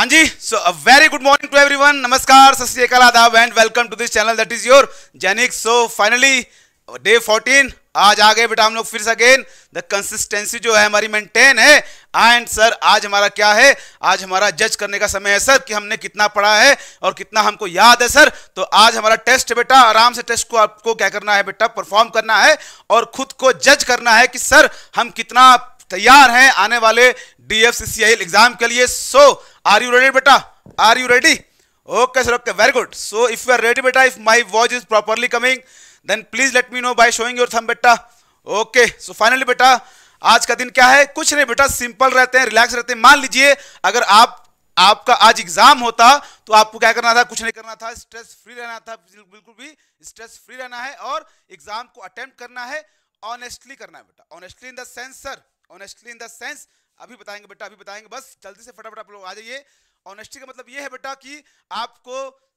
हाँ जी so very good morning to everyone नमस्कार सत श्रीकाल आदाब and welcome to this channel that is your Genic so finally day 14 आज आ गए बेटा हम लोग फिर से अगेन द कंसिस्टेंसी जो है हमारी मेंटेन है एंड सर आज हमारा क्या है आज हमारा जज करने का समय है सर कि हमने कितना पढ़ा है और कितना हमको याद है सर तो आज हमारा टेस्ट बेटा आराम से टेस्ट को आपको क्या करना है बेटा परफॉर्म करना है और खुद को जज करना है कि सर हम कितना तैयार हैं आने वाले डीएफसीसीआईएल एग्जाम के लिए सो आर यू रेडी बेटा are you ready okay sir okay very good so if you are ready बेटा if my voice is properly coming then please let me know by showing your thumb बेटा okay so finally बेटा आज का दिन क्या है कुछ नहीं बेटा सिंपल रहते हैं रिलैक्स रहते हैं मान लीजिए अगर आप आपका आज एग्जाम होता तो आपको क्या करना था कुछ नहीं करना था स्ट्रेस फ्री रहना था बिल्कुल भी स्ट्रेस फ्री रहना है और एग्जाम को अटेम्प्ट करना है ऑनेस्टली करना है बेटा honestly in the sense sir honestly in the sense अभी बताएंगे बेटा अभी बताएंगे बस जल्दी से फटाफट आप लोग आ जाइए ऑनेस्टी का मतलब ये है बेटा कि आपको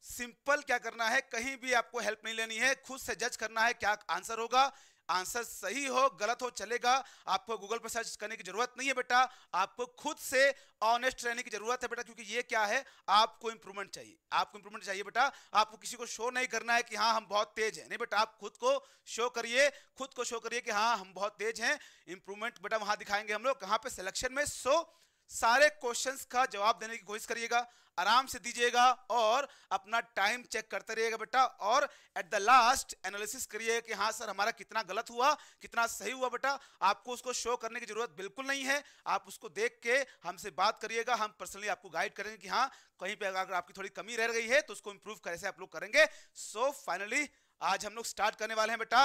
सिंपल क्या करना है कहीं भी आपको हेल्प नहीं लेनी है खुद से जज करना है क्या आंसर होगा आंसर सही हो गलत हो चलेगा आपको गूगल पर सर्च करने की जरूरत नहीं है बेटा आपको खुद से ऑनेस्ट रहने की जरूरत है बेटा क्योंकि ये क्या है आपको इंप्रूवमेंट चाहिए आपको इंप्रूवमेंट चाहिए बेटा आपको किसी को शो नहीं करना है कि हाँ हम बहुत तेज हैं नहीं बेटा आप खुद को शो करिए खुद को शो करिए कि हाँ हम बहुत तेज हैं इंप्रूवमेंट बेटा वहां दिखाएंगे हम लोग कहाँ पे सिलेक्शन में सो so, सारे क्वेश्चंस का जवाब देने की कोशिश करिएगा आराम से दीजिएगा और अपना टाइम चेक करते रहिएगा बेटा और एट द लास्ट एनालिसिस करिए कि हाँ सर हमारा कितना गलत हुआ कितना सही हुआ बेटा आपको उसको शो करने की जरूरत बिल्कुल नहीं है आप उसको देख के हमसे बात करिएगा हम पर्सनली आपको गाइड करेंगे कि हाँ कहीं पर अगर आपकी थोड़ी कमी रह गई है तो उसको इम्प्रूव कैसे आप लोग करेंगे सो फाइनली आज हम लोग स्टार्ट करने वाले हैं बेटा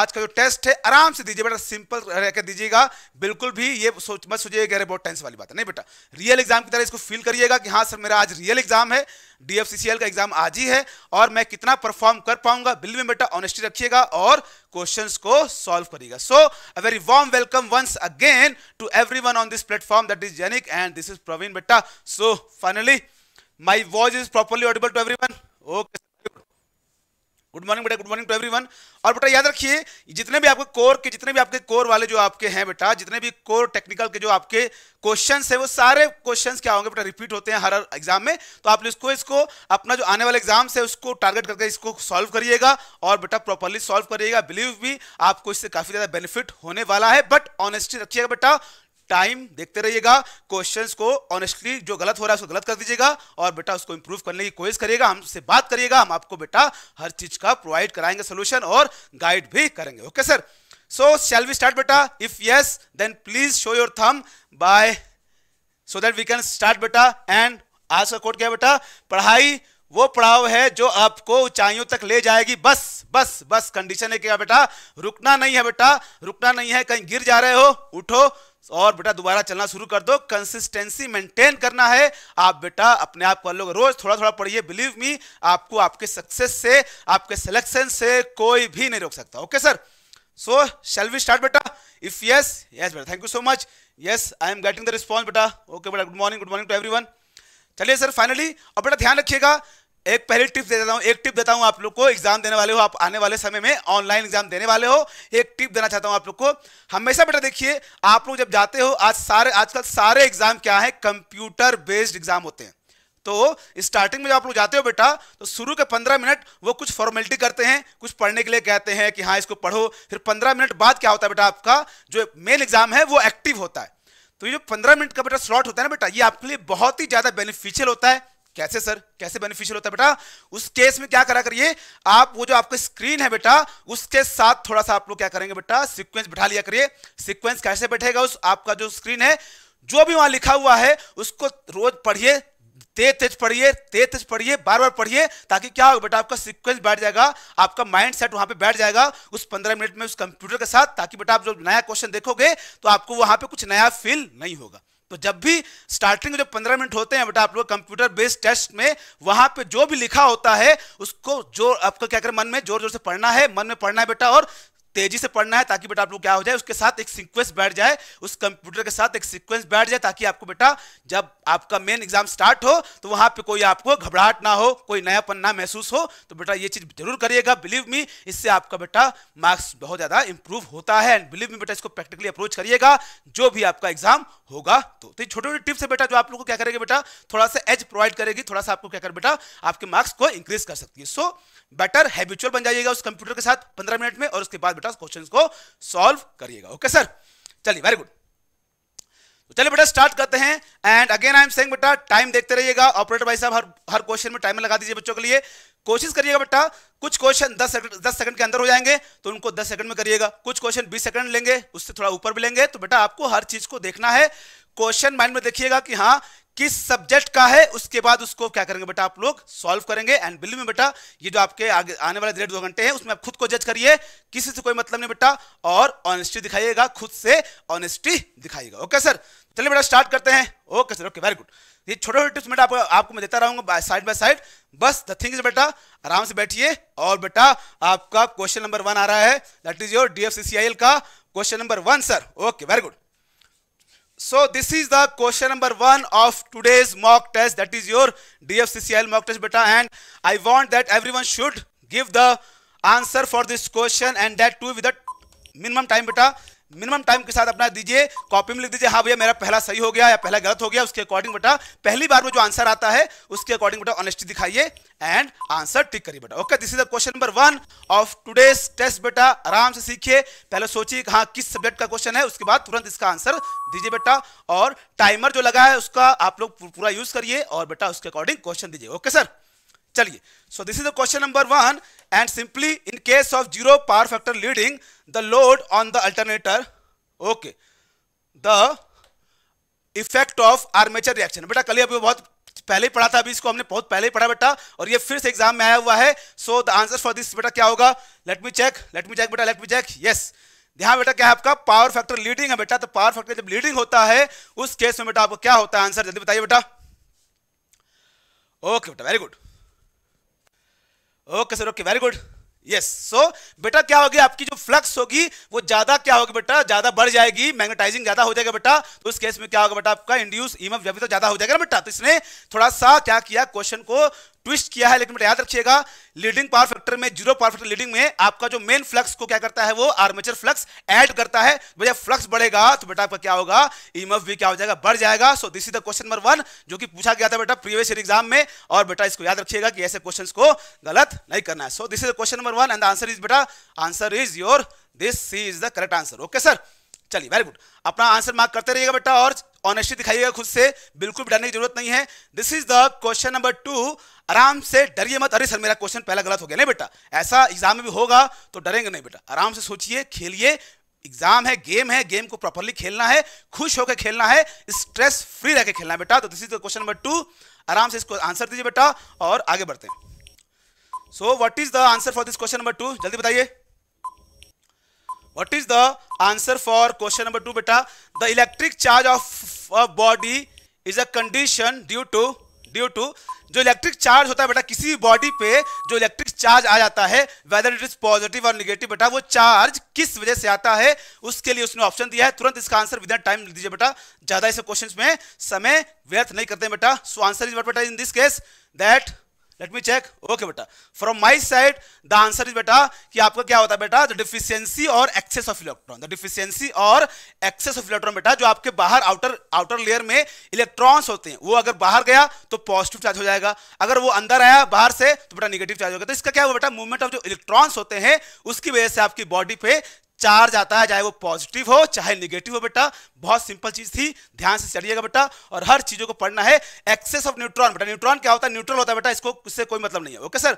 आज का जो टेस्ट है आराम से दीजिए बेटा सिंपल रहकर दीजिएगा बिल्कुल भी ये सोच मत सोचिएगा अरे बहुत टेंस वाली बात है नहीं बेटा रियल एग्जाम की तरह इसको फील करिएगा कि हाँ सर मेरा आज रियल एग्जाम है डीएफसीसीएल का एग्जाम आज ही है और मैं कितना परफॉर्म कर पाऊंगा बिल में बेटा ऑनेस्टी रखिएगा और क्वेश्चन को सॉल्व करिएगा so a very warm welcome once again to everyone this platform that is Genic and this is Praveen बेटा so finally my voice is properly audible to every okay good morning बेटा good morning to everyone और बेटा याद रखिए जितने भी आपके core के जितने भी आपके कोर वाले जो आपके हैं बेटा जितने भी कोर टेक्निकल के जो आपके क्वेश्चंस है वो सारे क्वेश्चंस क्या होंगे बेटा रिपीट होते हैं हर एग्जाम में तो आप इसको इसको अपना जो आने वाले एग्जाम्स है उसको टारगेट करके इसको सॉल्व करिएगा और बेटा प्रॉपरली सॉल्व करिएगा बिलीव भी आपको इससे काफी ज्यादा बेनिफिट होने वाला है बट ऑनेस्टी रखिएगा बेटा टाइम देखते रहिएगा क्वेश्चंस को ऑनेस्टली जो गलत हो रहा है उसको गलत कर दीजिएगा और बेटा उसको इंप्रूव करने की कोशिश करिएगा हमसे बात करिएगा हम आपको बेटा हर चीज का प्रोवाइड कराएंगे सोल्यूशन और गाइड भी करेंगे okay sir so shall we start बेटा if yes then please show your thumb by so that we can start बेटा एंड आज का कोड क्या बेटा पढ़ाई वो पड़ाव है जो आपको ऊंचाइयों तक ले जाएगी बस बस बस कंडीशन है क्या हाँ बेटा रुकना नहीं है बेटा रुकना नहीं है कहीं गिर जा रहे हो उठो और बेटा दोबारा चलना शुरू कर दो कंसिस्टेंसी मेंटेन करना है आप बेटा अपने आप को लोग रोज थोड़ा थोड़ा पढ़िए बिलीव मी आपको आपके सक्सेस से आपके सिलेक्शन से कोई भी नहीं रोक सकता okay sir so shall we start बेटा इफ यस यस बेटा thank you so much yes I am getting the response बेटा ओके बेटा good morning good morning to every चलिए सर फाइनली और बेटा ध्यान रखिएगा एक पहले टिप दे देता हूँ एक टिप देता हूँ आप लोग को एग्जाम देने वाले हो आप आने वाले समय में ऑनलाइन एग्जाम देने वाले हो एक टिप देना चाहता हूँ आप लोग को हमेशा बेटा देखिए आप लोग जब जाते हो आज सारे आजकल सारे एग्जाम क्या है कंप्यूटर बेस्ड एग्जाम होते हैं तो स्टार्टिंग में जब आप लोग जाते हो बेटा तो शुरू के पंद्रह मिनट वो कुछ फॉर्मेलिटी करते हैं कुछ पढ़ने के लिए कहते हैं कि हाँ इसको पढ़ो फिर पंद्रह मिनट बाद क्या होता है बेटा आपका जो मेन एग्जाम है वो एक्टिव होता है तो ये जो पंद्रह मिनट का बेटा स्लॉट होता है ना बेटा ये आपके लिए बहुत ही ज़्यादा बेनिफिशियल होता है कैसे सर कैसे बेनिफिशियल होता है बेटा उस केस में क्या करा करिए आप वो जो आपका स्क्रीन है बेटा उसके साथ थोड़ा सा आप लोग क्या करेंगे बेटा सीक्वेंस बैठा लिया करिए सीक्वेंस कैसे बैठेगा उस आपका जो स्क्रीन है जो भी वहां लिखा हुआ है उसको रोज पढ़िए तेज तेज पढ़िए तेज तेज पढ़िए बार बार पढ़िए ताकि क्या होगा बेटा आपका सीक्वेंस बैठ जाएगा आपका माइंड सेट वहां पे बैठ जाएगा उस पंद्रह मिनट में उस कंप्यूटर के साथ ताकि बेटा आप जो नया क्वेश्चन देखोगे तो आपको वहां पे कुछ नया फील नहीं होगा तो जब भी स्टार्टिंग जो पंद्रह मिनट होते हैं बेटा आप लोग कंप्यूटर बेस्ड टेस्ट में वहां पे जो भी लिखा होता है उसको जो आपको क्या कर मन में जोर जोर से पढ़ना है मन में पढ़ना है बेटा और तेजी से पढ़ना है ताकि बेटा आप लोग क्या हो जाए उसके साथ एक सीक्वेंस बैठ जाए उस कंप्यूटर के साथ एक सीक्वेंस बैठ जाए ताकि आपको बेटा जब आपका मेन एग्जाम स्टार्ट हो तो वहां पे कोई आपको घबराहट ना हो कोई नयापन ना महसूस हो तो बेटा ये चीज जरूर करिएगा बिलीव मी इससे आपका बेटा मार्क्स बहुत ज्यादा इंप्रूव होता है एंड बिलीव मी बेटा इसको प्रैक्टिकली अप्रोच करिएगा जो भी आपका एग्जाम होगा तो छोटे छोटे टिप्स है बेटा जो आप लोग को क्या करेगी बेटा थोड़ा सा एज प्रोवाइड करेगी थोड़ा सा आपको क्या कर बेटा आपके मार्क्स को इंक्रीज कर सकती है सो बेटर हैबिचुअल बन जाइएगा उस कंप्यूटर के साथ पंद्रह मिनट में और उसके बाद बेटा क्वेश्चन को सॉल्व करिएगा ओके सर चलिए वेरी गुड तो चलिए बेटा स्टार्ट करते हैं and again I am saying बेटा टाइम देखते रहिएगा ऑपरेटर भाई साहब हर हर क्वेश्चन में टाइम लगा दीजिए बच्चों के लिए कोशिश करिएगा बेटा कुछ क्वेश्चन 10 सेकंड 10 सेकंड के अंदर हो जाएंगे तो उनको 10 सेकंड में करिएगा कुछ क्वेश्चन 20 सेकंड लेंगे उससे थोड़ा ऊपर भी लेंगे तो बेटा आपको हर चीज को देखना है क्वेश्चन माइंड में देखिएगा कि हाँ किस सब्जेक्ट का है उसके बाद उसको क्या करेंगे बेटा आप लोग सॉल्व करेंगे एंड बिल में बेटा ये जो आपके आगे आने वाले डेढ़ दो घंटे हैं उसमें आप खुद को जज करिए किसी से कोई मतलब नहीं बेटा और ऑनेस्टी दिखाइएगा खुद से ऑनेस्टी दिखाइएगा ओके सर चलिए बेटा स्टार्ट करते हैं okay sir okay very good ये छोटे छोटे टिप्स बेटा आपको मैं देता रहूंगा साइड बाय साइड बस द थिंग बेटा आराम से बैठिए और बेटा आपका क्वेश्चन नंबर वन आ रहा है दैट इज योर डी का question number one sir okay very good So this is the question number one of today's mock test that is your DFCCIL mock test beta and I want that everyone should give the answer for this question and that too with the minimum time beta minimum time के साथ अपना दीजिए copy में लिख दीजिए हाँ भैया मेरा पहला सही हो गया या पहला गलत हो गया उसके अकॉर्डिंग बेटा पहली बार में जो आंसर आता है उसके अकॉर्डिंग बेटा ऑनेस्टी दिखाइए एंड आंसर टिक करिए बेटा okay this is the question number one of today's test बेटा आराम से सीखिए पहले सोचिए हाँ किस सब्जेक्ट का क्वेश्चन है उसके बाद तुरंत इसका आंसर दीजिए बेटा और टाइमर जो लगा है उसका आप लोग पूरा यूज करिए और बेटा उसके अकॉर्डिंग क्वेश्चन दीजिए ओके सर चलिए so this is the question number one and simply in case of zero power factor leading the load on the alternator okay the effect of armature reaction बेटा कल अभी बहुत पहले ही पढ़ा था अभी इसको हमने बहुत पहले ही पढ़ा बेटा और ये फिर से एग्जाम में आया हुआ है so the answer for this बेटा क्या होगा let me check let me check बेटा लेट मी चेक यस ध्यान बेटा क्या है आपका पावर फैक्टर लीडिंग है बेटा तो पावर फैक्टर जब लीडिंग होता है उस केस में बेटा आपको क्या होता है आंसर जल्दी बताइए बेटा ओके बेटा very good okay sir okay very good yes so बेटा क्या होगी आपकी जो फ्लक्स होगी वो ज्यादा क्या होगी बेटा ज्यादा बढ़ जाएगी मैग्नेटाइजिंग ज्यादा हो जाएगा बेटा तो उस केस में क्या होगा बेटा आपका इंड्यूस ईम तो ज्यादा हो जाएगा ना बेटा तो इसने थोड़ा सा क्या किया क्वेश्चन को ट्विस्ट किया है लेकिन बेटा याद रखिएगा लीडिंग पावर फैक्टर में जीरो पावर फैक्टर लीडिंग में आपका जो मेन फ्लक्स को क्या करता है वो आर्मेचर फ्लक्स ऐड करता है भैया फ्लक्स बढ़ेगा तो बेटा आपका क्या होगा ईमएफ भी क्या हो जाएगा बढ़ जाएगा so this is the question number one जो कि पूछा गया था बेटा प्रीवियस ईयर एग्जाम में और बेटा इसको याद रखिएगा कि ऐसे क्वेश्चन को गलत नहीं करना है so this is the question number one and answer is बेटा answer is your this C is the correct answer okay sir चलिए वेरी गुड अपना आंसर मार्क करते रहिएगा बेटा और ऑनेस्टी दिखाइएगा खुद से बिल्कुल भी डरने की जरूरत नहीं है this is the question number two आराम से डरिए मत अरे सर मेरा क्वेश्चन पहला गलत हो गया नहीं बेटा ऐसा एग्जाम में भी होगा तो डरेंगे नहीं बेटा आराम से सोचिए खेलिए एग्जाम है गेम है गेम को प्रॉपरली खेलना है खुश होकर खेलना है स्ट्रेस फ्री रहकर खेलना है बेटा तो this is the question number two आराम से इसको आंसर दीजिए बेटा और आगे बढ़ते हैं so what is the answer for this question number two जल्दी बताइए what is the answer for question number two बेटा the electric charge of a body is a condition due to due to जो electric charge होता है बेटा किसी भी body पे जो इलेक्ट्रिक चार्ज आ जाता है वेदर इट इज पॉजिटिव और निगेटिव बेटा वो चार्ज किस वजह से आता है उसके लिए उसने ऑप्शन दिया है तुरंत इसका आंसर विद टाइम दीजिए बेटा ज्यादा इसे क्वेश्चन में समय व्यर्थ नहीं करते बेटा सो आंसर इज बट बेटा in this case that let me check okay बेटा from my side the answer is बेटा कि आपका क्या होता है बेटा द डिफिशियंसी और excess of electron the deficiency और एक्सेस ऑफ इलेक्ट्रॉन बेटा जो आपके बाहर आउटर आउटर लेयर में इलेक्ट्रॉन्स होते हैं वो अगर बाहर गया तो पॉजिटिव चार्ज हो जाएगा अगर वो अंदर आया बाहर से तो बेटा निगेटिव चार्ज होगा तो इसका क्या हुआ बेटा मूवमेंट ऑफ जो इलेक्ट्रॉन्स होते हैं उसकी वजह से आपकी बॉडी पे चार्ज आता है चाहे वो पॉजिटिव हो चाहे निगेटिव हो बेटा बहुत सिंपल चीज थी ध्यान से चलिएगा बेटा और हर चीजों को पढ़ना है एक्सेस ऑफ न्यूट्रॉन बेटा न्यूट्रॉन क्या होता है न्यूट्रल होता है बेटा इसको इससे कोई मतलब नहीं है okay sir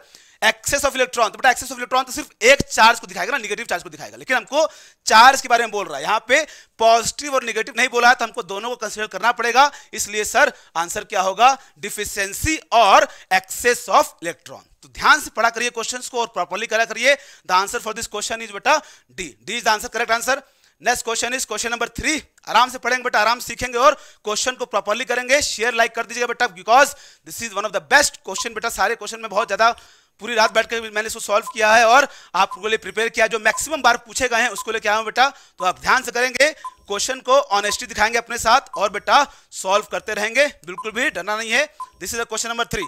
excess of electron तो बेटा एक्सेस ऑफ इलेक्ट्रॉन तो सिर्फ एक चार्ज को दिखाएगा ना निगेटिव चार्ज को दिखाएगा लेकिन हमको चार्ज के बारे में बोल रहा है यहाँ पे पॉजिटिव और निगेटिव नहीं बोला है तो हमको दोनों को कंसिडर करना पड़ेगा इसलिए सर आंसर क्या होगा डिफिशियंसी और एक्सेस ऑफ इलेक्ट्रॉन तो ध्यान से पढ़ा करिए क्वेश्चंस को और प्रॉपरली करा करिए the answer for this question is बेटा D D is the answer correct answer next question is question number three आराम से पढ़ेंगे बेटा आराम सीखेंगे और क्वेश्चन को प्रॉपरली करेंगे शेयर लाइक कर दीजिएगा बेटा because this is one of the best question बेटा सारे क्वेश्चन में बहुत ज्यादा पूरी रात बैठ कर मैंने इसको सॉल्व किया है और आपको लिए प्रिपेयर किया जो मैक्सिमम बार पूछे गए हैं उसको लेके आया हूँ बेटा तो आप ध्यान से करेंगे क्वेश्चन को ऑनेस्टी दिखाएंगे अपने साथ और बेटा सॉल्व करते रहेंगे बिल्कुल भी डरना नहीं है this is the question number three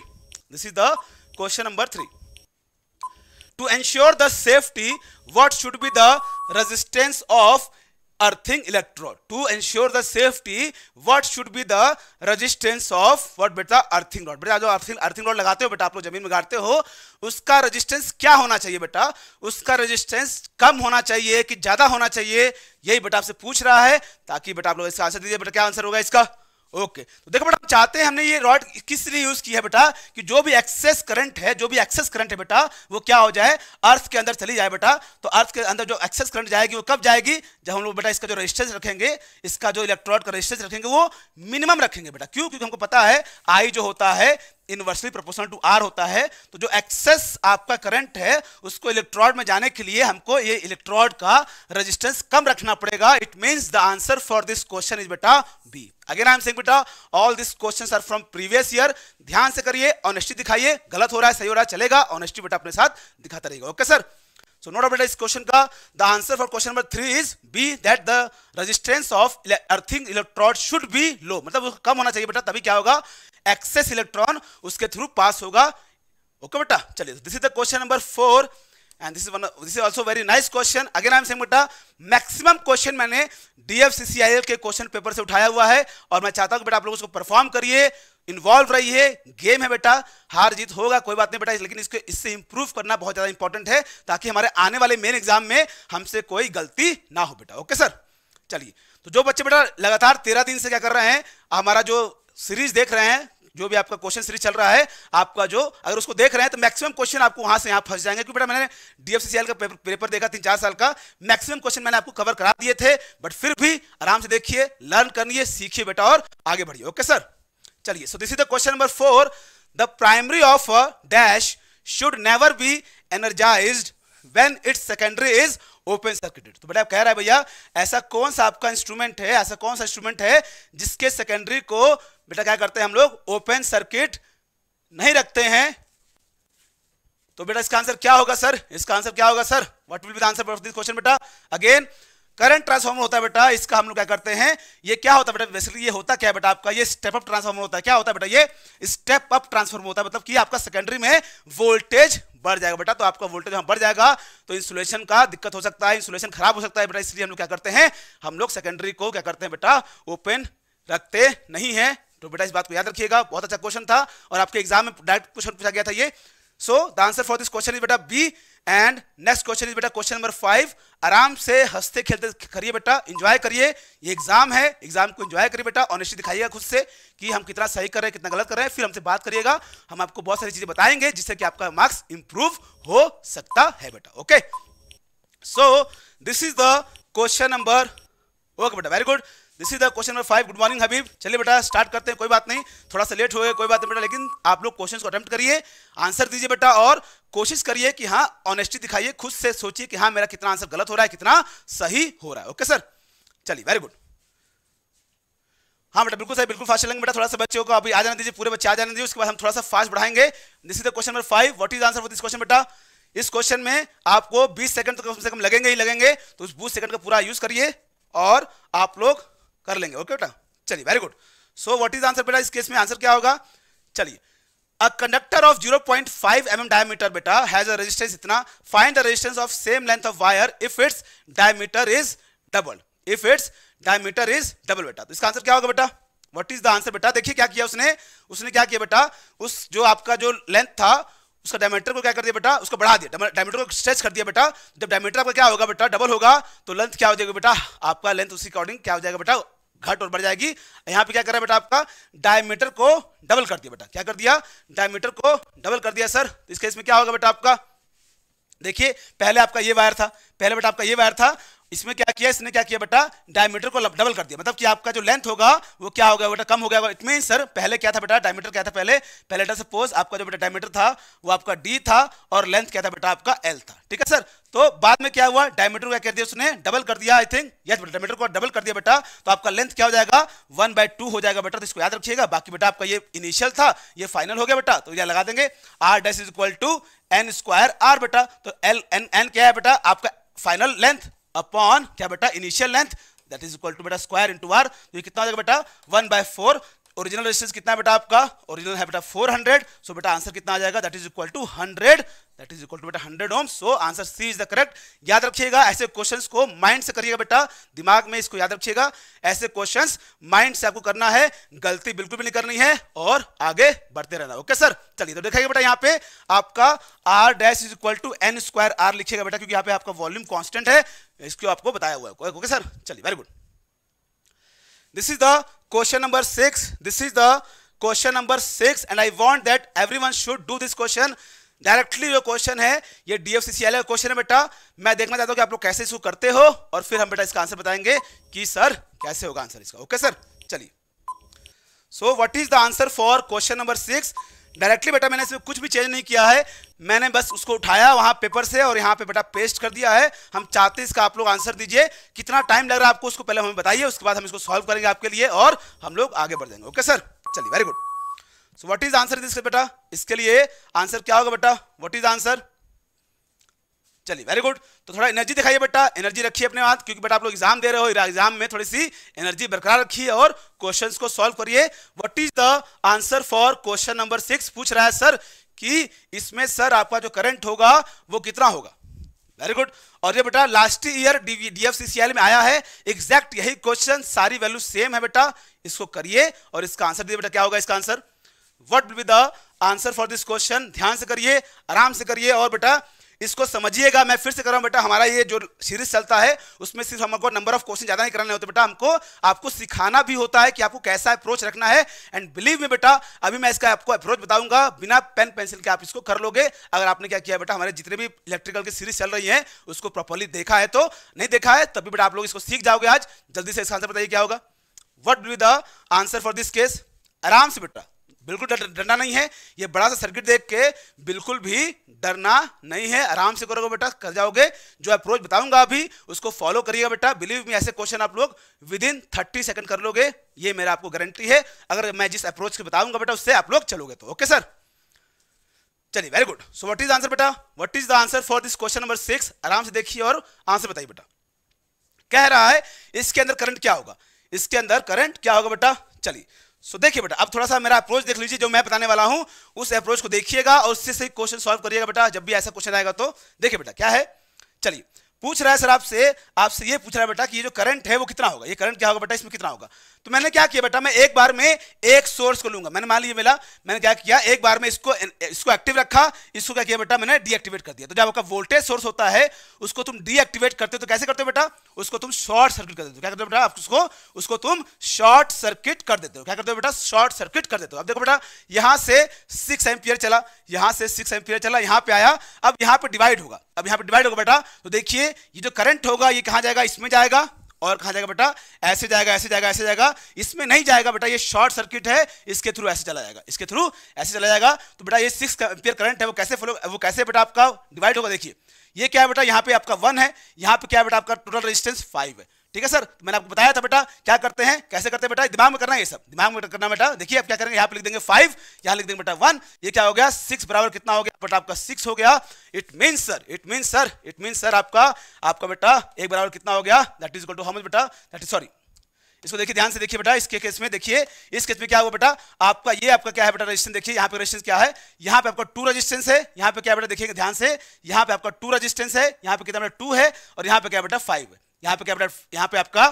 this is the question number three to ensure the safety what should be the resistance of earthing electrode to ensure the safety what should be the resistance of what बेटा earthing rod बेटा जो earthing earthing rod लगाते हो बेटा आप लोग जमीन में गाड़ते हो उसका resistance क्या होना चाहिए बेटा उसका resistance कम होना चाहिए कि ज्यादा होना चाहिए यही बेटा आपसे पूछ रहा है ताकि बेटा आप लोग इसका आंसर दीजिए बेटा क्या आंसर होगा इसका ओके तो देखो बेटा हम चाहते हैं हमने ये रॉड किस लिए यूज किया है बेटा कि जो भी एक्सेस करंट है जो भी एक्सेस करंट है बेटा वो क्या हो जाए अर्थ के अंदर चली जाए बेटा तो अर्थ के अंदर जो एक्सेस करंट जाएगी वो कब जाएगी जब हम लोग बेटा इसका जो रजिस्टेंस रखेंगे इसका जो इलेक्ट्रॉड का रजिस्टेंस रखेंगे वो मिनिमम रखेंगे बेटा क्यों क्योंकि हमको पता है आई जो होता है इनवर्सली प्रोपोर्शनल टू आर होता है तो जो एक्सेस आपका करंट है उसको इलेक्ट्रोड में जाने के लिए हमको ये इलेक्ट्रोड का रेजिस्टेंस कम रखना पड़ेगा it means the answer for this question is बेटा B again I am saying बेटा all this questions are from previous year ध्यान से करिए ऑनेस्टी दिखाइए गलत हो रहा है सही हो रहा है चलेगा ऑनेस्टी बेटा अपने साथ दिखाता रहेगा ओके सर सो नोट बेटा इस क्वेश्चन का the answer for question number three is B that the resistance of earthing electrode should be low मतलब कम होना चाहिए बेटा तभी क्या होगा एक्सेस इलेक्ट्रॉन उसके थ्रू पास होगा ओके बेटा चलिए this is the question number four and this is one this is also very nice question again I am same बेटा मैक्सिमम क्वेश्चन मैंने डीएफसीसीआईएल के क्वेश्चन पेपर से उठाया हुआ है और मैं चाहता हूं बेटा आप लोग उसको परफॉर्म करिए इन्वॉल्व रहिए गेम है बेटा हार जीत होगा कोई बात नहीं बेटा लेकिन इसको इससे इंप्रूव करना बहुत ज़्यादा इंपॉर्टेंट है ताकि हमारे आने वाले मेन एग्जाम में हमसे कोई गलती ना हो बेटा ओके सर चलिए तो जो बच्चे बेटा लगातार तेरह दिन से क्या कर रहे हैं हमारा जो सीरीज देख रहे हैं जो भी आपका क्वेश्चन सीरीज चल रहा है आपका जो अगर उसको देख रहे हैं तो मैक्सिमम क्वेश्चन आपको वहां से यहाँ फंस जाएंगे क्योंकि बेटा मैंने डीएफसीसीएल का पेपर, पेपर देखा तीन चार साल का मैक्सिमम क्वेश्चन मैंने आपको कवर करा दिए थे बट फिर भी आराम से देखिए लर्न करिए सीखिए बेटा और आगे बढ़िए ओके सर चलिए so this is the question number four the primary of dash should never be energise when its secondary is open circuited तो बेटा कह रहा है भैया ऐसा कौन सा आपका इंस्ट्रूमेंट है ऐसा कौन सा इंस्ट्रूमेंट है जिसके सेकेंडरी को बेटा क्या करते हैं हम लोग ओपन सर्किट नहीं रखते हैं तो बेटा इसका आंसर क्या होगा सर इसका आंसर क्या होगा sir what will be the answer of this question बेटा अगेन करंट ट्रांसफॉर्मर होता है बेटा इसका हम लोग क्या करते हैं ये क्या होता है बेटा बेसिकली ये होता क्या है बेटा आपका ये स्टेप अप ट्रांसफॉर्मर होता है क्या होता है बेटा ये स्टेप अप ट्रांसफॉर्मर होता है मतलब कि आपका सेकेंडरी में वोल्टेज बढ़ जाएगा बेटा तो आपका वोल्टेज वहां बढ़ जाएगा तो इंसुलेशन का दिक्कत हो सकता है इंसुलेशन खराब हो सकता है बेटा इसलिए हम लोग क्या करते हैं हम लोग सेकेंडरी को क्या करते हैं बेटा ओपन रखते नहीं है तो बेटा इस बात को याद रखिएगा बहुत अच्छा क्वेश्चन था और आपके एग्जाम में डायरेक्ट क्वेश्चन पूछा गया था ये so the answer for this question is बेटा B and next question is बेटा क्वेश्चन नंबर फाइव आराम से हंसते खेलते करिए बेटा इंजॉय करिए ये एग्जाम है एग्जाम को एंजॉय करिए बेटा ऑनेस्टली दिखाइएगा खुद से कि हम कितना सही कर रहे हैं कितना गलत कर रहे हैं फिर हमसे बात करिएगा हम आपको बहुत सारी चीजें बताएंगे जिससे कि आपका मार्क्स इंप्रूव हो सकता है बेटा okay so this is the question number okay बेटा very good this is the question number five good morning Habib चलिए बेटा स्टार्ट करते हैं कोई बात नहीं थोड़ा सा लेट हो गया कोई बात नहीं बेटा लेकिन आप लोग क्वेश्चन को अटेम्प्ट करिए आंसर दीजिए बेटा और कोशिश करिए कि हाँ ऑनेस्टी दिखाइए खुद से सोचिए कि हाँ मेरा कितना आंसर गलत हो रहा है कितना सही हो रहा है ओके सर चलिए वेरी गुड हाँ बेटा बिल्कुल सही बिल्कुल फास्ट चलेंगे बेटा थोड़ा सा बच्चों को अभी आ जाने दीजिए पूरे बच्चे आ जाने दीजिए उसके बाद हम थोड़ा सा फास्ट बढ़ाएंगे this is the question number five what is answer for this question बेटा इस क्वेश्चन में आपको बीस सेकंड तो कम से कम लगेंगे ही लगेंगे तो उस बीस सेकंड का पूरा यूज करिए और आप लोग कर लेंगे ओके बेटा चलिए very good so what is answer बेटा इस केस में आंसर क्या होगा चलिए a conductor of 0.5 point mm diameter बेटा हैज अ इतना find the resistance of same length of wire if its diameter is double if its diameter is double बेटा तो इसका आंसर क्या होगा बेटा व्हाट इज द आंसर बेटा देखिए क्या किया उसने उसने क्या किया बेटा उस जो आपका जो लेंथ था उसका डायमीटर को क्या कर दिया बेटा उसको बढ़ा दिया डायमीटर को स्ट्रेच कर दिया बेटा जब डायमीटर आपका क्या होगा बेटा डबल होगा तो लेंथ क्या हो जाएगा बेटा आपका लेंथ उसके अकॉर्डिंग क्या हो जाएगा बेटा घट और बढ़ जाएगी यहाँ पे क्या कर रहा है बेटा आपका डायमीटर को डबल कर दिया बेटा क्या कर दिया डायमीटर को डबल कर दिया सर तो इस केस में क्या होगा बेटा आपका देखिए पहले आपका ये वायर था पहले बेटा आपका ये वायर था इसमें क्या किया इसने क्या किया बेटा डायमीटर को डबल कर दिया मतलब कि आपका जो लेंथ होगा वो क्या होगा बेटा कम हो गया इट मीन सर पहले क्या था बेटा डायमीटर क्या था पहले पहले बेटा सपोज आपका जो बेटा डायमीटर था वो आपका डी था और लेंथ क्या था बेटा आपका एल था ठीक है सर तो बाद में क्या हुआ डायमीटर क्या कर दिया उसने डबल कर दिया आई थिंक यस बेटा डायमीटर को डबल कर दिया बेटा तो आपका लेंथ क्या हो जाएगा वन बाय टू हो जाएगा बेटा तो इसको याद रखिएगा बाकी बेटा आपका ये इनिशियल था ये फाइनल हो गया बेटा तो यह लगा देंगे R dash is equal to N square R बेटा तो एल एन एन क्या है बेटा आपका फाइनल लेंथ अपॉन क्या बेटा initial length that is equal to बेटा स्क्वायर इंटू आर तो कितना हो जाएगा बेटा one by four original resistance कितना बेटा आपका ओरिजिनल है बेटा 400 सो बेटा आंसर कितना आ जाएगा that is equal to 100 that is equal to बेटा 100 ohm so answer C is the correct याद रखिएगा ऐसे क्वेश्चंस को माइंड से करिएगा बेटा दिमाग में इसको याद रखिएगा ऐसे क्वेश्चंस माइंड से आपको करना है गलती बिल्कुल भी नहीं करनी है और आगे बढ़ते रहना ओके सर चलिए तो देखिएगा बेटा यहां पे आपका r dash is equal to n square r लिखिएगा बेटा क्योंकि यहां पे आपका वॉल्यूम कांस्टेंट है इसको आपको बताया हुआ है ओके सर चलिए very good this is the question number six this is the question number six and I want that every should do this question directly जो क्वेश्चन है ये डीएफसीसीएल e का क्वेश्चन है बेटा मैं देखना चाहता हूँ कि आप लोग कैसे इसको करते हो और फिर हम बेटा इसका आंसर बताएंगे कि सर कैसे होगा आंसर इसका ओके सर चलिए so what is the answer for question number six directly बेटा मैंने इसमें कुछ भी चेंज नहीं किया है मैंने बस उसको उठाया वहाँ पेपर से और यहाँ पे बेटा पेस्ट कर दिया है हम चाहते इसका आप लोग आंसर दीजिए कितना टाइम लग रहा है आपको उसको पहले हमें बताइए उसके बाद हम इसको सॉल्व करेंगे आपके लिए और हम लोग आगे बढ़ जाएंगे ओके सर चलिए very good so what is answer this बेटा इसके लिए आंसर क्या होगा बेटा व्हाट इज आंसर चलिए वेरी गुड तो थोड़ा एनर्जी दिखाइए बेटा एनर्जी रखिए अपने हाथ क्योंकि बेटा आप लोग एग्जाम दे रहे हो एग्जाम में थोड़ी सी एनर्जी बरकरार रखिए और क्वेश्चंस को सॉल्व करिए what is the answer for question number six पूछ रहा है सर कि इसमें सर आपका जो करंट होगा वो कितना होगा वेरी गुड और ये बेटा लास्ट ईयर डीएफसीसीएल में आया है एग्जैक्ट यही क्वेश्चन सारी वैल्यू सेम है बेटा इसको करिए और इसका आंसर दिए बेटा क्या होगा इसका answer what will be the answer for this question ध्यान से करिए आराम से करिए और बेटा इसको समझिएगा मैं फिर से कर रहा हूँ बेटा हमारा ये जो सीरीज चलता है उसमें सिर्फ हमको नंबर ऑफ क्वेश्चन ज़्यादा नहीं कराने होते बेटा हमको आपको सिखाना भी होता है कि आपको कैसा अप्रोच रखना है एंड बिलीव में बेटा अभी मैं इसका आपको अप्रोच बताऊंगा बिना पेन पेंसिल के आप इसको कर लोगे अगर आपने क्या किया बेटा हमारे जितने भी इलेक्ट्रिकल की सीरीज चल रही है उसको प्रॉपरली देखा है तो नहीं देखा है तभी बेटा आप लोग इसको सीख जाओगे आज जल्दी से इसका आंसर बताइए क्या होगा what will the answer for this case आराम से बेटा बिल्कुल डरना नहीं है ये बड़ा सा सर्किट देख के बिल्कुल भी डरना नहीं है आराम से करोगे बेटा कर जाओगे जो अप्रोच बताऊंगा अभी उसको फॉलो करिएगा बेटा बिलीव मी ऐसे क्वेश्चन आप लोग विद इन थर्टी सेकंड कर लोगे ये मेरा आपको गारंटी है अगर मैं जिस अप्रोच के बताऊंगा बेटा उससे आप लोग चलोगे तो ओके सर चलिए very good so what is answer बेटा what is the answer for this question number six आराम से देखिए और आंसर बताइए बेटा कह रहा है इसके अंदर करंट क्या होगा इसके अंदर करंट क्या होगा बेटा चलिए सो देखिए बेटा अब थोड़ा सा मेरा अप्रोच देख लीजिए जो मैं बताने वाला हूं उस अप्रोच को देखिएगा और उससे सही क्वेश्चन सॉल्व करिएगा बेटा जब भी ऐसा क्वेश्चन आएगा तो देखिए बेटा क्या है चलिए पूछ रहा है सर आपसे आपसे ये पूछ रहा है बेटा कि ये जो करंट है वो कितना होगा ये करंट क्या होगा बेटा इसमें कितना होगा तो मैंने क्या किया बेटा मैं एक बार में एक सोर्स को लूंगा मैंने मान लीजिए मिला मैंने क्या किया एक बार में इसको इसको एक्टिव रखा इसको क्या किया बेटा मैंने डीएक्टिवेट कर दिया तो जब आपका वोल्टेज सोर्स होता है उसको तुम डीएक्टिवेट करते हो तो कैसे करते हो बेटा उसको तुम शॉर्ट सर्किट कर देते हो क्या करते हो बेटा आप उसको उसको तुम शॉर्ट सर्किट कर देते हो क्या करते हो बेटा शॉर्ट सर्किट कर देते हो अब देखो बेटा यहां से सिक्स एम्पियर चला यहां से सिक्स एम्पियर चला यहां पे आया अब यहां पे डिवाइड होगा अब यहां पे डिवाइड होगा बेटा तो देखिए ये जो करंट होगा ये कहां जाएगा इसमें जाएगा और कहा जाएगा बेटा ऐसे जाएगा ऐसे जाएगा ऐसे जाएगा इसमें नहीं जाएगा बेटा ये शॉर्ट सर्किट है इसके थ्रू ऐसे चला जाएगा इसके थ्रू ऐसे चला जाएगा तो बेटा ये सिक्स एम्पियर करंट है वो कैसे फॉलो वो कैसे बेटा आपका डिवाइड होगा देखिए ये क्या है बेटा यहाँ पे आपका वन है यहाँ पे क्या है बेटा आपका टोटल रेजिस्टेंस फाइव है ठीक है सर तो मैंने आपको बताया था बेटा क्या करते हैं कैसे करते हैं बेटा दिमाग में करना है ये सब दिमाग में करना बेटा देखिए आप क्या करेंगे यहाँ पे लिख देंगे फाइव यहाँ लिख देंगे बेटा वन ये क्या हो गया सिक्स बराबर कितना हो गया बेटा आपका सिक्स हो गया it mean sir it mean sir it mean sir आपका आपका बेटा एक बराबर कितना हो गया that is equal to how much बेटा दैट इज सॉरी इसको देखिए ध्यान से देखिए बेटा इसके केस में देखिए इस केस में क्या हुआ बेटा आपका ये आपका क्या है बेटा रजिस्टेंस देखिए यहाँ पे रजिस्टेंस क्या है यहाँ पे आपका टू रजिस्टेंस है यहाँ पे क्या बेटा देखिएगा ध्यान से यहाँ पे आपका टू रजिस्टेंस है यहाँ पे कितना बेटा टू है और यहाँ पे क्या बेटा फाइव है यहाँ पे क्या बेटा यहाँ पे आपका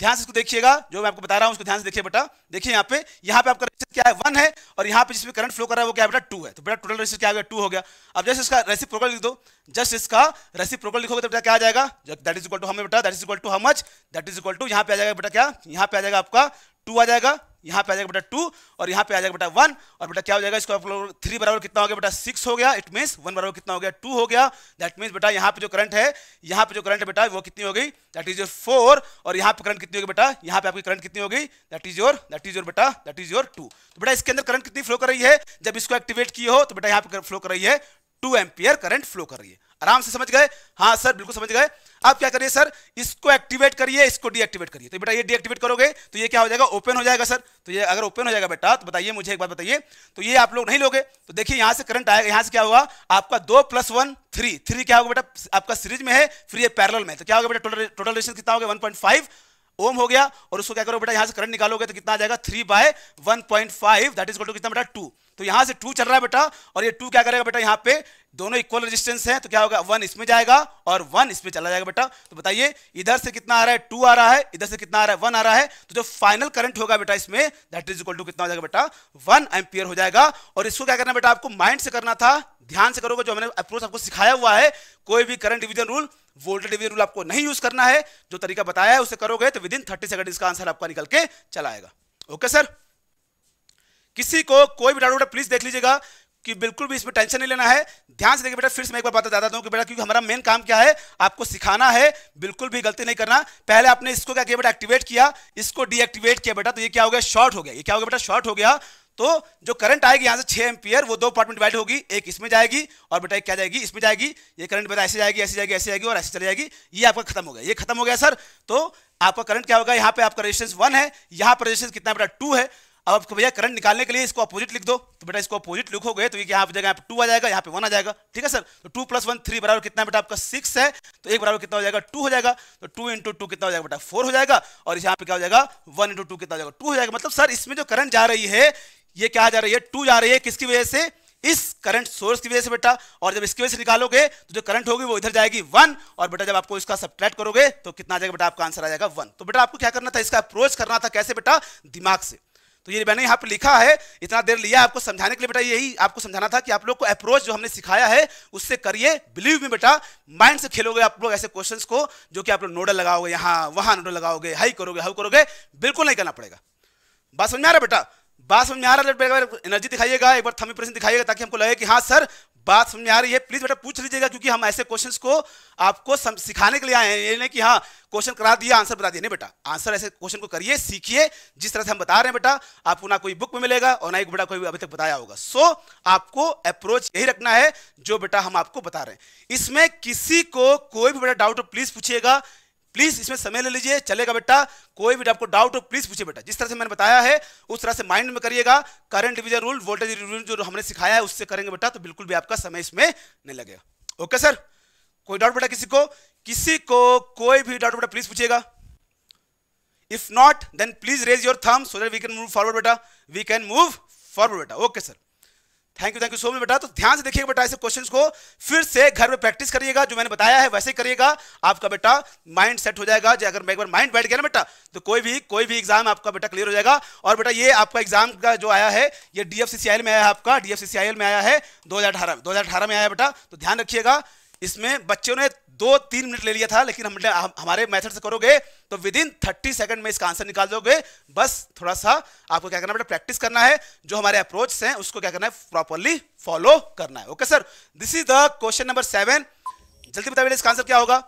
ध्यान से इसको देखिएगा जो मैं आपको बता रहा हूँ उसको ध्यान से देखिए बेटा देखिए यहाँ पे यहाँ पे आपका रेसिस क्या है वन है और यहाँ पे जिसमें करंट फ्लो कर रहा है वो क्या बेटा टू है तो बेटा टोटल रेसिस क्या हो गया टू हो गया अब जस्ट इसका रेसिप प्रोकल लिख दो जस्ट इसका रेसिप प्रोकल लिखोगे तो बेटा क्या आ जाएगा दैट इज इक्वल टू हमें बेटा that is equal to how much that is equal to यहाँ पे आ जाएगा बेटा क्या यहाँ पे आ जाएगा आपका टू आ जाएगा यहाँ पे आ जाएगा बेटा टू और यहाँ पे आ जाएगा बेटा वन और बेटा क्या हो जाएगा इसको आप लोग थ्री बराबर कितना हो गया बेटा सिक्स हो गया इट मीन्स वन बराबर कितना हो गया टू हो गया दैट मीन्स बेटा यहाँ पे जो करंट है यहाँ पे जो करंट है बेटा वो कितनी हो गई दैट इज योर फोर और यहाँ पे करंट कितनी होगी बेटा यहाँ पे आपकी करंट कितनी हो गई that is your that is your बेटा दैट इज योर टू तो बेटा इसके अंदर करंट कितनी फ्लो कर रही है जब इसको एक्टिवेट किए हो तो बेटा यहाँ पे फ्लो कर रही है टू एम्पियर करंट फ्लो कर रही है आराम से समझ गए हाँ सर बिल्कुल समझ गए अब क्या करिए सर इसको एक्टिवेट करिए इसको डीएक्टिवेट करिए तो बेटा ये डीएक्टिवेट करोगे तो ये क्या हो जाएगा ओपन हो जाएगा सर तो ये अगर ओपन हो जाएगा बेटा तो बताइए मुझे एक बात बताइए तो ये आप लोग नहीं लोगे तो देखिए यहां से करंट आएगा यहां से क्या होगा आपका दो प्लस वन थ्री थ्री क्या होगा बेटा आपका सीरीज में है फिर ये पैरल में तो क्या होगा बेटा टोटल टोटल रेशन कितना होगा वन ओम हो गया और उसको क्या करो बेटा यहां से करंट निकालोगे तो कितना आ जाएगा three by one point five that is कितना बेटा टू तो यहां से टू चल रहा है बेटा और ये टू क्या करेगा बेटा यहां पे दोनों इक्वल रेजिस्टेंस हैं तो क्या होगा वन इसमें जाएगा और वन इसमें चला जाएगा बेटा तो बताइए इधर से कितना आ रहा है टू आ रहा है इधर से कितना आ रहा है वन आ रहा है तो जो फाइनल करंट होगा बेटा इसमें दैट इज इक्वल टू कितना हो जाएगा बेटा वन एम्पियर हो जाएगा और इसको क्या करना बेटा आपको माइंड से करना था ध्यान से करोगे जो हमने अप्रोच आपको सिखाया हुआ है कोई भी current division rule voltage division rule आपको नहीं यूज करना है जो तरीका बताया है उसे करोगे तो विद इन थर्टी सेकंड इसका आंसर आपका निकल के चलाएगा ओके सर किसी को कोई भी डाउट प्लीज देख लीजिएगा कि बिल्कुल भी इसमें टेंशन नहीं लेना है ध्यान से देखिए बेटा फिर से मैं एक बार बात बताता हूँ कि बेटा क्योंकि हमारा मेन काम क्या है आपको सिखाना है बिल्कुल भी गलती नहीं करना पहले आपने इसको क्या किया बेटा एक्टिवेट किया इसको डीएक्टिवेट किया बेटा तो ये क्या हो गया शॉर्ट हो गया ये क्या हो गया बेटा शॉर्ट हो गया तो जो करंट आएगी यहाँ से छः एम्पियर वो दो पार्ट में डिवाइड होगी एक इसमें जाएगी और बेटा एक क्या जाएगी इसमें जाएगी ये करंट बेटा ऐसे जाएगी ऐसे जाएगी ऐसे जाएगी और ऐसे चली जाएगी ये आपका खत्म हो गया ये खत्म हो गया सर तो आपका करंट क्या होगा यहाँ पे आपका रेजिस्टेंस वन है यहाँ पर रेजिस्टेंस कितना बेटा टू है अब आपको भैया करंट निकालने के लिए इसको अपोजिट लिख दो तो बेटा इसको अपोजिट लिखोगे तो ये यहाँ पे जाएगा टू आ जाएगा यहाँ पे वन आ जाएगा ठीक है सर तो टू प्लस वन थ्री बराबर कितना बेटा आपका सिक्स है तो एक बराबर कितना हो जाएगा टू हो जाएगा तो टू इंटू टू कितना हो जाएगा बेटा फोर हो जाएगा और यहाँ पे क्या हो जाएगा वन इंटू टू कितना हो जाएगा टू हो जाएगा मतलब सर इसमें जो करंट जा रही है ये क्या जा रही है टू जा रही है किसकी वजह से इस करंट सोर्स की वजह से बेटा और जब इसकी वजह से निकालोगे तो जो करंट होगी वो इधर जाएगी वन और बेटा जब आपको इसका सब्ट्रैक्ट करोगे तो कितना आ जाएगा बेटा आपका आंसर आ जाएगा वन तो बेटा आपको क्या करना था इसका अप्रोच करना था कैसे बेटा दिमाग से तो ये मैंने यहाँ पर लिखा है इतना देर लिया आपको समझाने के लिए बेटा यही आपको समझाना था कि आप लोग को अप्रोच जो हमने सिखाया है उससे करिए बिलीव में बेटा माइंड से खेलोगे आप लोग ऐसे क्वेश्चंस को जो कि आप लोग नोडल लगाओगे यहाँ वहाँ नोडल लगाओगे हाई करोगे हाउ करोगे बिल्कुल नहीं करना पड़ेगा बात समझ में आ रहा बेटा बात समझ में आ रहा है एनर्जी दिखाइएगा एक बार थमी प्रश्न दिखाइएगा ताकि हमको लगे कि हाँ सर बात समझ में आ रही है प्लीज बेटा पूछ लीजिएगा क्योंकि हम ऐसे क्वेश्चंस को आपको सिखाने के लिए आए हैं ये नहीं कि हाँ क्वेश्चन करा दिया आंसर बता दिया नहीं बेटा आंसर ऐसे क्वेश्चन को करिए सीखिए जिस तरह से हम बता रहे हैं बेटा आपको ना कोई बुक में मिलेगा और ना एक बेटा कोई अभी तक बताया होगा सो so, आपको अप्रोच यही रखना है जो बेटा हम आपको बता रहे हैं इसमें किसी को कोई भी बेटा डाउट प्लीज पूछिएगा प्लीज इसमें समय ले लीजिए चलेगा बेटा कोई भी आपको डाउट हो प्लीज पूछिए बेटा जिस तरह से मैंने बताया है उस तरह से माइंड में करिएगा current division rule voltage rule जो हमने सिखाया है उससे करेंगे बेटा तो बिल्कुल भी आपका समय इसमें नहीं लगेगा ओके सर कोई डाउट बेटा किसी को किसी को कोई भी डाउट बेटा प्लीज पूछिएगा if not then please raise your thumb so that we can move forward बेटा वी कैन मूव फॉरवर्ड बेटा okay sir thank you thank you so much बेटा तो ध्यान से देखिएगा बेटा ऐसे क्वेश्चंस को फिर से घर में प्रैक्टिस करिएगा जो मैंने बताया है वैसे करिएगा आपका बेटा माइंड सेट हो जाएगा जो अगर एक बार माइंड बैठ गया ना बेटा तो कोई भी कोई भी एग्जाम आपका बेटा क्लियर हो जाएगा और बेटा ये आपका एग्जाम का जो आया है ये एल में आया है आपका एल में आया है दो हजार अठारह दो में आया बेटा तो ध्यान रखिएगा इसमें बच्चों ने दो तीन मिनट ले लिया था लेकिन हम, हमारे मेथड से करोगे तो विद इन थर्टी सेकंड में इसका आंसर निकाल दोगे बस थोड़ा सा आपको क्या करना बेटा प्रैक्टिस करना है जो हमारे अप्रोच हैं उसको क्या करना है प्रॉपरली फॉलो करना है okay sir this is the question number seven जल्दी बताइए इसका आंसर क्या होगा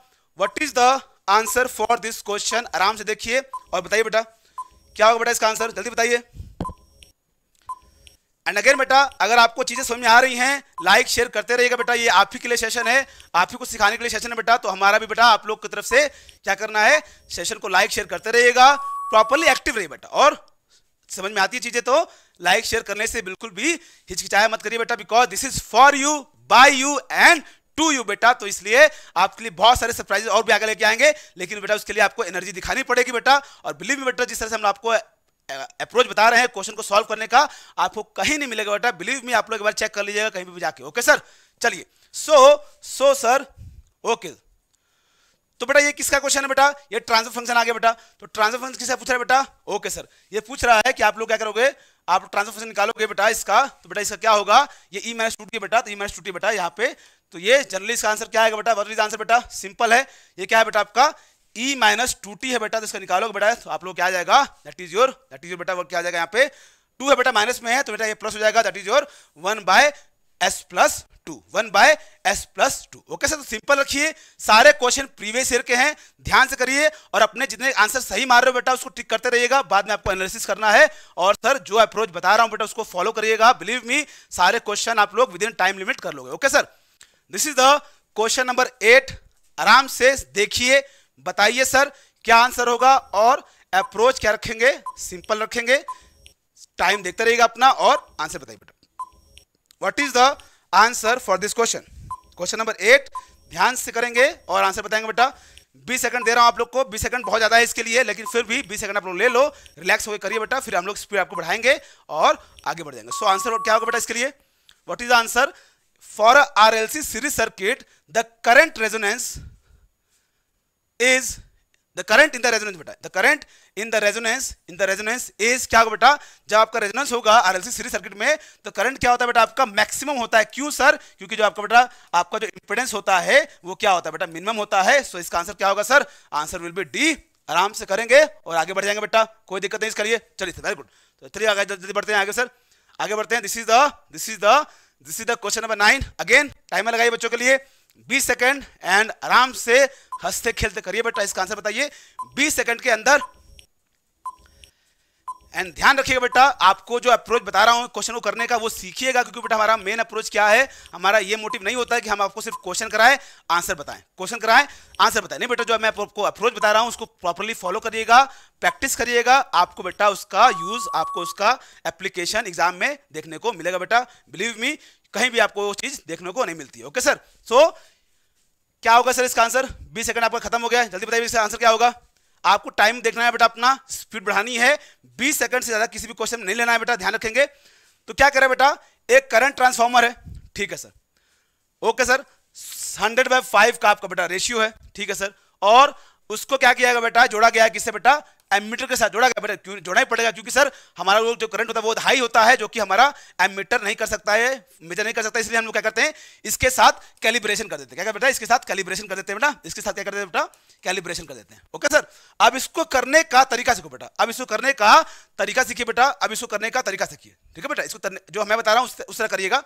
what is the answer for this question आराम से देखिए और बताइए बेटा क्या होगा बेटा इसका आंसर जल्दी बताइए एंड अगेन बेटा अगर आपको चीजें समझ में आ रही हैं लाइक शेयर करते रहिएगा बेटा ये आप ही के लिए सेशन है आप ही को सिखाने के लिए सेशन है बेटा तो हमारा भी बेटा आप लोग की तरफ से क्या करना है सेशन को लाइक शेयर करते रहिएगा प्रॉपरली एक्टिव रहिए बेटा और समझ में आती है चीजें तो लाइक शेयर करने से बिल्कुल भी हिचकिचाया मत करिए बेटा because this is for you by you and to you बेटा तो इसलिए आपके लिए बहुत सारे सरप्राइजेस और भी आगे लेके आएंगे लेकिन बेटा उसके लिए आपको एनर्जी दिखानी पड़ेगी बेटा और बिलीव में बेटा जिस तरह से हम आपको अप्रोच बता रहे हैं क्वेश्चन को सॉल्व करने का आपको कहीं नहीं मिलेगा बेटा बिलीव मी आप लोग एक बार चेक कर लीजिएगा कहीं भी जाके ओके सर चलिए सो सो सर ओके तो बेटा ये किसका क्वेश्चन है बेटा ये ट्रांसफर फंक्शन आ गया बेटा तो ट्रांसफर फंक्शन किसका पूछ रहा है बेटा ओके सर ये पूछ रहा है कि आप लोग क्या करोगे आप ट्रांसफर फंक्शन निकालोगे बेटा इसका तो बेटा इसका क्या होगा ये ई माइनस टू टी बेटा तो ई माइनस टू टी बेटा यहाँ पे तो ये जनरली इसका आंसर क्या आएगा बेटा वर्ट इज आंसर बेटा सिंपल है ये क्या है बेटा आपका e माइनस टू टी है बेटा तो इसका निकालोगे बेटा तो आप लोग क्या आ जाएगा that is your that is your बेटा वो क्या आ जाएगा यहाँ पे टू है बेटा माइनस में है तो बेटा ये प्लस हो जाएगा that is your one by S plus two one by S plus two okay sir तो सिंपल रखिए सारे क्वेश्चन प्रीवियस ईयर के हैं ध्यान से करिए और अपने जितने आंसर सही मार रहे हो बेटा उसको टिक करते रहिएगा बाद में आपको एनालिसिस करना है और सर जो अप्रोच बता रहा हूं बेटा उसको फॉलो करिएगा बिलीव मी सारे क्वेश्चन आप लोग विद इन टाइम लिमिट कर लोगे okay sir this is the question number eight आराम से देखिए बताइए सर क्या आंसर होगा और अप्रोच क्या रखेंगे सिंपल रखेंगे टाइम देखते रहेगा अपना और आंसर बताइए बेटा what is the answer for this question question number eight ध्यान से करेंगे और आंसर बताएंगे बेटा 20 सेकंड दे रहा हूं आप लोग को 20 सेकंड बहुत ज्यादा है इसके लिए लेकिन फिर भी 20 सेकंड आप लोग ले लो रिलैक्स होकर करिए बेटा फिर हम लोग स्पीड आपको बढ़ाएंगे और आगे बढ़ जाएंगे सो so, आंसर क्या होगा बेटा इसके लिए what is answer for R L C series circuit the current resonance is the current in the resonance बेटा the current in the resonance in the resonance is क्या होगा बेटा जब आपका रेजोनेंस होगा आरएलसी सीरीज सर्किट में तो current क्या होता है बेटा आपका मैक्सिमम होता है क्यों सर क्योंकि जो आपका बेटा आपका जो impedance होता है वो क्या होता है बेटा मिनिमम होता है सो so इसका आंसर क्या होगा sir answer will be D आराम से करेंगे और आगे बढ़ जाएंगे बेटा कोई दिक्कत नहीं करिए चलिए वेरी गुड तो चलिए आगे जल्दी बढ़ते हैं आगे सर आगे बढ़ते हैं this is the this is the this is the question number nine again timer लगाइए बच्चों के लिए बीस सेकेंड एंड आराम से हंसते खेलते करिए बेटा इसका आंसर बताइए 20 सेकंड के अंदर एंड ध्यान रखिएगा बेटा आपको जो अप्रोच बता रहा हूँ क्वेश्चन को करने का वो सीखिएगा क्योंकि बेटा हमारा मेन अप्रोच क्या है हमारा ये मोटिव नहीं होता है कि हम आपको सिर्फ क्वेश्चन कराएं आंसर बताएं क्वेश्चन कराएं आंसर बताएं नहीं बेटा जो मैं आपको अप्रोच बता रहा हूँ उसको प्रॉपरली फॉलो करिएगा प्रैक्टिस करिएगा आपको बेटा उसका यूज आपको उसका एप्लीकेशन एग्जाम में देखने को मिलेगा बेटा बिलीव मी कहीं भी आपको वो चीज देखने को नहीं मिलती ओके सर सो क्या होगा सर इसका आंसर बीस सेकंड आपका खत्म हो गया जल्दी बताइए इसका आंसर क्या होगा आपको टाइम देखना है बेटा अपना स्पीड बढ़ानी है 20 सेकंड से ज्यादा किसी भी क्वेश्चन नहीं लेना है बेटा ध्यान रखेंगे तो क्या करें बेटा एक करंट ट्रांसफॉर्मर है ठीक है sir okay sir hundred by five का आपका बेटा रेशियो है ठीक है सर और उसको क्या किया गया बेटा जोड़ा गया किससे बेटा एमीटर के साथ जोड़ा गया बेटा क्यों जोड़ा ही पड़ेगा क्योंकि सर हमारा जो करंट होता है बहुत हाई होता है जो कि हमारा एमीटर नहीं कर सकता है मेजर नहीं कर सकता इसलिए हम लोग क्या करते हैं इसके साथ कैलिब्रेशन कर देते हैं क्या बेटा इसके साथ कैलिब्रेशन कर देते हैं बेटा इसके साथ क्या कर देते हैं बेटा कैलिब्रेशन कर देते हैं ओके सर अब इसको करने का तरीका सीखो बेटा अब इसको करने का तरीका सीखिए बेटा अब इसको करने का तरीका सीखिए ठीक है बेटा इसको जो मैं बता रहा हूँ उस तरह करिएगा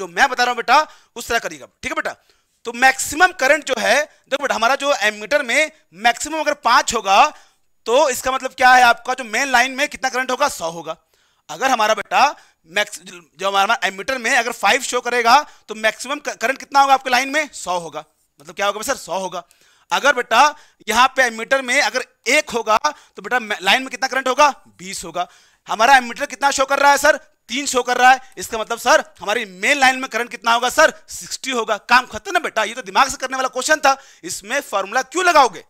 जो मैं बता रहा हूँ बेटा उस तरह करिएगा ठीक है बेटा तो मैक्सिमम करंट जो है देखो बेटा हमारा जो एमीटर में मैक्सिमम अगर पांच होगा तो इसका मतलब क्या है आपका जो मेन लाइन में कितना करंट होगा सौ होगा अगर हमारा बेटा मैक्स जो हमारा एमीटर में अगर फाइव शो करेगा तो मैक्सिमम करंट कितना होगा आपके लाइन में सौ होगा मतलब क्या होगा सर सौ होगा अगर बेटा यहाँ पे एमीटर में अगर एक होगा तो बेटा लाइन में कितना करंट होगा बीस होगा हमारा एमीटर कितना शो कर रहा है सर तीन शो कर रहा है इसका मतलब सर हमारी मेन लाइन में करंट कितना होगा सर सिक्सटी होगा काम खत्म ना बेटा ये तो दिमाग से करने वाला क्वेश्चन था इसमें फॉर्मूला क्यों लगाओगे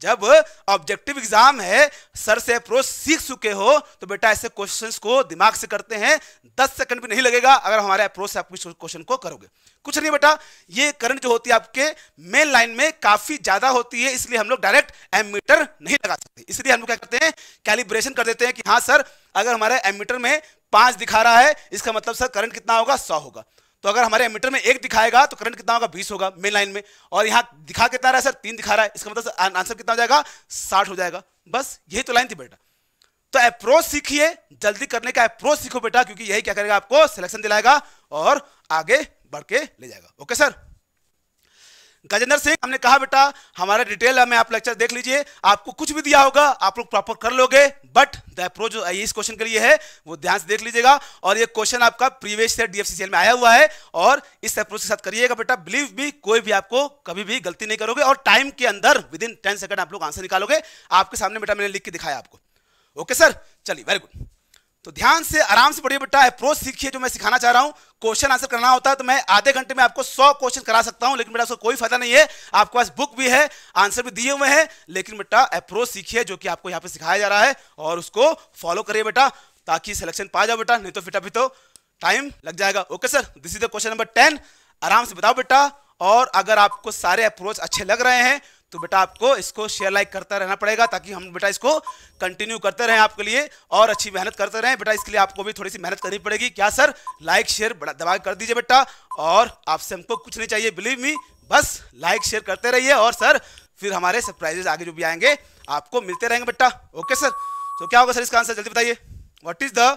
जब ऑब्जेक्टिव एग्जाम है सर से अप्रोच सीख चुके हो तो बेटा ऐसे क्वेश्चंस को दिमाग से करते हैं दस सेकंड भी नहीं लगेगा अगर हमारे अप्रोच से आप क्वेश्चन को करोगे कुछ नहीं बेटा ये करंट जो होती है आपके मेन लाइन में काफी ज्यादा होती है इसलिए हम लोग डायरेक्ट एमीटर नहीं लगा सकते इसलिए हम लोग क्या करते हैं कैलिब्रेशन कर देते हैं कि हाँ सर अगर हमारे एमीटर में पांच दिखा रहा है इसका मतलब सर करंट कितना होगा सौ होगा तो अगर हमारे एमीटर में एक दिखाएगा तो करंट कितना होगा बीस होगा मेन लाइन में और यहाँ दिखा कितना रहा है सर तीन दिखा रहा है इसका मतलब आंसर कितना हो जाएगा साठ हो जाएगा बस यही तो लाइन थी बेटा तो अप्रोच सीखिए जल्दी करने का अप्रोच सीखो बेटा क्योंकि यही क्या करेगा आपको सिलेक्शन दिलाएगा और आगे बढ़ के ले जाएगा ओके सर गजेंद्र सिंह हमने कहा बेटा हमारा डिटेल में आप लेक्चर देख लीजिए आपको कुछ भी दिया होगा आप लोग प्रॉपर कर लोगे बट द अप्रोच इस क्वेश्चन के लिए है वो ध्यान से देख लीजिएगा और ये क्वेश्चन आपका प्रीवियस ईयर डीएफसीसीएल में आया हुआ है और इस अप्रोच के साथ करिएगा बेटा बिलीव भी कोई भी आपको कभी भी गलती नहीं करोगे और टाइम के अंदर विद इन टेन सेकंड आप लोग आंसर निकालोगे आपके सामने बेटा मैंने लिख के दिखाया आपको ओके सर चलिए वेरी गुड तो ध्यान से आराम से पढ़िए बेटा अप्रोच सीखिए जो मैं सिखाना चाह रहा हूं क्वेश्चन आंसर करना होता है तो मैं आधे घंटे में आपको सौ क्वेश्चन करा सकता हूं लेकिन बेटा उसका कोई फायदा नहीं है आपके पास बुक भी है आंसर भी दिए हुए हैं लेकिन बेटा अप्रोच सीखिए जो कि आपको यहाँ पे सिखाया जा रहा है और उसको फॉलो करिए बेटा ताकि सिलेक्शन पा जाओ बेटा नहीं तो फिटा भी तो टाइम लग जाएगा okay sir this is the question number ten आराम से बताओ बेटा और अगर आपको सारे अप्रोच अच्छे लग रहे हैं तो बेटा आपको इसको शेयर लाइक करता रहना पड़ेगा ताकि हम बेटा इसको कंटिन्यू करते रहें आपके लिए और अच्छी मेहनत करते रहें बेटा इसके लिए आपको भी थोड़ी सी मेहनत करनी पड़ेगी क्या सर लाइक शेयर बड़ा दबा कर दीजिए बेटा और आपसे हमको कुछ नहीं चाहिए बिलीव मी बस लाइक शेयर करते रहिए और सर फिर हमारे सरप्राइजेज आगे जो भी आएंगे आपको मिलते रहेंगे बेटा ओके सर तो क्या होगा सर इसका आंसर जल्दी बताइए what is the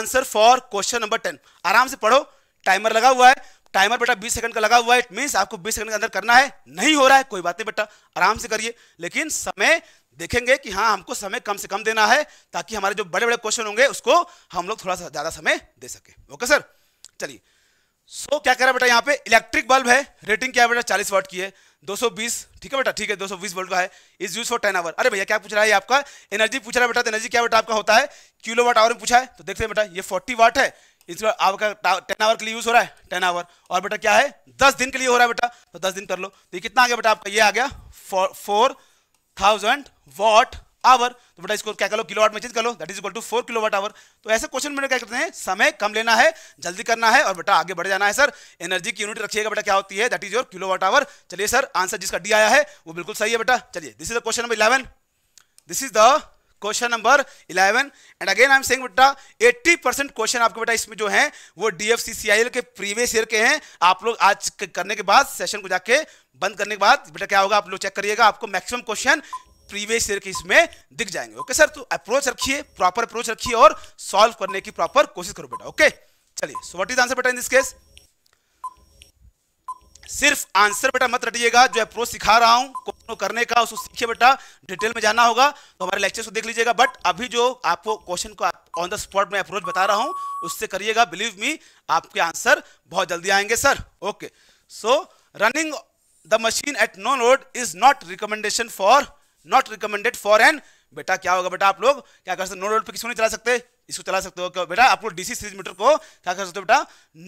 answer for question number ten आराम से पढ़ो टाइमर लगा हुआ है टाइमर बेटा 20 सेकंड का लगा हुआ है इट मीन्स आपको 20 सेकंड के अंदर करना है नहीं हो रहा है कोई बात नहीं बेटा आराम से करिए लेकिन समय देखेंगे कि हाँ हमको समय कम से कम देना है ताकि हमारे जो बड़े बड़े क्वेश्चन होंगे उसको हम लोग थोड़ा सा ज़्यादा समय दे सके ओके सर चलिए सो so, क्या कह रहा है बेटा यहाँ पे इलेक्ट्रिक बल्ब है रेटिंग क्या है बेटा 40 वाट की है 220 ठीक है बेटा ठीक है 220 वोल्ट का है is use for ten hour अरे भैया क्या पूछ रहा है आपका एनर्जी पूछ रहा है बेटा एनर्जी तो क्या बेटा आपका होता है किलो वाट आवर में पूछा है तो देखते हैं बेटा ये 40 वाट है इसका आपका टेन आवर के लिए यूज हो रहा है टेन आवर और बेटा क्या है दस दिन के लिए हो रहा है बेटा तो दस दिन कर लो तो कितना आ गया बेटा आपका ये आ गया फोर थाउजेंड वॉट आवर तो बेटा इसको क्या कर लो किलो वाट में चेंज कर लो that is equal to four kilo watt hour तो ऐसे क्वेश्चन में क्या करते हैं समय कम लेना है जल्दी करना है और बेटा आगे बढ़ जाना है सर एनर्जी की यूनिट रखिएगा बेटा क्या होती है that is your kilo watt hour चलिए सर आंसर जिसका डी आया है वो बिल्कुल सही है बेटा चलिए this is the question number eleven this is the question number eleven and again I am saying बेटा 80 परसेंट क्वेश्चन आपके बेटा इसमें जो है वो डीएफसीसीआईएल के प्रीवियस ईयर के हैं आप लोग आज करने के बाद सेशन को जाके बंद करने के बाद बेटा क्या होगा आप लोग चेक करिएगा आपको मैक्सिमम क्वेश्चन प्रीवियस ईयर के इसमें दिख जाएंगे ओके सर तो अप्रोच रखिए प्रॉपर अप्रोच रखिए और सॉल्व करने की प्रॉपर कोशिश करो बेटा ओके चलिए सो व्हाट इज आंसर बेटा इन दिस केस सिर्फ आंसर बेटा मत रटिएगा जो अप्रोच सिखा रहा हूं तो करने का उसको सीखिए बेटा डिटेल में जाना होगा तो हमारे लेक्चर को देख लीजिएगा बट अभी जो आपको क्वेश्चन को ऑन द स्पॉट में अप्रोच बता रहा हूं उससे करिएगा बिलीव मी आपके आंसर बहुत जल्दी आएंगे sir okay so running the machine at no load is not recommendation for not recommended for an बेटा क्या होगा बेटा आप लोग क्या कर सकते नो लोड पे किसको नहीं चला सकते इसको चला सकते हो बेटा आप लोग डीसी सीरीज मीटर को क्या कर सकते हो बेटा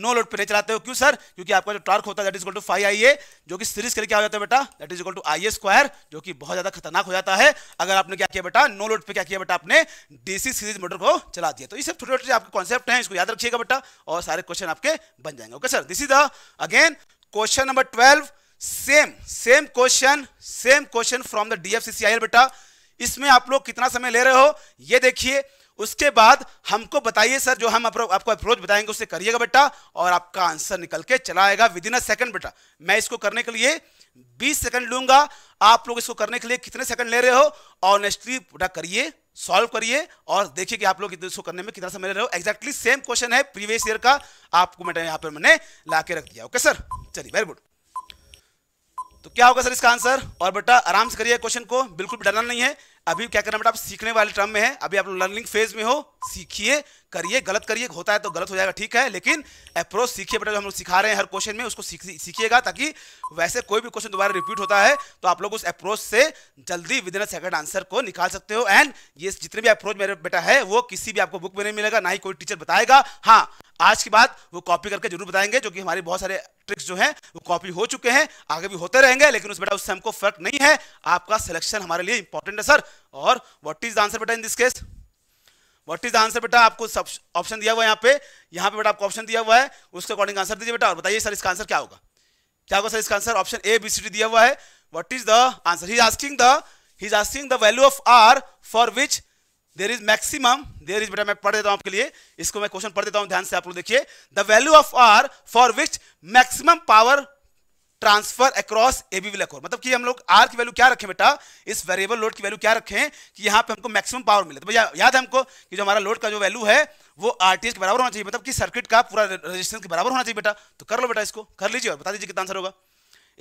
नो लोड पे नहीं चलाते हो क्यों सर क्योंकि आपका जो टॉर्क होता है that is equal to five I A जो कि सीरीज करके क्या हो जाता है बेटा that is equal to I A square जो कि बहुत ज्यादा खतरनाक हो जाता है अगर आपने क्या किया बेटा नो लोड पे क्या किया बेटा आपने डीसी सीरीज मीटर को चला दिया तो ये सब छोटे छोटे आपके कॉन्सेप्ट है इसको याद रखिएगा बेटा और सारे क्वेश्चन आपके बन जाएंगे okay sir this is the again question number twelve same same question same question from the DFCCIL बेटा इसमें आप लोग कितना समय ले रहे हो ये देखिए उसके बाद हमको बताइए सर जो हम आपको अप्रोच बताएंगे उससे करिएगा बेटा और आपका आंसर निकल के चला आएगा विद इन अ सेकंड बेटा मैं इसको करने के लिए 20 सेकंड लूंगा आप लोग इसको करने के लिए कितने सेकंड ले रहे हो ऑनेस्टली बेटा करिए सॉल्व करिए और देखिए कि आप लोग इसको करने में कितना समय ले रहे हो एक्जैक्टली सेम क्वेश्चन है प्रीवियस ईयर का आपको मैंने यहाँ पर मैंने ला के रख दिया ओके सर चलिए वेरी गुड तो क्या होगा सर इसका आंसर और बेटा आराम से करिए क्वेश्चन को बिल्कुल भी डरना नहीं है अभी क्या करना बेटा आप सीखने वाले टर्म में है अभी आप लर्निंग फेज में हो सीखिए करिए गलत करिए होता है तो गलत हो जाएगा ठीक है लेकिन अप्रोच सीखिए बेटा जो हम लोग सिखा रहे हैं हर क्वेश्चन में उसको सीखिएगा ताकि वैसे कोई भी क्वेश्चन दोबारा रिपीट होता है तो आप लोग उस अप्रोच से जल्दी within a second answer को निकाल सकते हो एंड ये जितने भी अप्रोच मेरे बेटा है वो किसी भी आपको बुक में नहीं मिलेगा ना ही कोई टीचर बताएगा हाँ आज की बात वो कॉपी करके जरूर बताएंगे जो कि हमारे बहुत सारे ट्रिक्स जो हैं वो कॉपी हो चुके हैं आगे भी होते रहेंगे लेकिन उस बेटा उससे हमको फर्क नहीं है आपका सिलेक्शन हमारे लिए इंपॉर्टेंट है सर और व्हाट इज द आंसर बेटा in this case what is the answer बेटा आपको ऑप्शन दिया हुआ है यहाँ पे यहाँ पे बेटा आपको ऑप्शन दिया हुआ है उसके अकॉर्डिंग आंसर दीजिए बेटा और बताइए सर इसका आंसर क्या होगा क्या होगा सर इसका answer option A B C D दिया हुआ है what is the answer he asking the he is asking the value of R for which there is maximum there is बेटा मैं पढ़ देता हूं आपके लिए इसको मैं क्वेश्चन पढ़ देता हूं ध्यान से आप लोग देखिए the value of R for which maximum power transfer across AB will मतलब कि हम लोग आर की वैल्यू क्या रखें बेटा इस वेरिएबल लोड की वैल्यू क्या रखें कि यहाँ पे हमको मैक्सिमम पावर मिले तो भैया याद है हमको कि जो हमारा लोड का जो वैल्यू है वो आर के बराबर होना चाहिए मतलब कि सर्किट का पूरा रेजिस्टेंस के बराबर होना चाहिए बेटा तो कर लो बेटा इसको कर लीजिए और बता दीजिए कितना आंसर होगा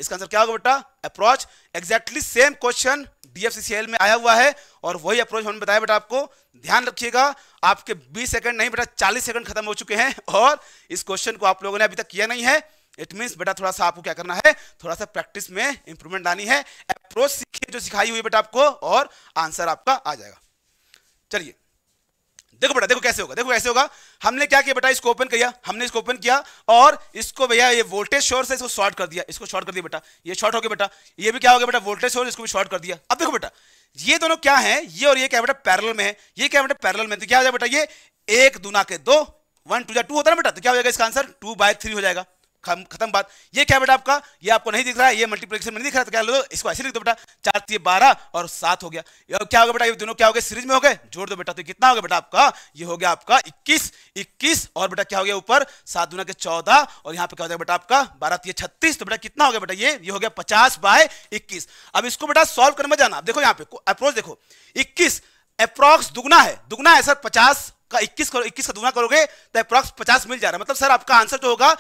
इसका आंसर क्या होगा बेटा approach exactly same question DFCCL में आया हुआ है और वही अप्रोच हमने बताया बेटा आपको ध्यान रखिएगा आपके बीस सेकंड नहीं बेटा चालीस सेकंड खत्म हो चुके हैं और इस क्वेश्चन को आप लोगों ने अभी तक किया नहीं है इट मीन बेटा थोड़ा सा आपको क्या करना है थोड़ा सा प्रैक्टिस में इंप्रूवमेंट लानी है अप्रोच सीखिए जो सिखाई हुई बेटा आपको और आंसर आपका आ जाएगा चलिए देखो बेटा देखो कैसे होगा देखो कैसे होगा हमने क्या किया बेटा इसको ओपन किया हमने इसको ओपन किया और इसको भैया ये वोल्टेज शोर से इसको शॉर्ट कर दिया इसको शॉर्ट कर दिया बेटा ये शॉर्ट हो गया बेटा ये भी क्या हो गया बेटा वोल्टेज शोर इसको भी शॉर्ट कर दिया अब देखो बेटा ये दोनों क्या है ये और ये क्या बेटा पैरल में है ये क्या बेटा पैरल में तो क्या हो जाए बेटा ये एक दुना के दो वन टू या टू होता है ना बेटा तो क्या हो जाएगा इसका आंसर टू बाय थ्री हो जाएगा खत्म बात ये क्या बेटा आपका ये आपको नहीं दिख रहा है ये मल्टीप्लिकेशन में नहीं दिख रहा था तो क्या लो इसको ऐसे लिख दो बेटा चार तीन बारह और सात हो गया ये क्या होगा बेटा ये दोनों क्या हो गए सीरीज में हो गए जोड़ दो बेटा तो कितना हो गया बेटा आपका ये हो गया आपका इक्कीस इक्कीस और बेटा क्या हो गया ऊपर सात दुना के चौदह और यहाँ पे क्या हो गया बेटा आपका बारह तीन छत्तीस तो बेटा कितना हो गया बेटा ये ये हो गया पचास बाय इक्कीस अब इसको बेटा सॉल्व करने में जाना देखो यहाँ पे अप्रोच देखो इक्कीस अप्रोक्स दुगना है दुगना है सर पचास का 21 करो 21 का दुना करोगे तो अप्रॉक्स 50 मिल जा रहा है मतलब सर आपका आंसर जो तो होगा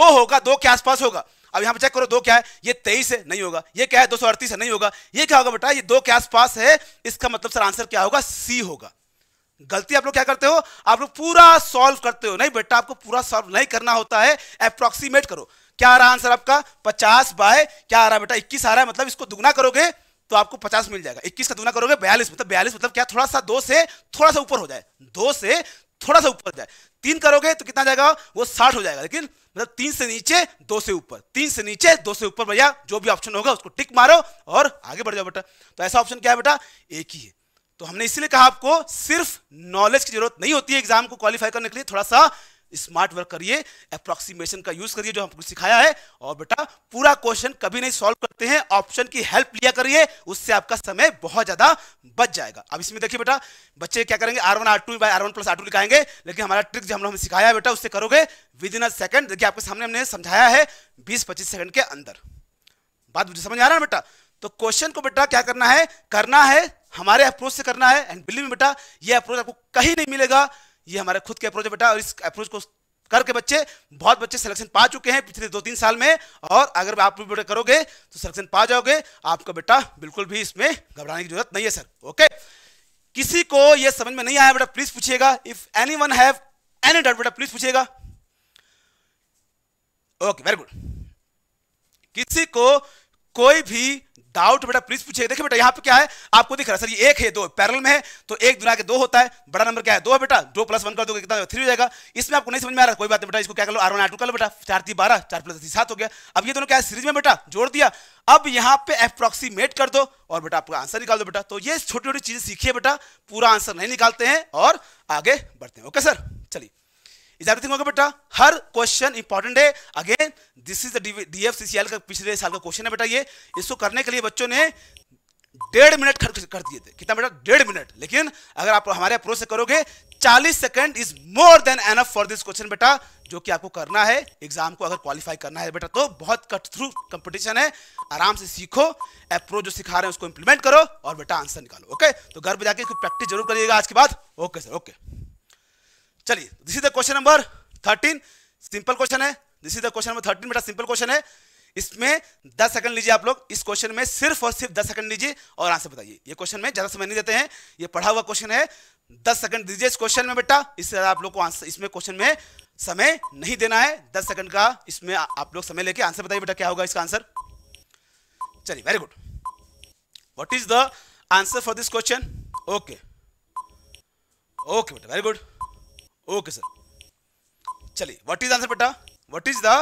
दो होगा दो के आसपास होगा अब यहाँ पर चेक करो दो क्या है ये तेईस है नहीं होगा ये क्या है दो है नहीं होगा ये क्या होगा बेटा ये दो के आसपास है इसका मतलब सर आंसर क्या होगा सी होगा गलती आप लोग क्या करते हो आप लोग पूरा सॉल्व करते हो नहीं बेटा आपको पूरा सॉल्व नहीं करना होता है अप्रोक्सीमेट करो क्या आ रहा आंसर आपका पचास बाय क्या आ रहा बेटा इक्कीस आ रहा है मतलब इसको दुगना करोगे तो आपको पचास मिल जाएगा इक्कीस का दुना करोगे बयालीस मतलब बयालीस मतलब क्या थोड़ा सा दो से थोड़ा सा ऊपर हो जाए दो से थोड़ा सा ऊपर जाए तीन करोगे तो कितना जाएगा वो साठ हो जाएगा लेकिन मतलब तीन से नीचे दो से ऊपर तीन से नीचे दो से ऊपर भैया जो भी ऑप्शन होगा उसको टिक मारो और आगे बढ़ जाओ बेटा तो ऐसा ऑप्शन क्या है बेटा एक ही है तो हमने इसलिए कहा आपको सिर्फ नॉलेज की जरूरत नहीं होती है एग्जाम को क्वालिफाई करने के लिए थोड़ा सा स्मार्ट वर्क करिए अप्रोक्सीमेशन का यूज करिए जो हमको सिखाया है और बेटा पूरा क्वेश्चन कभी नहीं सॉल्व करते हैं ऑप्शन की हेल्प लिया करिए उससे आपका समय बहुत ज्यादा बच जाएगा अब इसमें देखिए बेटा बच्चे क्या करेंगे R one R two by R one plus R two लिखाएंगे लेकिन हमारा ट्रिक जो हम लोग सिखाया है बेटा उससे करोगे विद इन अ सेकंड देखिए आपके सामने हमने समझाया है बीस पच्चीस सेकंड के अंदर बात मुझे समझ आ रहा है बेटा तो क्वेश्चन को बेटा क्या करना है करना है हमारे अप्रोच से करना है एंड बिलीव बेटा ये अप्रोच आपको कहीं नहीं मिलेगा ये हमारे खुद के अप्रोच है बेटा और इस अप्रोच को करके बच्चे बहुत बच्चे सिलेक्शन पा चुके हैं पिछले दो तीन साल में और अगर आप बेटा करोगे तो सिलेक्शन पा जाओगे आपका बेटा बिल्कुल भी इसमें घबराने की जरूरत नहीं है सर ओके किसी को यह समझ में नहीं आया बेटा प्लीज पूछिएगा if anyone have any doubt बेटा प्लीज पूछिएगा ओके वेरी गुड किसी को कोई भी डाउट बेटा प्लीज पूछे देखिए बेटा यहाँ पे क्या है आपको दिख रहा है सर ये एक है दो पैरल में है तो एक दुना के दो होता है बड़ा नंबर क्या है दो है बेटा दो प्लस वन कर दो कितना थ्री हो जाएगा इसमें आपको नहीं समझ में आ रहा कोई बात बेटा इसको क्या कर लो आर वन आर टू कर लो बेटा चार थी बारह चार प्लस थी सात हो गया अब ये दोनों क्या है सीरीज में बेटा जोड़ दिया अब यहाँ पे अप्रोक्सीमेट कर दो और बेटा आपका आंसर निकाल दो बेटा तो ये छोटी छोटी चीजें सीखिए बेटा पूरा आंसर नहीं निकालते हैं और आगे बढ़ते हैं ओके सर चलिए इज एवरीथिंग ओके बेटा हर क्वेश्चन इंपॉर्टेंट है अगेन दिस इज डीएफसीसीएल का पिछले साल का क्वेश्चन है बेटा ये इसको करने के लिए बच्चों ने डेढ़ मिनट खर्च कर दिए थे कितना बेटा डेढ़ मिनट लेकिन अगर आप हमारे अप्रोच से करोगे 40 second is more than enough for this question बेटा जो कि आपको करना है एग्जाम को अगर क्वालिफाई करना है बेटा तो बहुत कट थ्रू कंपटीशन है आराम से सीखो अप्रोच जो सिखा रहे हैं उसको इंप्लीमेंट करो और बेटा आंसर निकालो ओके तो घर पर जाके प्रैक्टिस जरूर करिएगा आज के बाद ओके सर ओके चलिए this is the question number thirteen simple question है this is the question number thirteen बेटा सिंपल क्वेश्चन है इसमें दस सेकंड लीजिए आप लोग इस क्वेश्चन में सिर्फ और सिर्फ दस सेकंड लीजिए और आंसर बताइए ये क्वेश्चन में ज्यादा समय नहीं देते हैं ये पढ़ा हुआ क्वेश्चन है दस सेकंड दीजिए इस क्वेश्चन में बेटा इससे ज्यादा आप लोग को आंसर इसमें क्वेश्चन में समय नहीं देना है दस सेकंड का इसमें आप लोग समय लेके आंसर बताइए बेटा क्या होगा इसका आंसर चलिए very good what is the answer for this question okay okay बेटा वेरी गुड ओके सर चलिए व्हाट इज आंसर बेटा what is the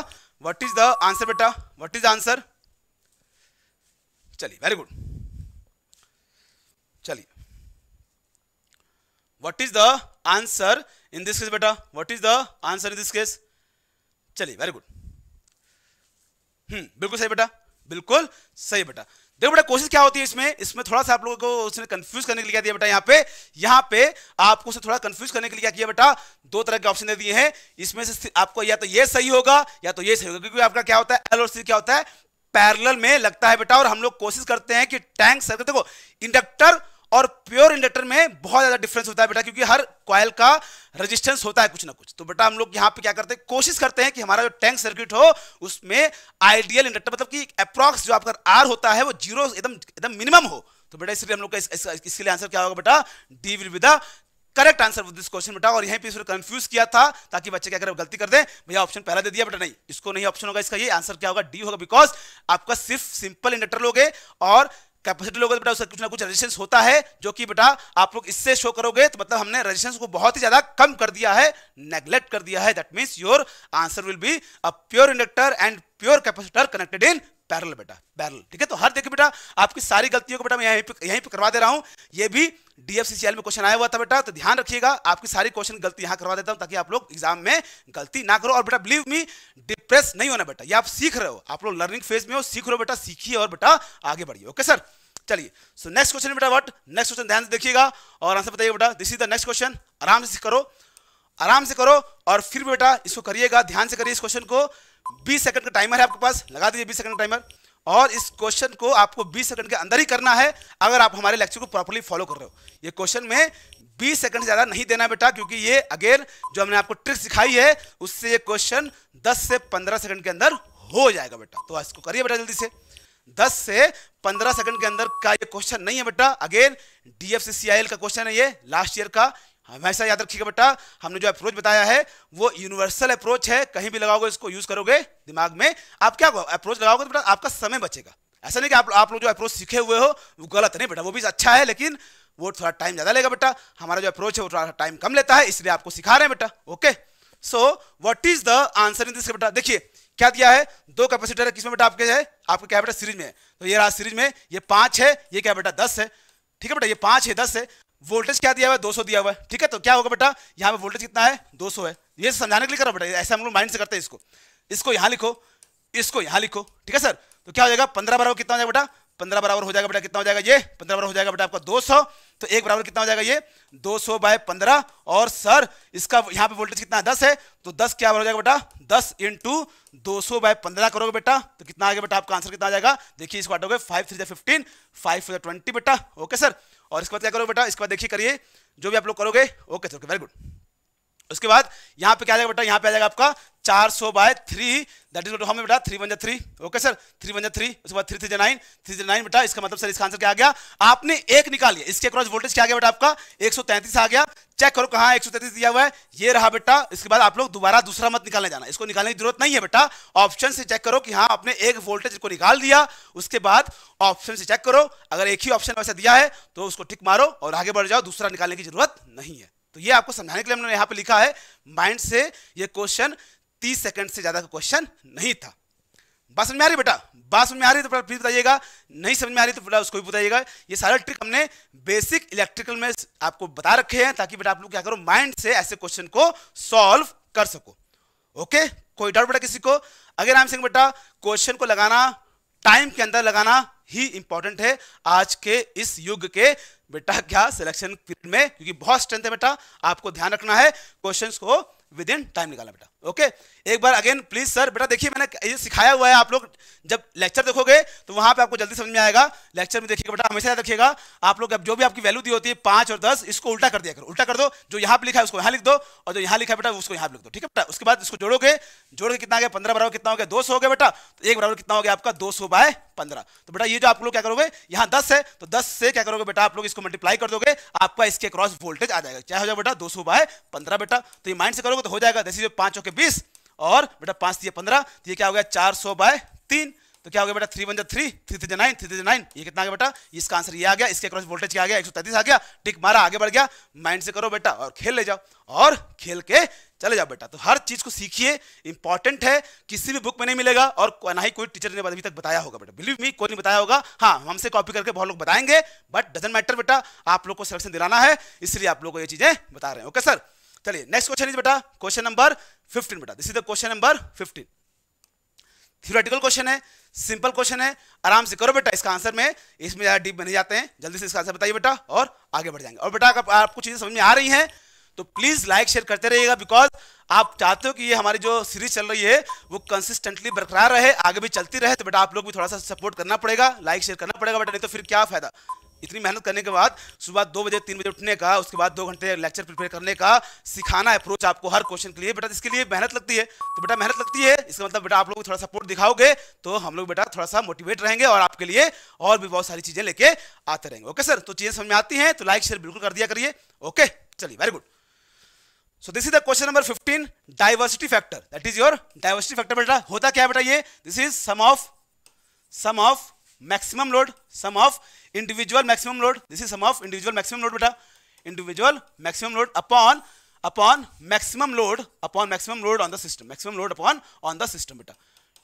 what is the answer बेटा व्हाट इज आंसर चलिए वेरी गुड चलिए what is the answer in this case बेटा what is the answer in this case चलिए very good hmm बिल्कुल सही बेटा बिल्कुल सही बेटा देखो बेटा कोशिश क्या होती है इसमें इसमें थोड़ा सा आप लोगों को उसने कंफ्यूज करने के लिए क्या दिया बेटा यहाँ पे यहाँ पे आपको उसे थोड़ा कंफ्यूज करने के लिए क्या किया बेटा दो तरह के ऑप्शन दे दिए हैं इसमें से आपको या तो ये सही होगा या तो ये सही होगा क्योंकि आपका क्या होता है एल और सी क्या होता है पैरल में लगता है बेटा और हम लोग कोशिश करते हैं कि टैंक सर्किट देखो इंडक्टर और प्योर इंडक्टर में बहुत ज़्यादा डिफरेंस होता है बेटा क्योंकि हर क्वाइल का रेजिस्टेंस होता है कुछ ना कुछ तो बेटा हम लोग यहाँ पे क्या करते हैं कोशिश करते हैं कि हमारा जो टैंक सर्किट हो उसमें आइडियल इंडक्टर मतलब कि अप्रॉक्स जो आपका आर होता है वो जीरो एकदम एकदम मिनिमम हो तो बेटा इसलिए हम लोग का इसके लिए आंसर क्या होगा बेटा D will with correct answer with this question बेटा और यहीं पर इसको कंफ्यूज किया था ताकि बच्चे क्या करें गलती कर दें भैया ऑप्शन पहला दे दिया बेटा नहीं इसको नहीं ऑप्शन होगा इसका ये आंसर क्या होगा डी होगा बिकॉज आपका सिर्फ सिंपल इंडक्टर लोगे और कैपेसिटी लोगे तो बेटा उसका कुछ ना कुछ रेजिस्टेंस होता है जो कि बेटा आप लोग इससे शो करोगे तो मतलब हमने रेजिस्टेंस को बहुत ही ज्यादा कम कर दिया है नेग्लेक्ट कर दिया है that means your answer will be a pure inductor and pure capacitor connected in parallel बेटा पैरल ठीक है तो हर देखिए बेटा आपकी सारी गलतियों को बेटा मैं यहीं पे यहीं पे करवा दे रहा हूँ ये भी डीएफसीसीएल में क्वेश्चन आया हुआ था बेटा तो ध्यान रखिएगा आपकी सारी क्वेश्चन गलती यहाँ करवा देता हूँ ताकि आप लोग एग्जाम में गलती ना करो और बेटा बिलीव मी डिप्रेस नहीं होना बेटा ये आप सीख रहे हो आप लोग लर्निंग फेज में हो सीख रहे हो बेटा सीखिए और बेटा आगे बढ़िए ओके सर चलिए सो नेक्स्ट क्वेश्चन बेटा वट नेक्स्ट क्वेश्चन ध्यान से देखिएगा और आंसर बताइए बेटा this is the next question आराम से करो आराम से करो और फिर बेटा इसको करिएगा ध्यान से करिए इस क्वेश्चन को 20 सेकंड का टाइमर है आपके पास लगा दीजिए 20 सेकंड का टाइमर और इस क्वेश्चन को आपको 20 सेकंड के अंदर ही करना है अगर आप हमारे लेक्चर को प्रॉपरली फॉलो कर रहे हो ये क्वेश्चन में 20 सेकंड से ज़्यादा नहीं देना बेटा क्योंकि ये अगेन जो हमने आपको ट्रिक सिखाई है उससे ये क्वेश्चन 10 से 15 सेकंड के अंदर हो जाएगा बेटा तो इसको करिए बेटा जल्दी से दस से पंद्रह सेकंड के अंदर का ये क्वेश्चन नहीं है बेटा अगेन डी का क्वेश्चन है ये लास्ट ईयर का हमेशा याद रखिएगा बेटा हमने जो अप्रोच बताया है वो यूनिवर्सल अप्रोच है कहीं भी लगाओगे इसको यूज करोगे दिमाग में आप क्या अप्रोच लगाओगे तो बेटा आपका समय बचेगा ऐसा नहीं कि आप आप लोग जो अप्रोच सीखे हुए हो वो गलत नहीं बेटा वो भी अच्छा है लेकिन वो थोड़ा टाइम ज़्यादा लेगा बेटा हमारा जो अप्रोच है वो थोड़ा टाइम कम लेता है इसलिए आपको सिखा रहे हैं बेटा okay so what is the answer in this बेटा देखिए क्या दिया है दो कैपेसिटर है किसमें बेटा आपके है आपके क्या बेटा सीरीज में तो ये रहा सीरीज में ये पांच है ये क्या बेटा दस है ठीक है बेटा ये पांच है दस है वोल्टेज क्या दिया हुआ है 200 दिया हुआ है ठीक है तो क्या होगा बेटा यहाँ पे वोल्टेज कितना है 200 है ये समझाने के लिए करो बेटा ऐसे हम लोग माइंड से करते हैं इसको इसको यहाँ लिखो इसको यहाँ लिखो ठीक है सर तो क्या हो जाएगा पंद्रह बराबर कितना हो जाएगा बेटा पंद्रह बराबर हो जाएगा बेटा कितना हो जाएगा ये पंद्रह बराबर हो जाएगा बेटा आपका दो सौ तो एक बराबर कितना हो जाएगा ये दो सौ बाय पंद्रह और सर इसका यहाँ पे वोल्टेज कितना है दस है तो दस क्या हो जाएगा बेटा दस इंटू दो सौ बाय पंद्रह करोगे बेटा तो कितना आ गया बेटा आपका आंसर कितना आ जाएगा देखिए इसको हटोगे five three fifteen five twenty बेटा ओके सर और इसके बाद क्या करो बेटा इसके बाद देखिए करिए जो भी आप लोग करोगे ओके सर वेरी गुड उसके बाद यहाँ पे क्या आ जाएगा बेटा यहाँ पे आ जाएगा आपका चार सौ बाय थ्री दैट इज हमें बेटा थ्री वन जा three okay sir three one जा थ्री उसके बाद थ्री थ्री जा नाइन थ्री जा नाइन बेटा इसका मतलब सर इसका आंसर क्या आ गया आपने एक निकाल लिया इसके अक्रॉस वोल्टेज क्या आ गया बेटा आपका एक सौ तैंतीस आ गया चेक करो कहाँ एक सौ तैंतीस दिया हुआ है ये रहा बेटा इसके बाद आप लोग दोबारा दूसरा मत निकालने जाना इसको निकालने की जरूरत नहीं है बेटा ऑप्शन से चेक करो कि हाँ आपने एक वोल्टेज को निकाल दिया उसके बाद ऑप्शन से चेक करो अगर एक ही ऑप्शन वैसा दिया है तो उसको टिक मारो और आगे बढ़ जाओ दूसरा निकालने की जरूरत नहीं है तो ये आपको समझाने के लिए हमने यहाँ पे लिखा है माइंड से ये क्वेश्चन तीस सेकंड से ज़्यादा का क्वेश्चन नहीं था बात समझ में आ रही बेटा बात समझ में आ रही तो प्लीज बताइएगा नहीं समझ में आ रही तो बेटा उसको भी बताइएगा ये सारे ट्रिक हमने बेसिक इलेक्ट्रिकल में आपको बता रखे हैं ताकि बेटा आप लोग क्या करो माइंड से ऐसे क्वेश्चन को सॉल्व कर सको ओके कोई डाउट बेटा किसी को अगर राम सिंह बेटा क्वेश्चन को लगाना टाइम के अंदर लगाना ही इंपॉर्टेंट है आज के इस युग के बेटा क्या सिलेक्शन में क्योंकि बहुत स्ट्रेंथ है बेटा आपको ध्यान रखना है क्वेश्चंस को विद इन टाइम निकालना बेटा ओके okay? एक बार अगेन प्लीज सर बेटा देखिए मैंने ये सिखाया हुआ है आप लोग जब लेक्चर देखोगे तो वहां पे आपको जल्दी समझ में आएगा लेक्चर में देखिएगा बेटा हमेशा याद रखिएगा आप लोग अब जो भी आपकी वैल्यू दी होती है पांच और दस इसको उल्टा कर दिया करो उल्टा कर दो जो यहाँ पे लिखा है उसको यहाँ लिख दो और जो यहाँ लिखा है बेटा उसको यहाँ लिख दो ठीक है बेटा उसके बाद इसको जोड़ोगे जोड़ के कितना गया पंद्रह बराबर कितना हो गया दो सौ हो गया बेटा तो एक बराबर कितना हो गया आपका दो सौ बाय पंद्रह तो बेटा ये जो आप लोग क्या करोगे यहाँ दस है तो दस से क्या करोगे बेटा आप लोग इसको मल्टीप्लाई कर दोगे आपका इसके क्रॉस वोल्टेज आ जाएगा क्या हो जाएगा बेटा दो सौ बाय पंद्रह बेटा तो ये माइंड से करोगे तो हो जाएगा दस पांच ओके के बीस और बेटा पांच दिया पंद्रह तो ये क्या हो गया चार सौ बाय तीन तो क्या हो गया बेटा थ्री वन जो three three three nine three three nine ये कितना आ गया बेटा इसका आंसर ये आ गया इसके क्रॉस वोल्टेज क्या आ गया एक सौ तैतीस आ गया टिक मारा आगे बढ़ गया माइंड से करो बेटा और खेल ले जाओ और खेल के चले जाओ बेटा तो हर चीज़ को सीखिए इंपॉर्टेंट है किसी भी बुक में नहीं मिलेगा और ना ही कोई टीचर ने अभी तक बताया होगा बेटा बिलीव मी कोई नहीं बताया होगा हाँ हमसे कॉपी करके बहुत लोग बताएंगे बट डजेंट मैटर बेटा आप लोग को सिलेक्शन दिलाना है इसलिए आप लोग को ये चीज़ें बता रहे हैं ओके सर चलिए नेक्स्ट क्वेश्चन बेटा क्वेश्चन नंबर फिफ्टीन बेटा this is the question number fifteen theoretical question है सिंपल क्वेश्चन है आराम से करो बेटा इसका आंसर में इसमें ज्यादा डीप बने जाते हैं जल्दी से इसका आंसर बताइए बेटा और आगे बढ़ जाएंगे और बेटा अगर आपको चीजें समझ में आ रही हैं तो प्लीज लाइक शेयर करते रहिएगा बिकॉज आप चाहते हो कि ये हमारी जो सीरीज चल रही है वो कंसिस्टेंटली बरकरार रहे आगे भी चलती रहे तो बेटा आप लोग भी थोड़ा सा सपोर्ट करना पड़ेगा लाइक शेयर करना पड़ेगा बेटा नहीं तो फिर क्या फायदा इतनी मेहनत करने के बाद सुबह दो बजे तीन बजे उठने का उसके बाद दो घंटे लेक्चर प्रिपेयर करने का सिखाना अप्रोच आपको हर क्वेश्चन के लिए बेटा इसके लिए मेहनत लगती है तो बेटा मेहनत लगती है इसका मतलब बेटा आप लोग थोड़ा सपोर्ट दिखाओगे तो हम लोग बेटा थोड़ा सा मोटिवेट रहेंगे और आपके लिए और भी बहुत सारी चीज़ें लेके आते रहेंगे ओके सर तो चीज़ें समझ में आती है तो लाइक शेयर बिल्कुल कर दिया करिए ओके चलिए very good so this is the question number 15 diversity factor that is your diversity factor बेटा होता क्या बेटा ये this is sum of sum of maximum load sum of individual maximum load this is sum of individual maximum load beta individual maximum load upon upon maximum load upon maximum load on the system maximum load upon on the system beta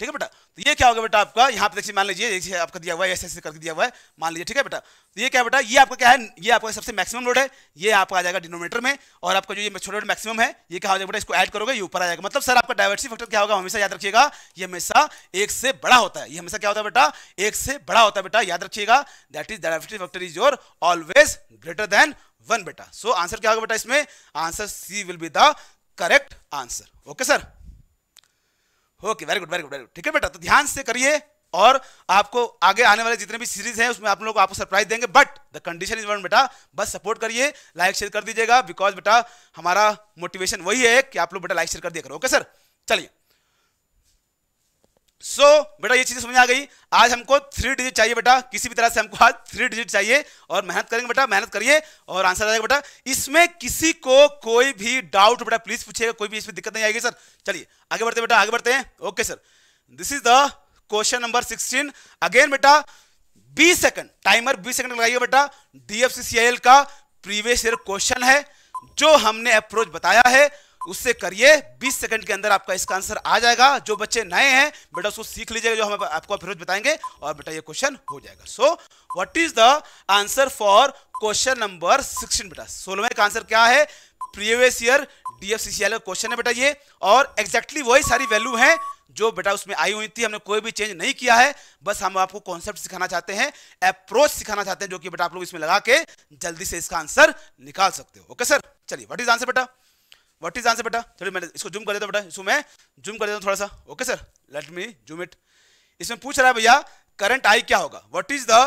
ठीक है बेटा तो ये क्या होगा बेटा आपका यहाँ पे देखिए मान लीजिए आपका दिया हुआ है ऐसे ऐसे करके दिया हुआ है मान लीजिए ठीक है बेटा तो ये क्या बेटा ये आपका क्या है ये आपका सबसे मैक्सिमम लोड है ये आपका आ जाएगा डिनोमीटर में और आपका जो ये छोटा मैक्सिमम है ये क्या हो जाएगा बेटा इसको ऐड करोगे ये ऊपर आ जाएगा मतलब सर आपका डायवर्सिटी फैक्टर क्या होगा हमेशा याद रखिएगा ये हमेशा एक से बड़ा होता है ये हमेशा क्या होता है बेटा एक से बड़ा होता है बेटा याद रखिएगा that is diversity factor is your always greater than one बेटा सो आंसर क्या होगा बेटा इसमें answer C will be the correct answer okay sir okay very good very good very good ठीक है बेटा तो ध्यान से करिए और आपको आगे आने वाले जितने भी सीरीज हैं उसमें आप लोग आपको सरप्राइज देंगे but the condition is one बेटा बस सपोर्ट करिए लाइक शेयर कर दीजिएगा बिकॉज बेटा हमारा मोटिवेशन वही है कि आप लोग बेटा लाइक शेयर कर दिया करो ओके सर चलिए सो so, बेटा ये चीज़ समझ आ गई आज हमको थ्री डिजिट चाहिए बेटा किसी भी तरह से हमको आज थ्री डिजिट चाहिए और मेहनत करेंगे बेटा मेहनत करिए और आंसर आ जाएगा बेटा इसमें किसी को कोई भी डाउट बेटा प्लीज पूछिएगा कोई भी इसमें दिक्कत नहीं आएगी सर चलिए आगे बढ़ते बेटा आगे बढ़ते हैं okay sir this is the question number sixteen again बेटा B second timer B second लगाइए बेटा डीएफसीसीआईएल का प्रीवियस ईयर क्वेश्चन है जो हमने अप्रोच बताया है उससे करिए 20 सेकंड के अंदर आपका इसका आंसर आ जाएगा जो बच्चे नए हैं बेटा उसको सीख लीजिएगा जो हम आपको फिरोज बताएंगे और बेटा ये क्वेश्चन हो जाएगा so what is the answer for question number 16 बेटा सोलहवें का आंसर क्या है प्रीवियस ईयर डीएफसीसीएल का क्वेश्चन है बेटा ये और एग्जैक्टली exactly वही सारी वैल्यू है जो बेटा उसमें आई हुई थी हमने कोई भी चेंज नहीं किया है बस हम आपको कॉन्सेप्ट सिखाना चाहते हैं अप्रोच सिखाना चाहते हैं जो कि बेटा आप लोग इसमें लगा के जल्दी से इसका आंसर निकाल सकते हो ओके सर चलिए व्हाट इज आंसर बेटा वट इज आंसर बेटा थोड़ी मैंने इसको जूम कर देता तो बेटा इसको मैं जूम कर देता हूँ थोड़ा सा okay sir let me zoom it इसमें पूछ रहा है भैया करंट आई क्या होगा what is the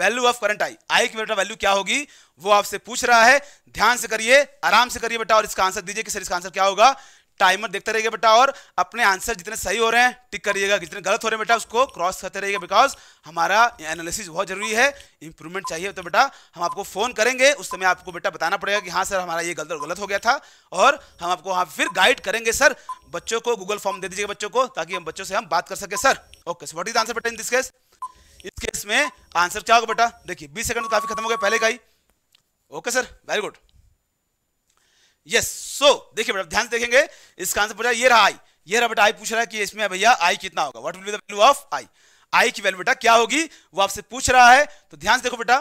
value of current I I की बेटा वैल्यू क्या होगी वो आपसे पूछ रहा है ध्यान से करिए आराम से करिए बेटा और इसका आंसर दीजिए कि सर इसका आंसर क्या होगा टाइमर देखते रहिएगा बेटा और अपने आंसर जितने सही हो रहे हैं टिक करिएगा जितने गलत हो रहे हैं बेटा उसको क्रॉस करते रहिएगा बिकॉज हमारा एनालिसिस बहुत जरूरी है इंप्रूवमेंट चाहिए तो बेटा हम आपको फ़ोन करेंगे उस समय आपको बेटा बताना पड़ेगा कि हाँ सर हमारा ये गलत गलत हो गया था और हम आपको वहाँ फिर गाइड करेंगे सर बच्चों को गूगल फॉर्म दे दीजिएगा बच्चों को ताकि हम बच्चों से हम बात कर सके sir okay what what is answer बेटा इन दिस केस इस केस में आंसर क्या होगा बेटा देखिए बीस सेकंड तो काफ़ी खत्म हो गया पहले का ही okay sir very good yes so देखिए बेटा ध्यान से देखेंगे इसका आंसर पूछा ये रहा आई ये रहा बेटा आई पूछ रहा है कि इसमें भैया आई कितना होगा what will value of I I की वैल्यू बेटा क्या होगी वो आपसे पूछ रहा है तो ध्यान से देखो बेटा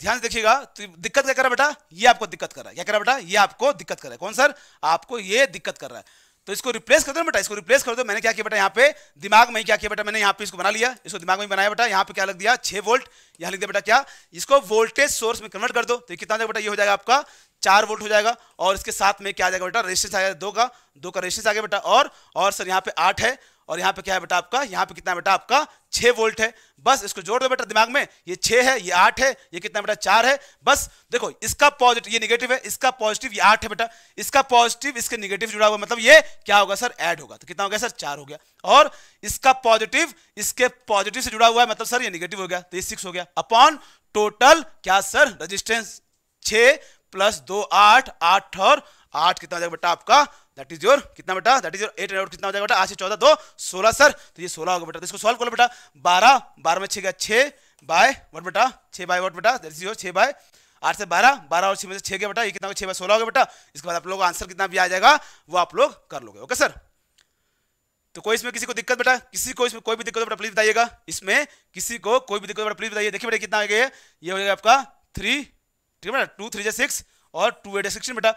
ध्यान से देखिएगा तो दिक्कत क्या कर रहा है बेटा ये आपको दिक्कत कर रहा है क्या कर रहा है बेटा ये आपको दिक्कत कर रहा है कौन सर आपको ये दिक्कत कर रहा है तो इसको रिप्लेस कर दो बेटा इसको रिप्लेस कर दो मैंने क्या किया बेटा यहाँ पे दिमाग में क्या किया बेटा मैंने यहाँ पे इसको बना लिया इसको दिमाग में बनाया बेटा यहाँ पे क्या लग दिया छह वोल्ट यहाँ लिख दिया बेटा क्या इसको वोल्टेज सोर्स में कन्वर्ट कर दो तो कितना बेटा ये हो जाएगा आपका चार वोल्ट हो जाएगा और इसके साथ में क्या आ जाएगा बेटा रेजिस्टेंस आ जाएगा दो का दो का रेजिस्टेंस आ गया बेटा और और सर यहाँ पे आठ है और यहाँ पे क्या है बेटा आपका यहाँ पे कितना बेटा आपका छह वोल्ट है बस इसको जोड़ दो बेटा दिमाग में ये छः है ये आठ है ये कितना बेटा चार है बस देखो इसका पॉजिटिव ये निगेटिव है इसका पॉजिटिव ये आठ है बेटा इसका पॉजिटिव इसके निगेटिव जुड़ा हुआ मतलब ये क्या होगा सर एड होगा तो कितना हो गया सर चार हो गया और इसका पॉजिटिव इसके पॉजिटिव से जुड़ा हुआ है मतलब सर ये निगेटिव हो गया तो ये सिक्स हो गया अपॉन टोटल क्या सर रजिस्टेंस छः प्लस दो आठ आठ और आठ कितना बेटा आपका दट इज योर कितना बेटा that is your eight and कितना हो जाएगा बेटा आज से चौदह दो सोलह सर तो ये सोलह होगा बेटा तो इसको सॉल्व करो बेटा बारह बारह में छह गया छह बाय वट बेटा छह बाय वट बेटा दट इज योर छह बाय आठ से बारह बारह और छह में से छह गया बेटा ये कितना छह बाय सोलह होगा बेटा इसके बाद आप लोग आंसर कितना भी आ जाएगा वो आप लोग कर लोगे ओके सर तो कोई इसमें किसी को दिक्कत बेटा किसी को इसमें कोई भी दिक्कत बेटा प्लीज बताइएगा इसमें किसी को कोई भी दिक्कत बेटा प्लीज बताइए देखिए बेटा कितना आ गया ये हो जाएगा आपका थ्री ठीक है बेटा टू थ्री जे सिक्स और टू एट सिक्सटीन बेटा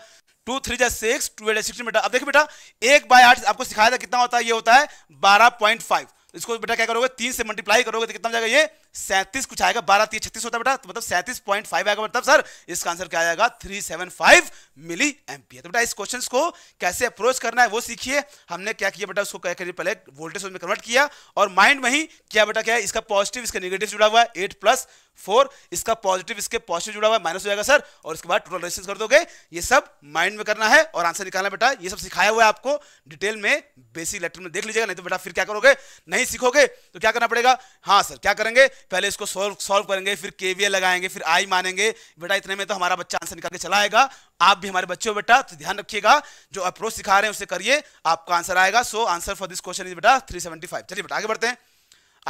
two three J six two eight sixteen बेटा अब देखिए बेटा एक बाय आठ आपको सिखाया था कितना होता है ये होता है बारह पॉइंट फाइव इसको बेटा क्या करोगे तीन से मल्टीप्लाई करोगे तो कितना जाएगा ये सैंतीस कुछ आएगा बारह तीस छत्तीस होता बेटा तो मतलब सैंतीस पॉइंट फाइव आएगा मतलब सर इसका आंसर क्या आएगा three seven five milli ampere तो बेटा इस क्वेश्चन को कैसे अप्रोच करना है वो सीखिए हमने क्या किया बेटा उसको क्या करिए पहले वोल्टेज में कन्वर्ट किया और माइंड में ही क्या बेटा क्या है इसका पॉजिटिव इसका निगेटिव जुड़ा हुआ है एट प्लस फोर इसका पॉजिटिव इसके पॉजिटिव जुड़ा हुआ है माइनस हो जाएगा सर और उसके बाद टोटल रेजिस्टेंस कर दोगे ये सब माइंड में करना है और आंसर निकालना बेटा ये सब सिखाया हुआ है आपको डिटेल में बेसिक लेटर में देख लीजिएगा नहीं तो बेटा फिर क्या करोगे नहीं सीखोगे तो क्या करना पड़ेगा हाँ सर क्या करेंगे पहले इसको सोल्व सॉल्व करेंगे फिर के लगाएंगे फिर आई मानेंगे बेटा इतने में तो हमारा बच्चा आंसर निकाल के चलाएगा आप भी हमारे बच्चे हो बेटा तो ध्यान रखिएगा जो अप्रोच सिखा रहे हैं उसे करिए आपका आंसर आएगा so answer for this question is बेटा थ्री चलिए बेटा आगे बढ़ते हैं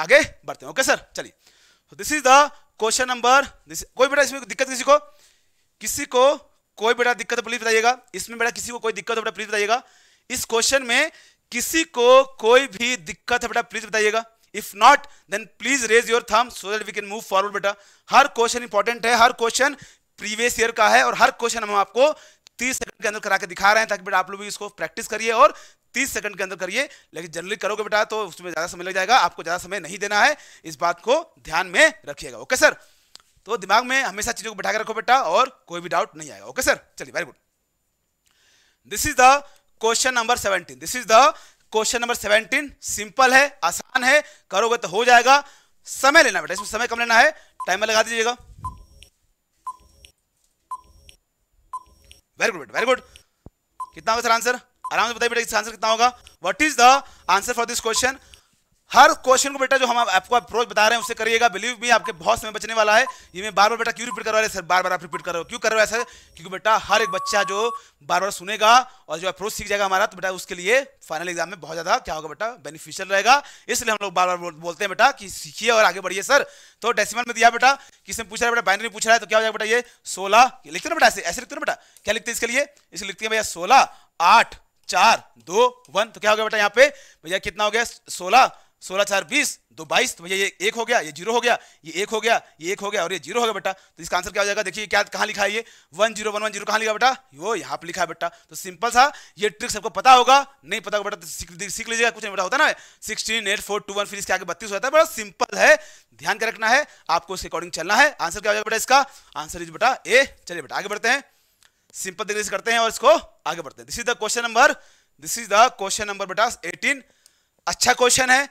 आगे बढ़ते हैं ओके सर चलिए तो this is the question number कोई बेटा इसमें दिक्कत किसी को किसी को कोई बेटा दिक्कत प्लीज बताइएगा इसमें बेटा किसी को कोई दिक्कत बेटा प्लीज बताइएगा इस क्वेश्चन में किसी को कोई भी दिक्कत है बेटा प्लीज बताइएगा if not then please raise your thumb so that we can move forward बेटा हर क्वेश्चन इंपॉर्टेंट है हर क्वेश्चन प्रीवियस ईयर का है और हर क्वेश्चन हम आपको तीस सेकंड के अंदर करा के दिखा रहे हैं ताकि बेटा आप लोग भी इसको प्रैक्टिस करिए और तीस सेकंड के अंदर करिए लेकिन जनरली करोगे बेटा तो उसमें ज़्यादा समय लग जाएगा आपको ज़्यादा समय नहीं देना है इस बात को ध्यान में रखिएगा ओके सर तो दिमाग में हमेशा चीज़ों को बैठा के रखो बेटा और कोई भी डाउट नहीं आएगा ओके सर चलिए very good this is the question number seventeen this is the question number seventeen simple है आसान है करोगे तो हो जाएगा समय लेना बेटा इसमें समय कम लेना है टाइमर लगा दीजिएगा वेरी गुड बेटा वेरी गुड कितना होगा सर आंसर आराम से बताइए बेटा इसका आंसर कितना होगा what is the answer for this question हर क्वेश्चन को बेटा जो हम आपको अप्रोच बता रहे हैं उससे करिएगा बिलीव भी आपके बहुत समय बचने वाला है ये मैं बार बार बेटा क्यों रिपीट करवा रहे सर बार बार आप रिपीट कर रहे हो क्यों कर रहे हो सर क्योंकि बेटा हर एक बच्चा जो बार बार सुनेगा और जो अप्रोच सीख जाएगा हमारा तो बेटा उसके लिए फाइनल एग्जाम में बहुत ज़्यादा क्या होगा बेटा बेनिफिशियल रहेगा इसलिए हम लोग बार बार बोलते हैं बेटा कि सीखिए और आगे बढ़िए सर तो डेसिमल में दिया बेटा किसने पूछ रहा है बेटा बाइनरी पूछ रहा है तो क्या हो जाएगा बेटा ये सोलह लिखते ना बेटा ऐसे ऐसे लिखते ना बेटा क्या लिखते हैं इसके लिए इसलिए लिखते हैं भैया सोलह आठ चार दो वन तो क्या हो गया बेटा यहाँ पे भैया कितना हो गया सोलह सोलह चार बीस दो बाईस तो भैया ये एक हो गया ये जीरो हो गया ये एक हो गया ये एक हो गया और ये जीरो हो गया बेटा तो इसका आंसर क्या हो जाएगा देखिए क्या कहाँ लिखा है ये one zero one one zero कहाँ लिखा बेटा यो यहाँ पे लिखा है बेटा तो सिंपल सा ये ट्रिक सबको पता होगा नहीं पता होगा बेटा तो सीख, लीजिएगा कुछ नहीं बेटा होता ना sixteen eight four two one फिर इसके आगे बत्तीस होता है बड़ा सिंपल है ध्यान के रखना है आपको उसके अकॉर्डिंग चलना है आंसर क्या हो जाएगा बेटा इसका आंसर इज बेटा ए चलिए बेटा आगे बढ़ते हैं सिंपल तरीके से करते हैं और इसको आगे बढ़ते हैं this is the question number this is the question number बेटा एटीन अच्छा क्वेश्चन है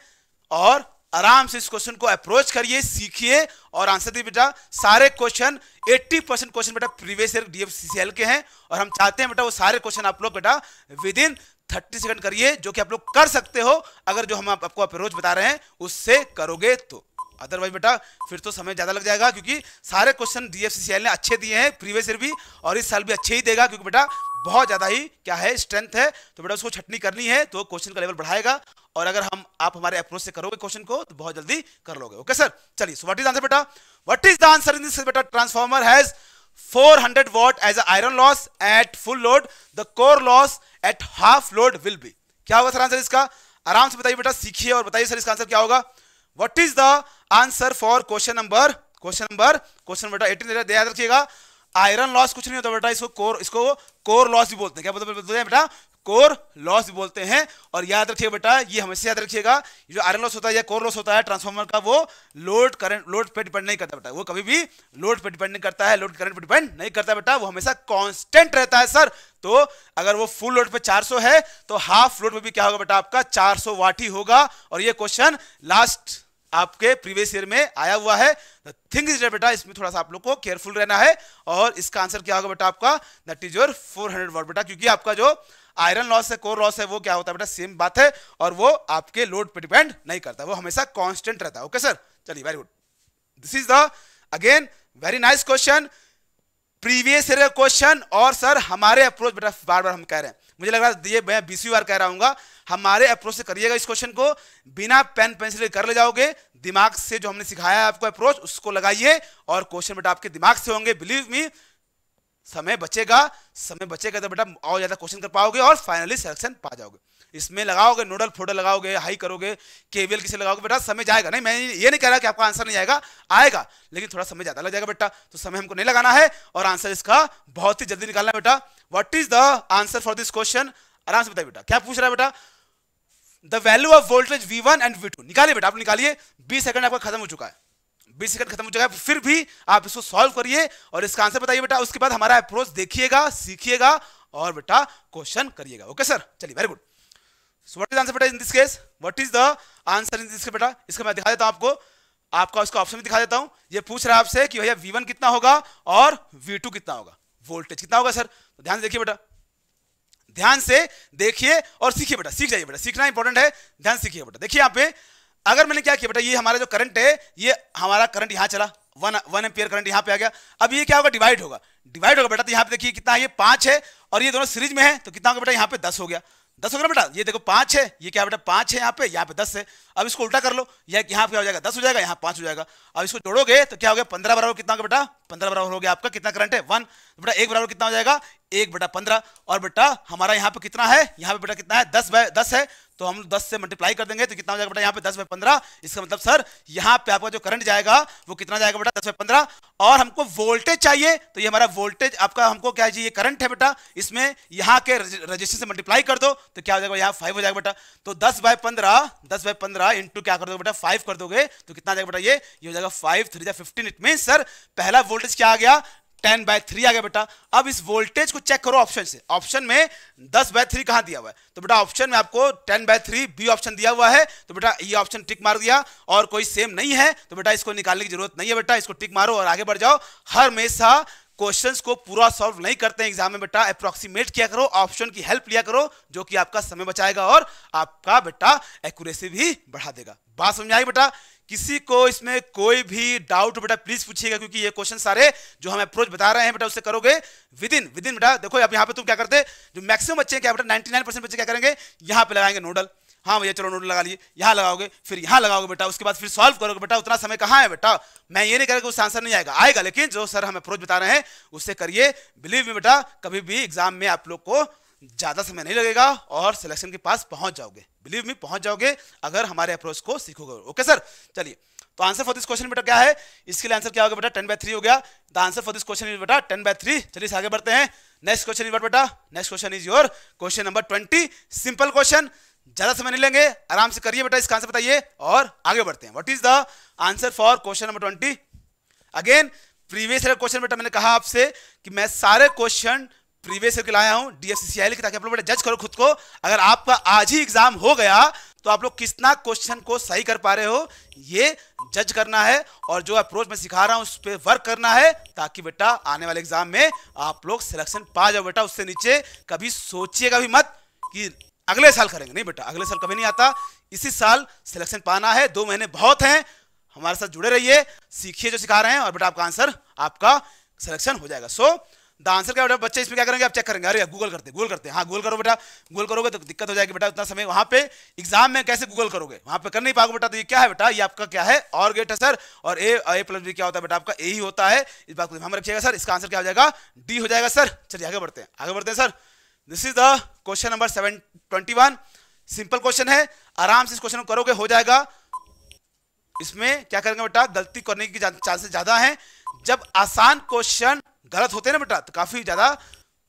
और आराम से इस क्वेश्चन को अप्रोच करिए सीखिए और आंसर दिए बेटा सारे क्वेश्चन 80 परसेंट क्वेश्चन बेटा प्रीवियस ईयर डीएफसीसीएल के हैं और हम चाहते हैं बेटा वो सारे क्वेश्चन आप लोग बेटा विद इन थर्टी सेकंड करिए जो कि आप लोग कर सकते हो अगर जो हम आप, आपको अप्रोच बता रहे हैं उससे करोगे तो अदरवाइज बेटा फिर तो समय ज़्यादा लग जाएगा क्योंकि सारे क्वेश्चन डीएफसीसीएल ने अच्छे दिए हैं प्रीवियस ईयर भी और इस साल भी अच्छे ही देगा क्योंकि बेटा बहुत ज़्यादा ही क्या है स्ट्रेंथ है तो बेटा उसको छटनी करनी है तो क्वेश्चन का लेवल बढ़ाएगा और अगर हम आप हमारे अप्रोच से करोगे क्वेश्चन को तो बहुत जल्दी कर लोगे ओके सर चलिए सो व्हाट इज आंसर बेटा what is the answer in this बेटा transformer has 400 watt as a iron loss at full load the core loss at half load will be क्या होगा सर आंसर इसका आराम से बताइए बेटा सीखिए और बताइए सर इसका आंसर क्या होगा what is the answer for question number question number question बेटा 18 दे याद रखिएगा आयरन लॉस कुछ नहीं होता बेटा इसको कोर इसको कोर लॉस भी बोलते हैं क्या बोलते हैं बेटा कोर लॉस भी बोलते हैं और याद रखिए बेटा ये हमेशा याद रखिएगा जो आयरन लॉस होता है या कोर लॉस होता है ट्रांसफार्मर का वो लोड करंट लोड पे डिपेंड नहीं करता बेटा वो कभी भी लोड पे डिपेंड नहीं करता है लोड करंट पे डिपेंड नहीं करता बेटा वो हमेशा कांस्टेंट रहता है सर तो अगर वो फुल लोड पे 400 है तो हाफ लोड पे भी क्या होगा बेटा आपका चार वाट ही होगा और ये क्वेश्चन लास्ट आपके प्रीवियस ईयर में आया हुआ है थिंग इज बेटा इसमें थोड़ा सा आप लोग को केयरफुल रहना है और इसका आंसर क्या होगा बेटा आपका that is your four hundred बेटा क्योंकि आपका जो आयरन लॉस है कोर लॉस है वो क्या होता है बेटा सेम बात है और वो आपके लोड पे डिपेंड नहीं करता वो हमेशा कॉन्स्टेंट रहता है ओके सर चलिए very good this is the again very nice question previous year question और सर हमारे अप्रोच बेटा बार बार हम कह रहे हैं मुझे लग रहा है ये मैं बीसवीं बार कह रहा हूँ हमारे अप्रोच से करिएगा इस क्वेश्चन को बिना पेन पेंसिल कर ले जाओगे दिमाग से जो हमने सिखाया आपको अप्रोच उसको लगाइए और क्वेश्चन बेटा आपके दिमाग से होंगे बिलीव मी समय बचेगा समय बचेगा तो बेटा और ज़्यादा क्वेश्चन कर पाओगे और फाइनली सिलेक्शन पा जाओगे इसमें लगाओगे नोडल फोडल लगाओगे हाई करोगे केवल किसे लगाओगे बेटा समय जाएगा नहीं मैं ये नहीं कह रहा कि आपका आंसर नहीं आएगा आएगा लेकिन थोड़ा समय ज़्यादा लग जाएगा बेटा तो समय हमको नहीं लगाना है और आंसर इसका बहुत ही जल्दी निकालना है बेटा what is the answer for this question आराम से बताइए बेटा क्या पूछ रहा है बेटा the value of voltage V one and V two निकालिए बेटा आप निकालिए बीस सेकंड आपका खत्म हो चुका है बीस सेकंड खत्म हो चुका है फिर भी आप इसको सॉल्व करिए और इसका आंसर बताइए बेटा उसके बाद हमारा अप्रोच देखिएगा सीखिएगा और बेटा क्वेश्चन करिएगा ओके सर चलिए very good so what is answer बेटा in this case what is the answer in this case बेटा इसका मैं दिखा देता हूं आपको आपका उसका ऑप्शन भी दिखा देता हूं ये पूछ रहा है आपसे कि भैया वी कितना होगा और वी कितना होगा वोल्टेज कितना होगा सर तो ध्यान से देखिए बेटा ध्यान से देखिए और सीखिए बेटा सीख जाइए बेटा सीखना इंपॉर्टेंट है ध्यान सीखिए बेटा देखिए यहाँ पे अगर मैंने क्या किया बेटा ये हमारा जो करंट है ये हमारा करंट यहाँ चला वन वन एम्पियर करंट यहाँ पे आ गया अब ये क्या होगा डिवाइड होगा डिवाइड होगा बेटा तो यहाँ पे देखिए कितना ये पांच है और ये दोनों सीरीज में है तो कितना होगा बेटा यहाँ पे दस हो गया दस हो गया बेटा ये देखो पांच है ये क्या बेटा पांच है यहाँ पे यहाँ पे दस है अब इसको उल्टा कर लो यहाँ यहाँ क्या हो जाएगा दस हो जाएगा यहाँ पांच हो जाएगा अब इसको जोड़ोगे तो क्या हो गया पंद्रह बराबर कितना होगा बेटा पंद्रह बराबर हो गया आपका कितना करंट है वन तो बेटा एक बराबर कितना हो जाएगा एक बेटा पंद्रह और बेटा हमारा यहाँ पे कितना है यहाँ पे बेटा कितना है दस बाय दस है तो हम दस से मल्टीप्लाई कर देंगे तो कितना हो जाएगा बेटा यहाँ पे दस बाई पंद्रह इसका मतलब सर यहाँ पे आपका जो करंट जाएगा वो कितना जाएगा बेटा दस बाई पंद्रह और हमको वोल्टेज चाहिए तो ये हमारा वोल्टेज आपका हमको क्या चाहिए करंट है बेटा इसमें यहाँ के रजिस्टर से मल्टीप्लाई कर दो तो क्या हो जाएगा यहाँ फाइव हो जाएगा बेटा तो दस बाय पंद्रह दस बाय पंद्रह इंटू क्या कर दोगे बेटा फाइव कर दोगे तो कितना जाएगा बेटा ये ये हो जाएगा फाइव थ्री जाए फिफ्टीन इट मीन सर पहला वोल्टेज क्या आ गया टेन बाय थ्री आ गया बेटा अब इस वोल्टेज को चेक करो ऑप्शन से ऑप्शन में दस बाय थ्री कहाँ दिया हुआ है तो बेटा ऑप्शन में आपको ten by three B option दिया हुआ है तो बेटा ये ऑप्शन टिक मार दिया और कोई सेम नहीं है तो बेटा इसको निकालने की जरूरत नहीं है बेटा इसको टिक मारो और आगे बढ़ जाओ हर हमेशा क्वेश्चन को पूरा सॉल्व नहीं करते हैं एग्जाम में बेटा अप्रोक्सीमेट किया करो ऑप्शन की हेल्प लिया करो जो कि आपका समय बचाएगा और आपका बेटा एक्यूरेसी भी बढ़ा देगा बात समझ आई बेटा किसी को इसमें कोई भी डाउट बेटा प्लीज पूछिएगा क्योंकि ये क्वेश्चन सारे जो हम अप्रोच बता रहे हैं बेटा उससे करोगे विद इन विद इन बेटा देखो अब यहाँ पे तुम क्या करते जो मैक्सिमम बच्चे क्या बेटा नाइन्टी परसेंट बच्चे क्या करेंगे यहाँ पे लगाएंगे नोडल हाँ भैया चलो नोट लगा लिए यहाँ लगाओगे फिर यहाँ लगाओगे बेटा उसके बाद फिर सॉल्व करोगे बेटा उतना समय कहाँ है बेटा मैं ये नहीं कह रहा कि उसका आंसर नहीं आएगा आएगा लेकिन जो सर हम अप्रोच बता रहे हैं उससे करिए बिलीव में बेटा कभी भी एग्जाम में आप लोग को ज़्यादा समय नहीं लगेगा और सिलेक्शन के पास पहुंच जाओगे बिलीव मी पहुंच जाओगे अगर हमारे अप्रोच को सीखोगे ओके सर चलिए तो आंसर फॉर दिस क्वेश्चन बेटा क्या है इसके लिए आंसर क्या होगा बेटा टेन बाय थ्री हो गया the answer for this question is बेटा टेन बाय थ्री चलिए आगे बढ़ते हैं नेक्स्ट क्वेश्चन इज बेटा next question is your question number twenty simple question ज्यादा समय नहीं लेंगे आराम से करिए बेटा इसका आंसर बताइए और आगे बढ़ते हैं what is the answer for question number twenty again previous question बेटा मैंने कहा आपसे कि मैं सारे क्वेश्चन प्रीवियस के लाया हूं डीएससीसीआई के ताकि आप लोग बड़े जज करो खुद को अगर आपका आज ही एग्जाम हो गया तो आप लोग कितना क्वेश्चन को सही कर पा रहे हो ये जज करना है और जो अप्रोच मैं सिखा रहा हूं उस पर वर्क करना है ताकि बेटा आने वाले एग्जाम में आप लोग सिलेक्शन पा जाओ बेटा उससे नीचे कभी सोचिएगा भी मत कि अगले साल करेंगे नहीं बेटा अगले साल कभी नहीं आता इसी साल सिलेक्शन पाना है दो महीने बहुत हैं हमारे साथ जुड़े रहिए सीखिए जो सिखा रहे हैं और बेटा आपका आंसर आपका सिलेक्शन हो जाएगा सो so, द आंसर क्या बेटा बच्चे इसमें क्या करेंगे आप चेक करेंगे अरे गूगल करते गूगल करते हाँ गूगल करो बेटा गूगल करोगे तो दिक्कत हो जाएगी बेटा उतना समय वहाँ पे एग्जाम में कैसे गूगल करोगे वहाँ पे कर नहीं पाओगे बेटा तो ये क्या है बेटा ये आपका क्या है और गेट है सर और ए ए प्लस बी क्या होता है बेटा आपका ए ही होता है इस बात को हम रखिएगा सर इसका आंसर क्या हो जाएगा डी हो जाएगा सर चलिए आगे बढ़ते हैं आगे बढ़ते हैं sir this is the question number seven twenty one simple question है आराम से इस क्वेश्चन को करोगे हो जाएगा इसमें क्या करेंगे बेटा गलती करने की चांसेस ज्यादा हैं जब आसान क्वेश्चन गलत होते हैं ना बेटा तो काफी ज्यादा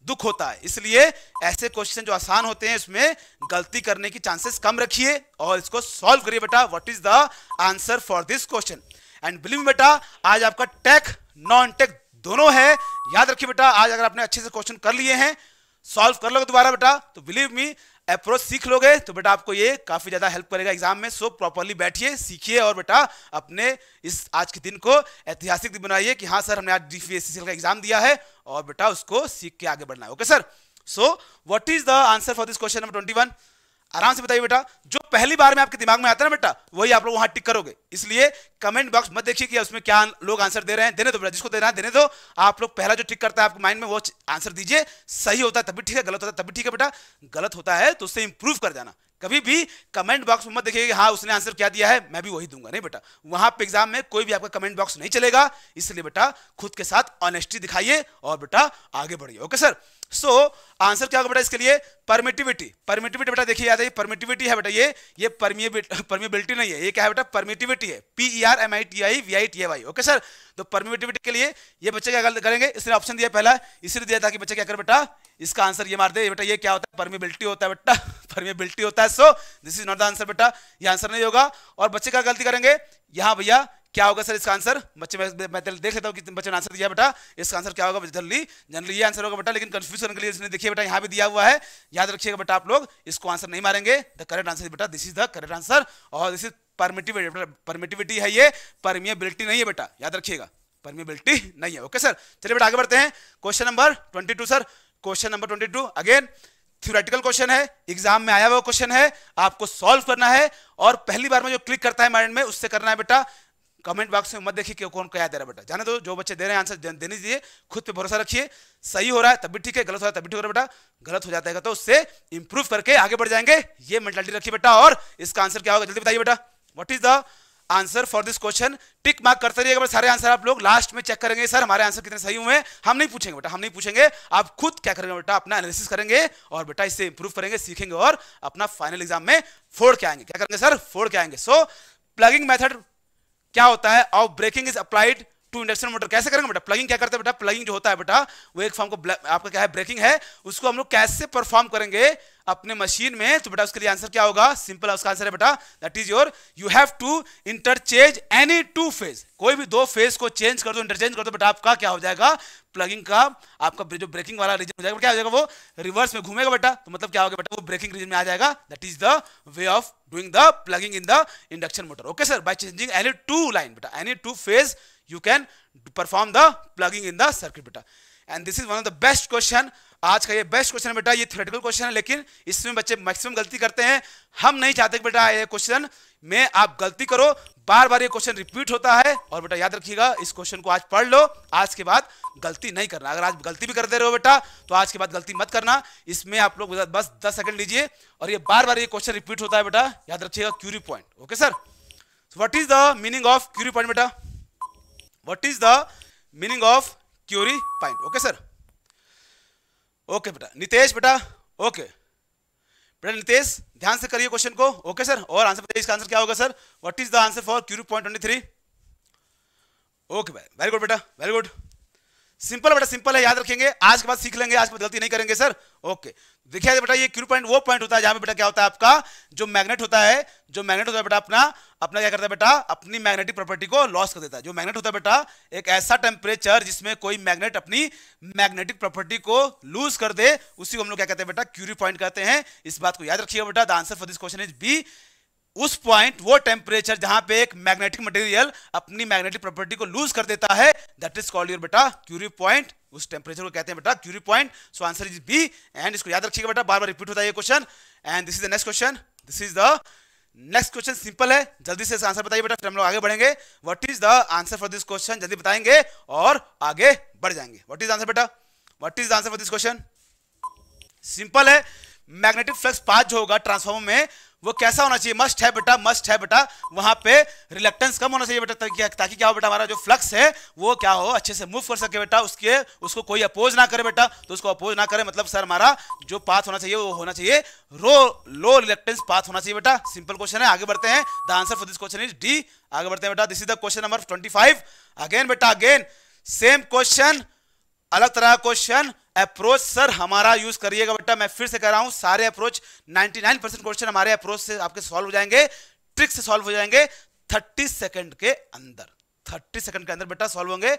दुख होता है इसलिए ऐसे क्वेश्चन जो आसान होते हैं उसमें गलती करने की चांसेस कम रखिए और इसको सॉल्व करिए बेटा what is the answer for this question and believe बेटा आज आपका टेक नॉन टेक दोनों है याद रखिए बेटा आज अगर आपने अच्छे से क्वेश्चन कर लिए हैं सॉल्व कर लो दोबारा बेटा तो बिलीव मी अप्रोच सीख लोगे तो बेटा आपको ये काफ़ी ज़्यादा हेल्प करेगा एग्जाम में सो प्रॉपरली बैठिए सीखिए और बेटा अपने इस आज के दिन को ऐतिहासिक दिन बनाइए कि हाँ सर हमने आज डी पी का एग्जाम दिया है और बेटा उसको सीख के आगे बढ़ना है okay sir so what is the answer for this question number twenty one आराम से बताइए बेटा जो पहली बार में आपके दिमाग में आता है ना बेटा वही आप लोग वहां टिक करोगे इसलिए कमेंट बॉक्स मत देखिए कि उसमें क्या लोग आंसर दे रहे हैं देने दो बेटा जिसको दे रहा है देने दो आप लोग पहला जो टिक करता है आपके माइंड में वो आंसर दीजिए सही होता है तभी ठीक है गलत होता है तभी ठीक है बेटा गलत होता है तो उससे इंप्रूव कर जाना कभी भी कमेंट बॉक्स में मत देखिए कि हाँ उसने आंसर क्या दिया है मैं भी वही दूंगा नहीं बेटा वहां पे एग्जाम में कोई भी आपका कमेंट बॉक्स नहीं चलेगा इसलिए बेटा खुद के साथ ऑनेस्टी दिखाइए और बेटा आगे बढ़िए ओके सर सो आंसर क्या होगा बेटा इसके लिए परमिटिविटी परमिटिविटी बेटा देखिए याद है परमिटिविटी है बेटा ये ये परमिबिलिटी नहीं है ये क्या है बेटा परमिटिविटी है P E R M I T I V I T Y okay sir तो परमिटिविटी के लिए ये बच्चे क्या करेंगे इसने ऑप्शन दिया पहला इसलिए दिया था कि बच्चे क्या कर बेटा इसका आंसर ये मार दे बेटा ये क्या होता है परमिबिलिटी होता है बेटा परमिबिलिटी होता है so this is not the answer बेटा ये आंसर नहीं होगा और बच्चे क्या गलती करेंगे यहाँ भैया क्या होगा सर इसका आंसर बच्चे मैं, मैं देख लेता हूँ कि बच्चों ने आंसर दिया बेटा इसका आंसर क्या होगा जल्दी जनरली ये आंसर होगा बेटा लेकिन कंफ्यूज करने के लिए इसने देखिए बेटा यहाँ भी दिया हुआ है याद रखिएगा बेटा आप लोग इसको आंसर नहीं मारेंगे द करेक्ट आंसर बेटा this is the correct answer और दिस इज परमिटिविटी परमिटिविटी है ये परमिबिलिटी नहीं है बेटा याद रखिएगा परमिबिलिटी नहीं है ओके सर चलिए बेटा आगे बढ़ते हैं question number twenty sir question number twenty again theoretical question है एग्जाम में आया हुआ क्वेश्चन है आपको सॉल्व करना है और पहली बार में जो क्लिक करता है माइंड में उससे करना है बेटा कमेंट बॉक्स में मत देखिए क्यों कौन क्या दे रहा है बेटा जाने दो जो बच्चे दे रहे हैं आंसर देने दीजिए खुद पे भरोसा रखिए सही हो रहा है तभी ठीक है गलत हो रहा है तभी ठीक हो रहा है बेटा गलत हो जाता है तो उससे इंप्रूव करके आगे बढ़ जाएंगे ये मेंटालिटी रखिए बेटा और इसका आंसर क्या होगा जल्दी बताइए बेटा what is the answer for this question tick mark करते रहिए सारे आंसर आप लोग लास्ट में चेक करेंगे सर हमारे आंसर कितने सही हुए हम नहीं पूछेंगे बेटा हम नहीं पूछेंगे आप खुद क्या करेंगे बेटा अपना एनालिसिस करेंगे और बेटा इससे इंप्रूव करेंगे सीखेंगे और अपना फाइनल एग्जाम में फोड़ के आएंगे क्या करेंगे सर फोड़ के आएंगे सो प्लगिंग मेथड क्या होता है of braking is applied to induction motor कैसे करेंगे बेटा प्लगिंग क्या करते हैं बेटा प्लगिंग जो होता है बेटा वो एक फॉर्म को आपका क्या है ब्रेकिंग है उसको हम लोग कैसे परफॉर्म करेंगे अपने मशीन में तो बेटा उसके लिए आंसर क्या होगा सिंपल उसका आंसर है बेटा that is your you have to interchange any two phase कोई भी दो फेज को चेंज कर दो इंटरचेंज कर दो बेटा आपका क्या हो जाएगा प्लगिंग का आपका जो ब्रेकिंग वाला रीजन हो जाएगा क्या हो जाएगा वो रिवर्स में घूमेगा बेटा तो मतलब क्या होगा बेटा वो ब्रेकिंग रीजन में आ जाएगा that is the way of doing the plugging in the induction motor okay sir by changing any two line बेटा any two phase you can perform the plugging in the circuit बेटा and this is one of the best question आज का ये best question है बेटा ये theoretical question है लेकिन इसमें बच्चे मैक्सिमम गलती करते हैं हम नहीं चाहते कि बेटा ये क्वेश्चन में आप गलती करो बार बार ये क्वेश्चन रिपीट होता है और बेटा याद रखिएगा इस क्वेश्चन को आज पढ़ लो आज के बाद गलती नहीं करना अगर आज गलती भी कर दे रहे हो बेटा तो आज के बाद गलती मत करना इसमें आप लोग बस दस सेकंड लीजिए और ये बार बार ये क्वेश्चन रिपीट होता है बेटा याद रखिएगा Curie point okay sir what is the meaning of Curie point बेटा what is the meaning of Curie point okay sir okay बेटा नितेश बेटा ओके बेटा नितेश ध्यान से करिए क्वेश्चन को ओके सर और आंसर बताइए इसका आंसर क्या होगा sir what is the answer for Curie point twenty three okay very good बेटा वेरी गुड सिंपल बेटा सिंपल है याद रखेंगे आज के बाद सीख लेंगे आज के बाद गलती नहीं करेंगे सर ओके देखिए बेटा ये क्यू पॉइंट वो पॉइंट होता है जहां पे बेटा क्या होता है आपका जो मैग्नेट होता है जो मैग्नेट होता है बेटा अपना अपना क्या करता है बेटा अपनी मैग्नेटिक प्रॉपर्टी को लॉस कर देता है जो मैग्नेट होता है बेटा एक ऐसा टेम्परेचर जिसमें कोई मैग्नेट अपनी मैग्नेटिक प्रॉपर्टी को लूज कर दे उसी को हम लोग क्या कहते हैं बेटा क्यूरी पॉइंट कहते हैं इस बात को याद रखिए बेटा the answer for this question is B उस पॉइंट वो टेम्परेचर जहां पे एक मैग्नेटिक मटेरियल अपनी मैग्नेटिक प्रॉपर्टी को लूज कर देता है दैट इज कॉल्ड योर बेटा क्यूरी पॉइंट उस टेम्परेचर को कहते हैं बेटा Curie point so answer is B and इसको याद रखिएगा बेटा बार बार रिपीट होता है ये question and this is the next question this is the next question simple है जल्दी से आंसर बताइए बेटा फिर हम लोग आगे बढ़ेंगे what is the answer for this question जल्दी बताएंगे और आगे बढ़ जाएंगे व्हाट इज आंसर बेटा what is the answer for this question simple है मैग्नेटिक फ्लक्स पास जो होगा ट्रांसफॉर्मर में वो कैसा होना चाहिए मस्ट है बेटा मस्ट है बेटा वहां पे रिलेक्टेंस कम होना चाहिए बेटा ताकि क्या हो बेटा हमारा जो फ्लक्स है वो क्या हो अच्छे से मूव कर सके बेटा उसके उसको कोई अपोज ना करे बेटा तो उसको अपोज ना करे मतलब सर हमारा जो पाथ होना चाहिए वो होना चाहिए रो लो रिलेक्टेंस पाथ होना चाहिए बेटा सिंपल क्वेश्चन है आगे बढ़ते हैं the answer for this question is D आगे बढ़ते हैं बेटा this is the question number twenty five again बेटा अगेन सेम क्वेश्चन अलग तरह का क्वेश्चन अप्रोच सर हमारा यूज करिएगा बेटा मैं फिर से कह रहा हूं सारे अप्रोच 99 परसेंट क्वेश्चन हमारे अप्रोच से आपके सॉल्व हो जाएंगे ट्रिक से सॉल्व हो जाएंगे 30 सेकंड के अंदर 30 सेकंड के अंदर बेटा सॉल्व होंगे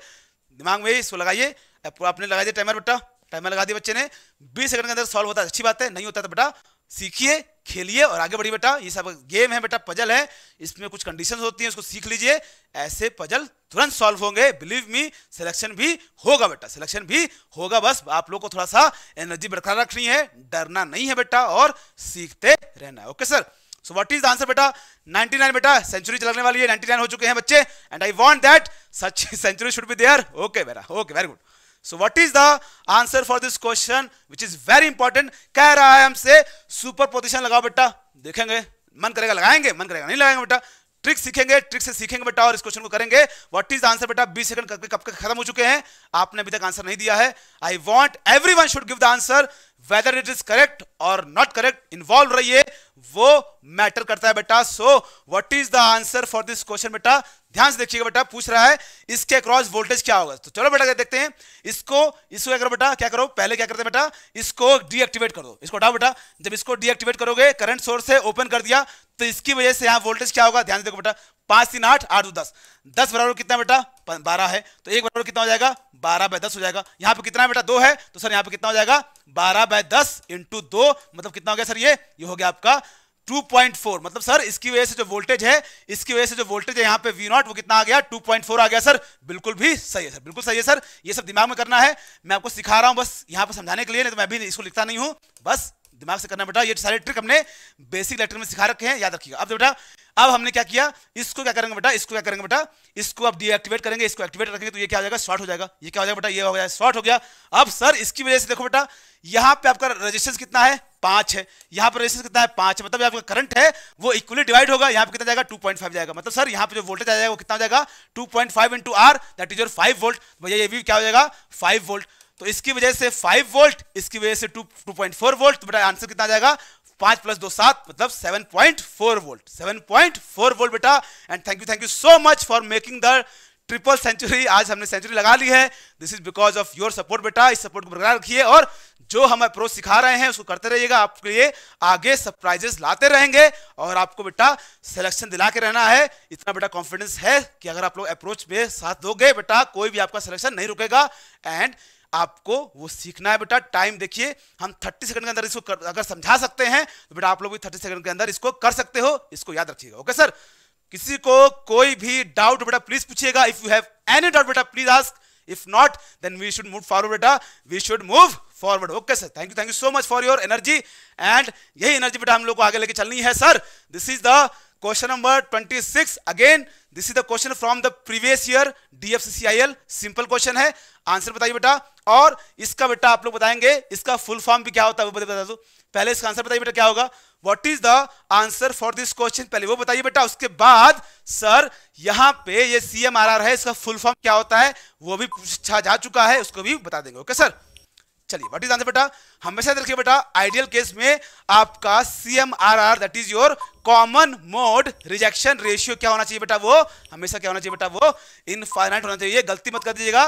दिमाग में इसको लगाइए आपने लगा दिया टाइमर बेटा टाइमर लगा दिया बच्चे ने बीस सेकंड के अंदर सॉल्व होता है अच्छी बात है नहीं होता तो बेटा सीखिए खेलिए और आगे बढ़िए बेटा ये सब गेम है बेटा पजल है इसमें कुछ कंडीशन होती है उसको सीख लीजिए ऐसे पजल तुरंत सॉल्व होंगे बिलीव मी सिलेक्शन भी होगा बेटा सिलेक्शन भी होगा बस आप लोग को थोड़ा सा एनर्जी बरकरार रखनी है डरना नहीं है बेटा और सीखते रहना है okay sir so what is the answer बेटा 99 बेटा सेंचुरी चलने वाली है 99 हो चुके हैं बच्चे and I want that such century should be there okay बेटा okay very good so what is the answer for this question which is very important कह रहा है हमसे सुपर पोजिशन लगाओ बेटा देखेंगे मन करेगा लगाएंगे मन करेगा नहीं लगाएंगे बेटा ट्रिक सीखेंगे ट्रिक से सीखेंगे बेटा और इस क्वेश्चन को करेंगे व्हाट इज आंसर बेटा 20 सेकंड कब के खत्म हो चुके हैं आपने अभी तक आंसर नहीं दिया है I want everyone should give the answer whether it is correct और नॉट करेक्ट इन्वॉल्व रहिए वो मैटर करता है बेटा so what is the answer for this question बेटा ध्यान से देखिएगा बेटा पूछ रहा है इसके अक्रॉस वोल्टेज क्या होगा तो चलो बेटा देखते हैं इसको इसको क्या करो बेटा क्या करो पहले क्या करते हैं बेटा इसको डीएक्टिवेट करो इसको हटाओ बेटा जब इसको डीएक्टिवेट करोगे करंट सोर्स से ओपन कर दिया तो इसकी वजह से यहाँ वोल्टेज क्या होगा ध्यान से देखो बेटा पांच तीन आठ आठ दो दस दस बराबर कितना बेटा बारह है तो एक बराबर कितना हो जाएगा बारह बाय दस हो जाएगा यहाँ पे कितना बेटा दो है तो सर यहाँ पे कितना हो जाएगा बारह बाय दस इंटू दो मतलब कितना हो गया सर ये ये हो गया आपका 2.4 मतलब सर इसकी वजह से जो वोल्टेज है इसकी वजह से जो वोल्टेज है यहाँ पे वी नॉट वो कितना आ गया 2.4 आ गया सर बिल्कुल भी सही है सर बिल्कुल सही है सर ये सब दिमाग में करना है मैं आपको सिखा रहा हूँ बस यहाँ पे समझाने के लिए नहीं तो मैं भी इसको लिखता नहीं हूँ बस दिमाग से करना बेटा ये सारे ट्रिक हमने बेसिक लेटर में सिखा रखे हैं याद रखिएगा अब बेटा अब हमने क्या किया इसको क्या करेंगे बेटा इसको क्या करेंगे बेटा इसको अब डीएक्टिवेट करेंगे इसको एक्टिवेट रखेंगे तो ये क्या हो जाएगा शॉर्ट हो जाएगा ये क्या हो जाएगा बेटा ये हो गया शॉर्ट हो गया अब सर इसकी वजह से देखो बेटा यहाँ पे आपका रजिस्टेंस कितना है पांच है यहाँ पर रेजिस्टेंस कितना है पांच है मतलब आपका करंट है वो इक्वली डिवाइड होगा यहाँ पे कितना जाएगा टू पॉइंट फाइव जाएगा मतलब सर यहाँ पे जो वोल्टेज आ जाएगा वो कितना जाएगा two point five into R that is your five volt भैया ये भी क्या हो जाएगा फाइव वोल्ट तो इसकी वजह से 5 वोल्ट इसकी वजह से 2 2.4 वोल्ट तो बेटा आंसर कितना जाएगा पांच प्लस दो सात मतलब seven point four volt seven point four volt बेटा and thank you thank you so much for making the triple century आज हमने सेंचुरी लगा ली है this is because of your support बेटा इस सपोर्ट को बरकरार रखिए और जो हम अप्रोच सिखा रहे हैं उसको करते रहिएगा आपके लिए आगे सरप्राइजेस लाते रहेंगे और आपको बेटा सिलेक्शन दिला के रहना है इतना बेटा कॉन्फिडेंस है कि अगर आप लोग अप्रोच में साथ दोगे बेटा कोई भी आपका सिलेक्शन नहीं रुकेगा एंड आपको वो सीखना है बेटा टाइम देखिए हम थर्टी सेकंड के अंदर इसको कर, अगर समझा सकते हैं तो बेटा आप लोग भी 30 सेकंड के अंदर इसको कर सकते हो इसको याद रखिएगा ओके सर किसी को कोई भी डाउट बेटा प्लीज पूछिएगा if you have any doubt बेटा please ask if not then we should move forward बेटा we should move forward okay sir thank you thank you so much for your energy and यही energy बेटा हम लोग को आगे लेके चलनी है sir this is the question number twenty again this is the question from the previous year DFCCIL simple question है आंसर बताइए बेटा और इसका बेटा आप लोग बताएंगे इसका फुल फॉर्म भी क्या होता है वो बता दो पहले इसका आंसर बताइए बेटा क्या होगा what is the answer for this question पहले वो बताइए बेटा उसके बाद सर यहाँ पे ये सी है इसका फुल फॉर्म क्या होता है वो भी पूछा जा चुका है उसको भी बता देंगे ओके okay, सर चलिए व्हाट इज आंसर बेटा हमेशा देखिए बेटा आइडियल केस में आपका C M R R that is your common mode rejection ratio क्या होना चाहिए बेटा वो हमेशा क्या होना चाहिए बेटा वो इनफाइनाइट होना चाहिए गलती मत कर दीजिएगा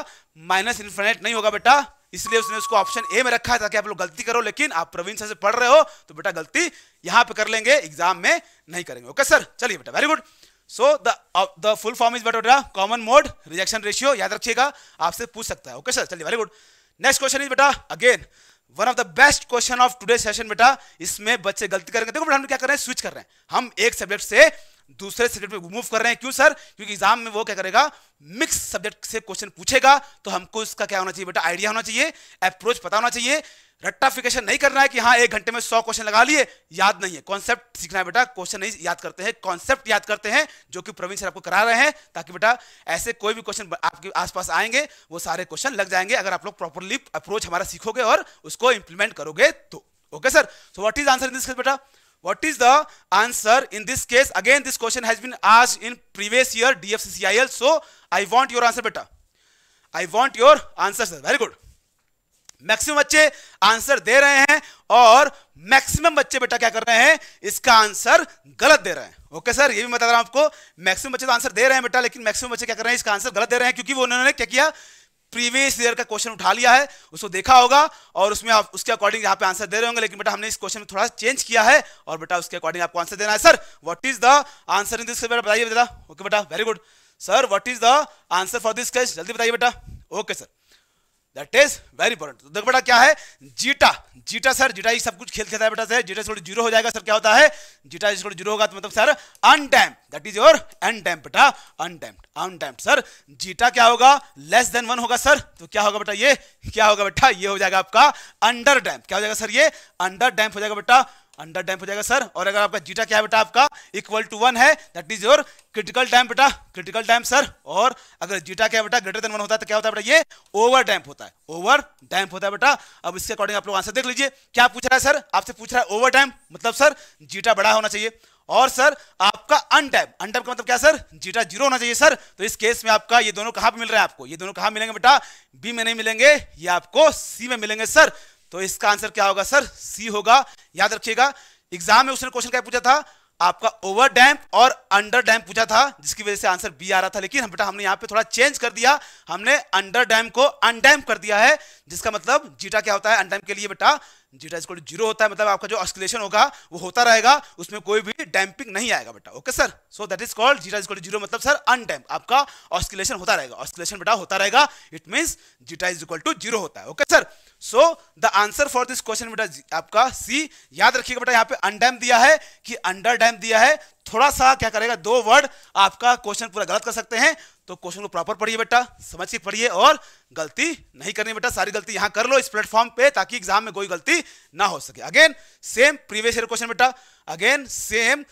माइनस इनफाइनाइट नहीं होगा बेटा इसलिए उसने उसको ऑप्शन ए में रखा है ताकि आप लोग गलती करो लेकिन आप प्रवीण सर से पढ़ रहे हो तो बेटा गलती यहां पे कर लेंगे एग्जाम में नहीं करेंगे ओके सर चलिए बेटा very good so the the full form is बेटा कॉमन मोड रिजेक्शन रेशियो याद रखिएगा आपसे पूछ सकता है ओके सर चलिए very good next question is बेटा again one of the best question of today session बेटा इसमें बच्चे गलती करेंगे देखो बेटा हम क्या कर रहे हैं स्विच कर रहे हैं हम एक सब्जेक्ट से दूसरे सब्जेक्ट में मूव कर रहे हैं क्यों सर क्योंकि एग्जाम में वो क्या करेगा मिक्स सब्जेक्ट से क्वेश्चन पूछेगा तो हमको इसका क्या होना चाहिए बेटा आइडिया होना चाहिए अप्रोच पता होना चाहिए रट्टाफिकेशन नहीं करना है कि हाँ एक घंटे में सौ क्वेश्चन लगा लिए याद नहीं है कॉन्सेप्ट सीखना है बेटा क्वेश्चन नहीं याद करते हैं कॉन्सेप्ट याद करते हैं जो कि प्रवीण सर आपको करा रहे हैं ताकि बेटा ऐसे कोई भी क्वेश्चन आपके आसपास आएंगे वो सारे क्वेश्चन लग जाएंगे अगर आप लोग प्रॉपरली अप्रोच हमारा सीखोगे और उसको इंप्लीमेंट करोगे तो okay sir so what is answer in this बेटा what is the answer in this case again this question has been asked in previous year dfccil so i want your answer beta i want your answer sir very good maximum bacche answer de rahe hain aur maximum bacche beta kya kar rahe hain iska answer galat de rahe hain okay sir ये भी बता रहा हूं आपको maximum बच्चे तो answer दे रहे हैं बेटा लेकिन मैक्सिमम बच्चे क्या कर रहे हैं इसका आंसर गलत दे रहे हैं क्योंकि वो उन्होंने क्या किया प्रीवियस ईयर का क्वेश्चन उठा लिया है उसको देखा होगा और उसमें आप उसके अकॉर्डिंग यहाँ पे आंसर दे रहे होंगे लेकिन बेटा हमने इस क्वेश्चन में थोड़ा चेंज किया है और बेटा उसके अकॉर्डिंग आपको आंसर देना है sir what is the answer in this बेटा बताइए बेटा ओके बेटा very good sir what is the answer for this question जल्दी बताइए बेटा okay sir that is very important तो देखो बेटा क्या है जीटा जीटा सर जीटा सब कुछ खेल खेलता है बेटा सर जीटा थोड़ी जीरो हो जाएगा सर क्या होता है जीटा इक्वल जीरो होगा तो मतलब sir undamped that is your undamped बेटा अनडैम अनडैम सर जीटा क्या होगा लेस देन वन होगा सर तो क्या होगा बेटा ये क्या होगा बेटा ये हो जाएगा आपका अंडर डैम क्या हो जाएगा सर ये अंडर डैम हो जाएगा बेटा अंडर डैम्प हो जाएगा सर और अगर आपका जीटा क्या है बेटा आपका इक्वल टू वन है that is your critical damp बेटा क्रिटिकल डैम्प सर और अगर जीटा क्या बेटा ग्रेटर देन वन होता है तो क्या होता है बेटा ये ओवर डैम्प होता है ओवर डैम्प होता है बेटा अब इसके अकॉर्डिंग आप लोग आंसर देख लीजिए क्या पूछ रहा है सर आपसे पूछ रहा है ओवर डैम्प मतलब सर जीटा बड़ा होना चाहिए और सर आपका अनटैप अनटैप का मतलब क्या सर जीटा जीरो होना चाहिए सर तो इस केस में आपका ये दोनों कहां पे मिल रहा है आपको ये दोनों कहां मिलेंगे बेटा बी में नहीं मिलेंगे ये आपको सी में मिलेंगे सर तो इसका आंसर क्या होगा सर सी होगा याद रखिएगा एग्जाम में उसने क्वेश्चन क्या पूछा था आपका ओवर डैम्प और अंडर डैम्प पूछा था जिसकी वजह से आंसर बी आ रहा था लेकिन हम बेटा हमने यहां पे थोड़ा चेंज कर दिया हमने अंडर डैम्प को अनडैम्प कर दिया है जिसका मतलब जीटा क्या होता है अनडैम्प के लिए बेटा जीटा इजक्वल टू जीरो होता है मतलब आपका जो ऑस्किलेशन होगा वो होता रहेगा उसमें कोई भी डैम्पिंग नहीं आएगा बेटा okay sir so that is called zeta equal to zero मतलब सर अनडैम्प आपका ऑस्किलेशन होता रहेगा ऑस्किलेशन बेटा होता रहेगा it means zeta is equal to zero होता है okay sir so the answer for this question बेटा आपका सी याद रखिएगा बेटा यहाँ पे अनडैम्प दिया है कि अंडर डैम्प दिया है थोड़ा सा क्या करेगा दो वर्ड आपका क्वेश्चन पूरा गलत कर सकते हैं तो क्वेश्चन को प्रॉपर पढ़िए बेटा समझ के पढ़िए और गलती नहीं करनी बेटा सारी गलती यहां कर लो इस प्लेटफॉर्म पे ताकि एग्जाम में कोई गलती ना हो सके again same previous year question बेटा again same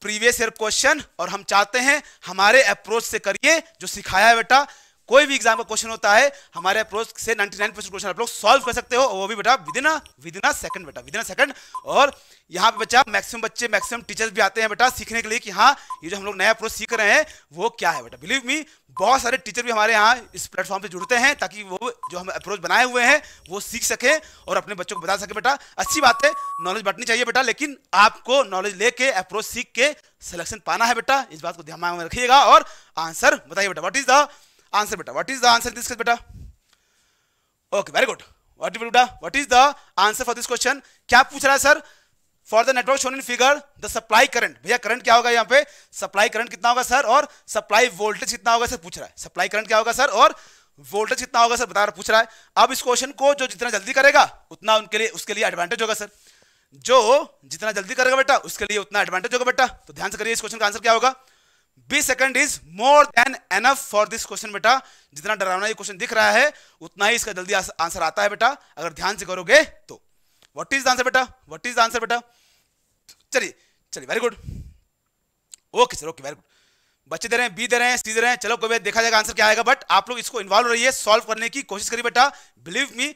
previous year question और हम चाहते हैं हमारे अप्रोच से करिए जो सिखाया है बेटा कोई भी एग्जाम का क्वेश्चन होता है हमारे अप्रोच से 99 परसेंट क्वेश्चन आप लोग सॉल्व कर सकते हो वो भी बेटा विदिन विदिन सेकंड बेटा विदिन सेकंड और यहाँ पे बच्चा मैक्सिमम बच्चे मैक्सिमम टीचर्स भी आते हैं बेटा सीखने के लिए कि हाँ ये जो हम लोग नया अप्रोच सीख रहे हैं वो क्या है बेटा बिलीव मी बहुत सारे टीचर भी हमारे यहाँ इस प्लेटफॉर्म से जुड़ते हैं ताकि वो जो हम अप्रोच बनाए हुए हैं वो सीख सकें और अपने बच्चों को बता सके बेटा अच्छी बात है नॉलेज बांटनी चाहिए बेटा लेकिन आपको नॉलेज लेके अप्रोच सीख के सिलेक्शन पाना है बेटा इस बात को ध्यान में रखिएगा और आंसर बताइए बेटा वट इज द आंसर बेटा what is the answer this this case beta okay very good what will beta what is the answer for this क्या पूछ रहा है sir for the network shown in figure the supply current भैया current क्या होगा यहाँ पे supply current कितना होगा सर और सप्लाई वोल्टेज कितना होगा सर पूछ रहा है सप्लाई करंट क्या होगा सर और वोल्टेज कितना होगा सर बता रहा पूछ रहा है अब इस क्वेश्चन को जो जितना जल्दी करेगा उतना उनके लिए उसके लिए एडवांटेज होगा सर जो जितना जल्दी करेगा बेटा उसके लिए उतना एडवांटेज होगा बेटा तो ध्यान से करिए इस क्वेश्चन का आंसर क्या होगा बीस second is more than enough for this question बेटा जितना डरावना ये क्वेश्चन दिख रहा है उतना ही इसका जल्दी आंसर आता है बेटा अगर ध्यान से करोगे तो व्हाट इज द आंसर बेटा व्हाट इज द आंसर बेटा चलिए चलिए very good okay sir okay very good बच्चे दे रहे हैं बी दे रहे हैं सी दे रहे हैं चलो कभी देखा जाएगा आंसर क्या आएगा बट आप लोग इसको इन्वॉल्व रहिए सॉल्व करने की कोशिश करिए बेटा बिलीव मी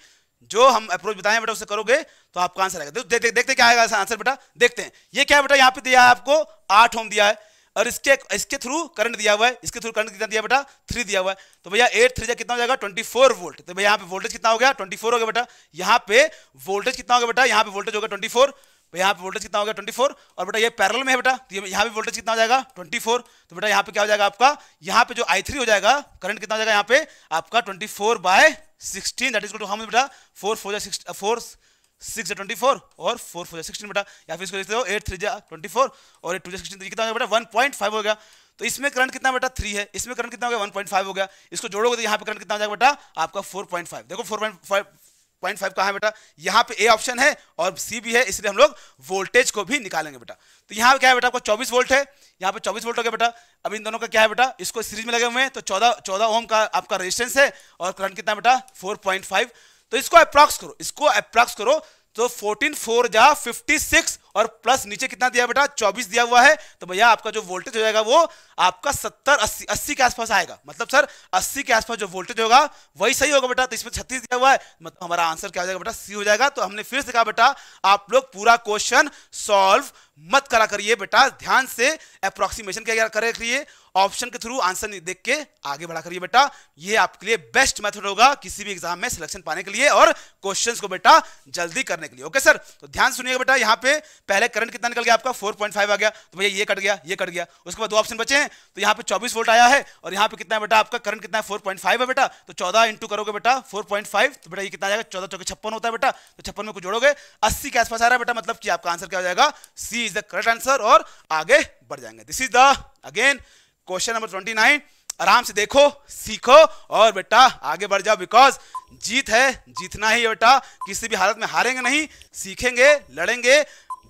जो हम अप्रोच बताएं बेटा उसे करोगे तो आपका आंसर आएगा देखते दे, दे, देखते क्या आएगा आंसर बेटा देखते हैं ये क्या बेटा यहाँ पे दिया है आपको आठ होम दिया है और इसके इसके थ्रू करंट दिया हुआ है इसके थ्रू करंट कितना दिया बेटा थ्री दिया हुआ है तो भैया एट थ्री कितना हो जाएगा ट्वेंटी फोर वोल्ट तो भैया यहाँ पे वोल्टेज कितना हो गया ट्वेंटी फोर हो गया बेटा यहाँ पे वोल्टेज कितना हो गया बेटा यहाँ पे वोल्टेज होगा ट्वेंटी फोर तो यहाँ पे वोल्टेज कितना हो गया ट्वेंटी फोर और बेटा ये पैरल में है बेटा तो यहाँ पे वोल्टेज कितना हो जाएगा ट्वेंटी फोर तो बेटा यहाँ पे क्या हो जाएगा आपका यहाँ पे जो आई थ्री हो जाएगा करंट कितना हो जाएगा यहाँ पे आपका twenty four by sixteen that is good हम बेटा four four four six twenty four और फोर फोर सिक्सटीन बेटा या फिर इसको देखते हो एट थ्री जा ट्वेंटी फोर और एट टू सिक्सटीन कितना बेटा वन पॉइंट फाइव हो गया तो इसमें करंट कितना बेटा थ्री है इसमें करंट कितना हो गया वन पॉइंट फाइव हो गया इसको जोड़ोगे तो यहाँ पे करंट कितना हो जाएगा बेटा आपका फोर पॉइंट फाइव देखो four point five point five कहाँ है बेटा यहाँ पे ए ऑप्शन है और सी भी है इसलिए हम लोग वोल्टेज को भी निकालेंगे बेटा तो यहाँ पे क्या है बेटा आपको चौबीस वोल्ट है यहाँ पे चौबीस वोल्ट हो गया बेटा अब इन दोनों का क्या है बेटा इसको सीरीज में लगे हुए हैं तो चौदह चौदह ओम का आपका रेजिस्टेंस है और करंट कितना बेटा फोर तो इसको अप्रॉक्स करो इसको अप्रॉक्स करो तो 14 फोर जा 56 और प्लस नीचे कितना दिया बेटा 24 दिया हुआ है तो भैया आपका जो वोल्टेज हो जाएगा वो आपका 70 80 80 के आसपास आएगा मतलब सर 80 के आसपास जो वोल्टेज होगा वही सही होगा बेटा तो इसमें 36 दिया हुआ है मतलब हमारा आंसर क्या हो जाएगा बेटा सी हो जाएगा तो हमने फिर से कहा बेटा आप लोग पूरा क्वेश्चन सॉल्व मत करा करिए बेटा ध्यान से अप्रोक्सीमेशन क्या करा करिए ऑप्शन के थ्रू आंसर देख के आगे बढ़ा करिए बेटा ये आपके लिए बेस्ट मेथड होगा किसी भी एग्जाम में सिलेक्शन पाने के लिए और क्वेश्चंस को बेटा जल्दी करने के लिए ओके सर तो ध्यान सुनिए बेटा यहाँ पे पहले करंट कितना निकल गया आपका 4.5 आ गया तो भैया ये कट गया ये कट गया उसके बाद दो ऑप्शन बचे हैं तो यहाँ पे चौबीस वोल्ट आया है और यहाँ पे कितना है बेटा आपका करंट कितना है फोर है बेटा तो चौदह इंटू करोगे बेटा फोर तो बेटा ये कितना आएगा चौदह चौके छप्पन होता है बेटा तो छप्पन में कुछ जोड़ोगे अस्सी के आसपास आ रहा है बेटा मतलब कि आपका आंसर क्या हो जाएगा C is the correct answer और आगे बढ़ जाएंगे this is the again question number twenty nine आराम से देखो सीखो और बेटा आगे बढ़ जाओ बिकॉज जीत है जीतना ही बेटा किसी भी हालत में हारेंगे नहीं सीखेंगे लड़ेंगे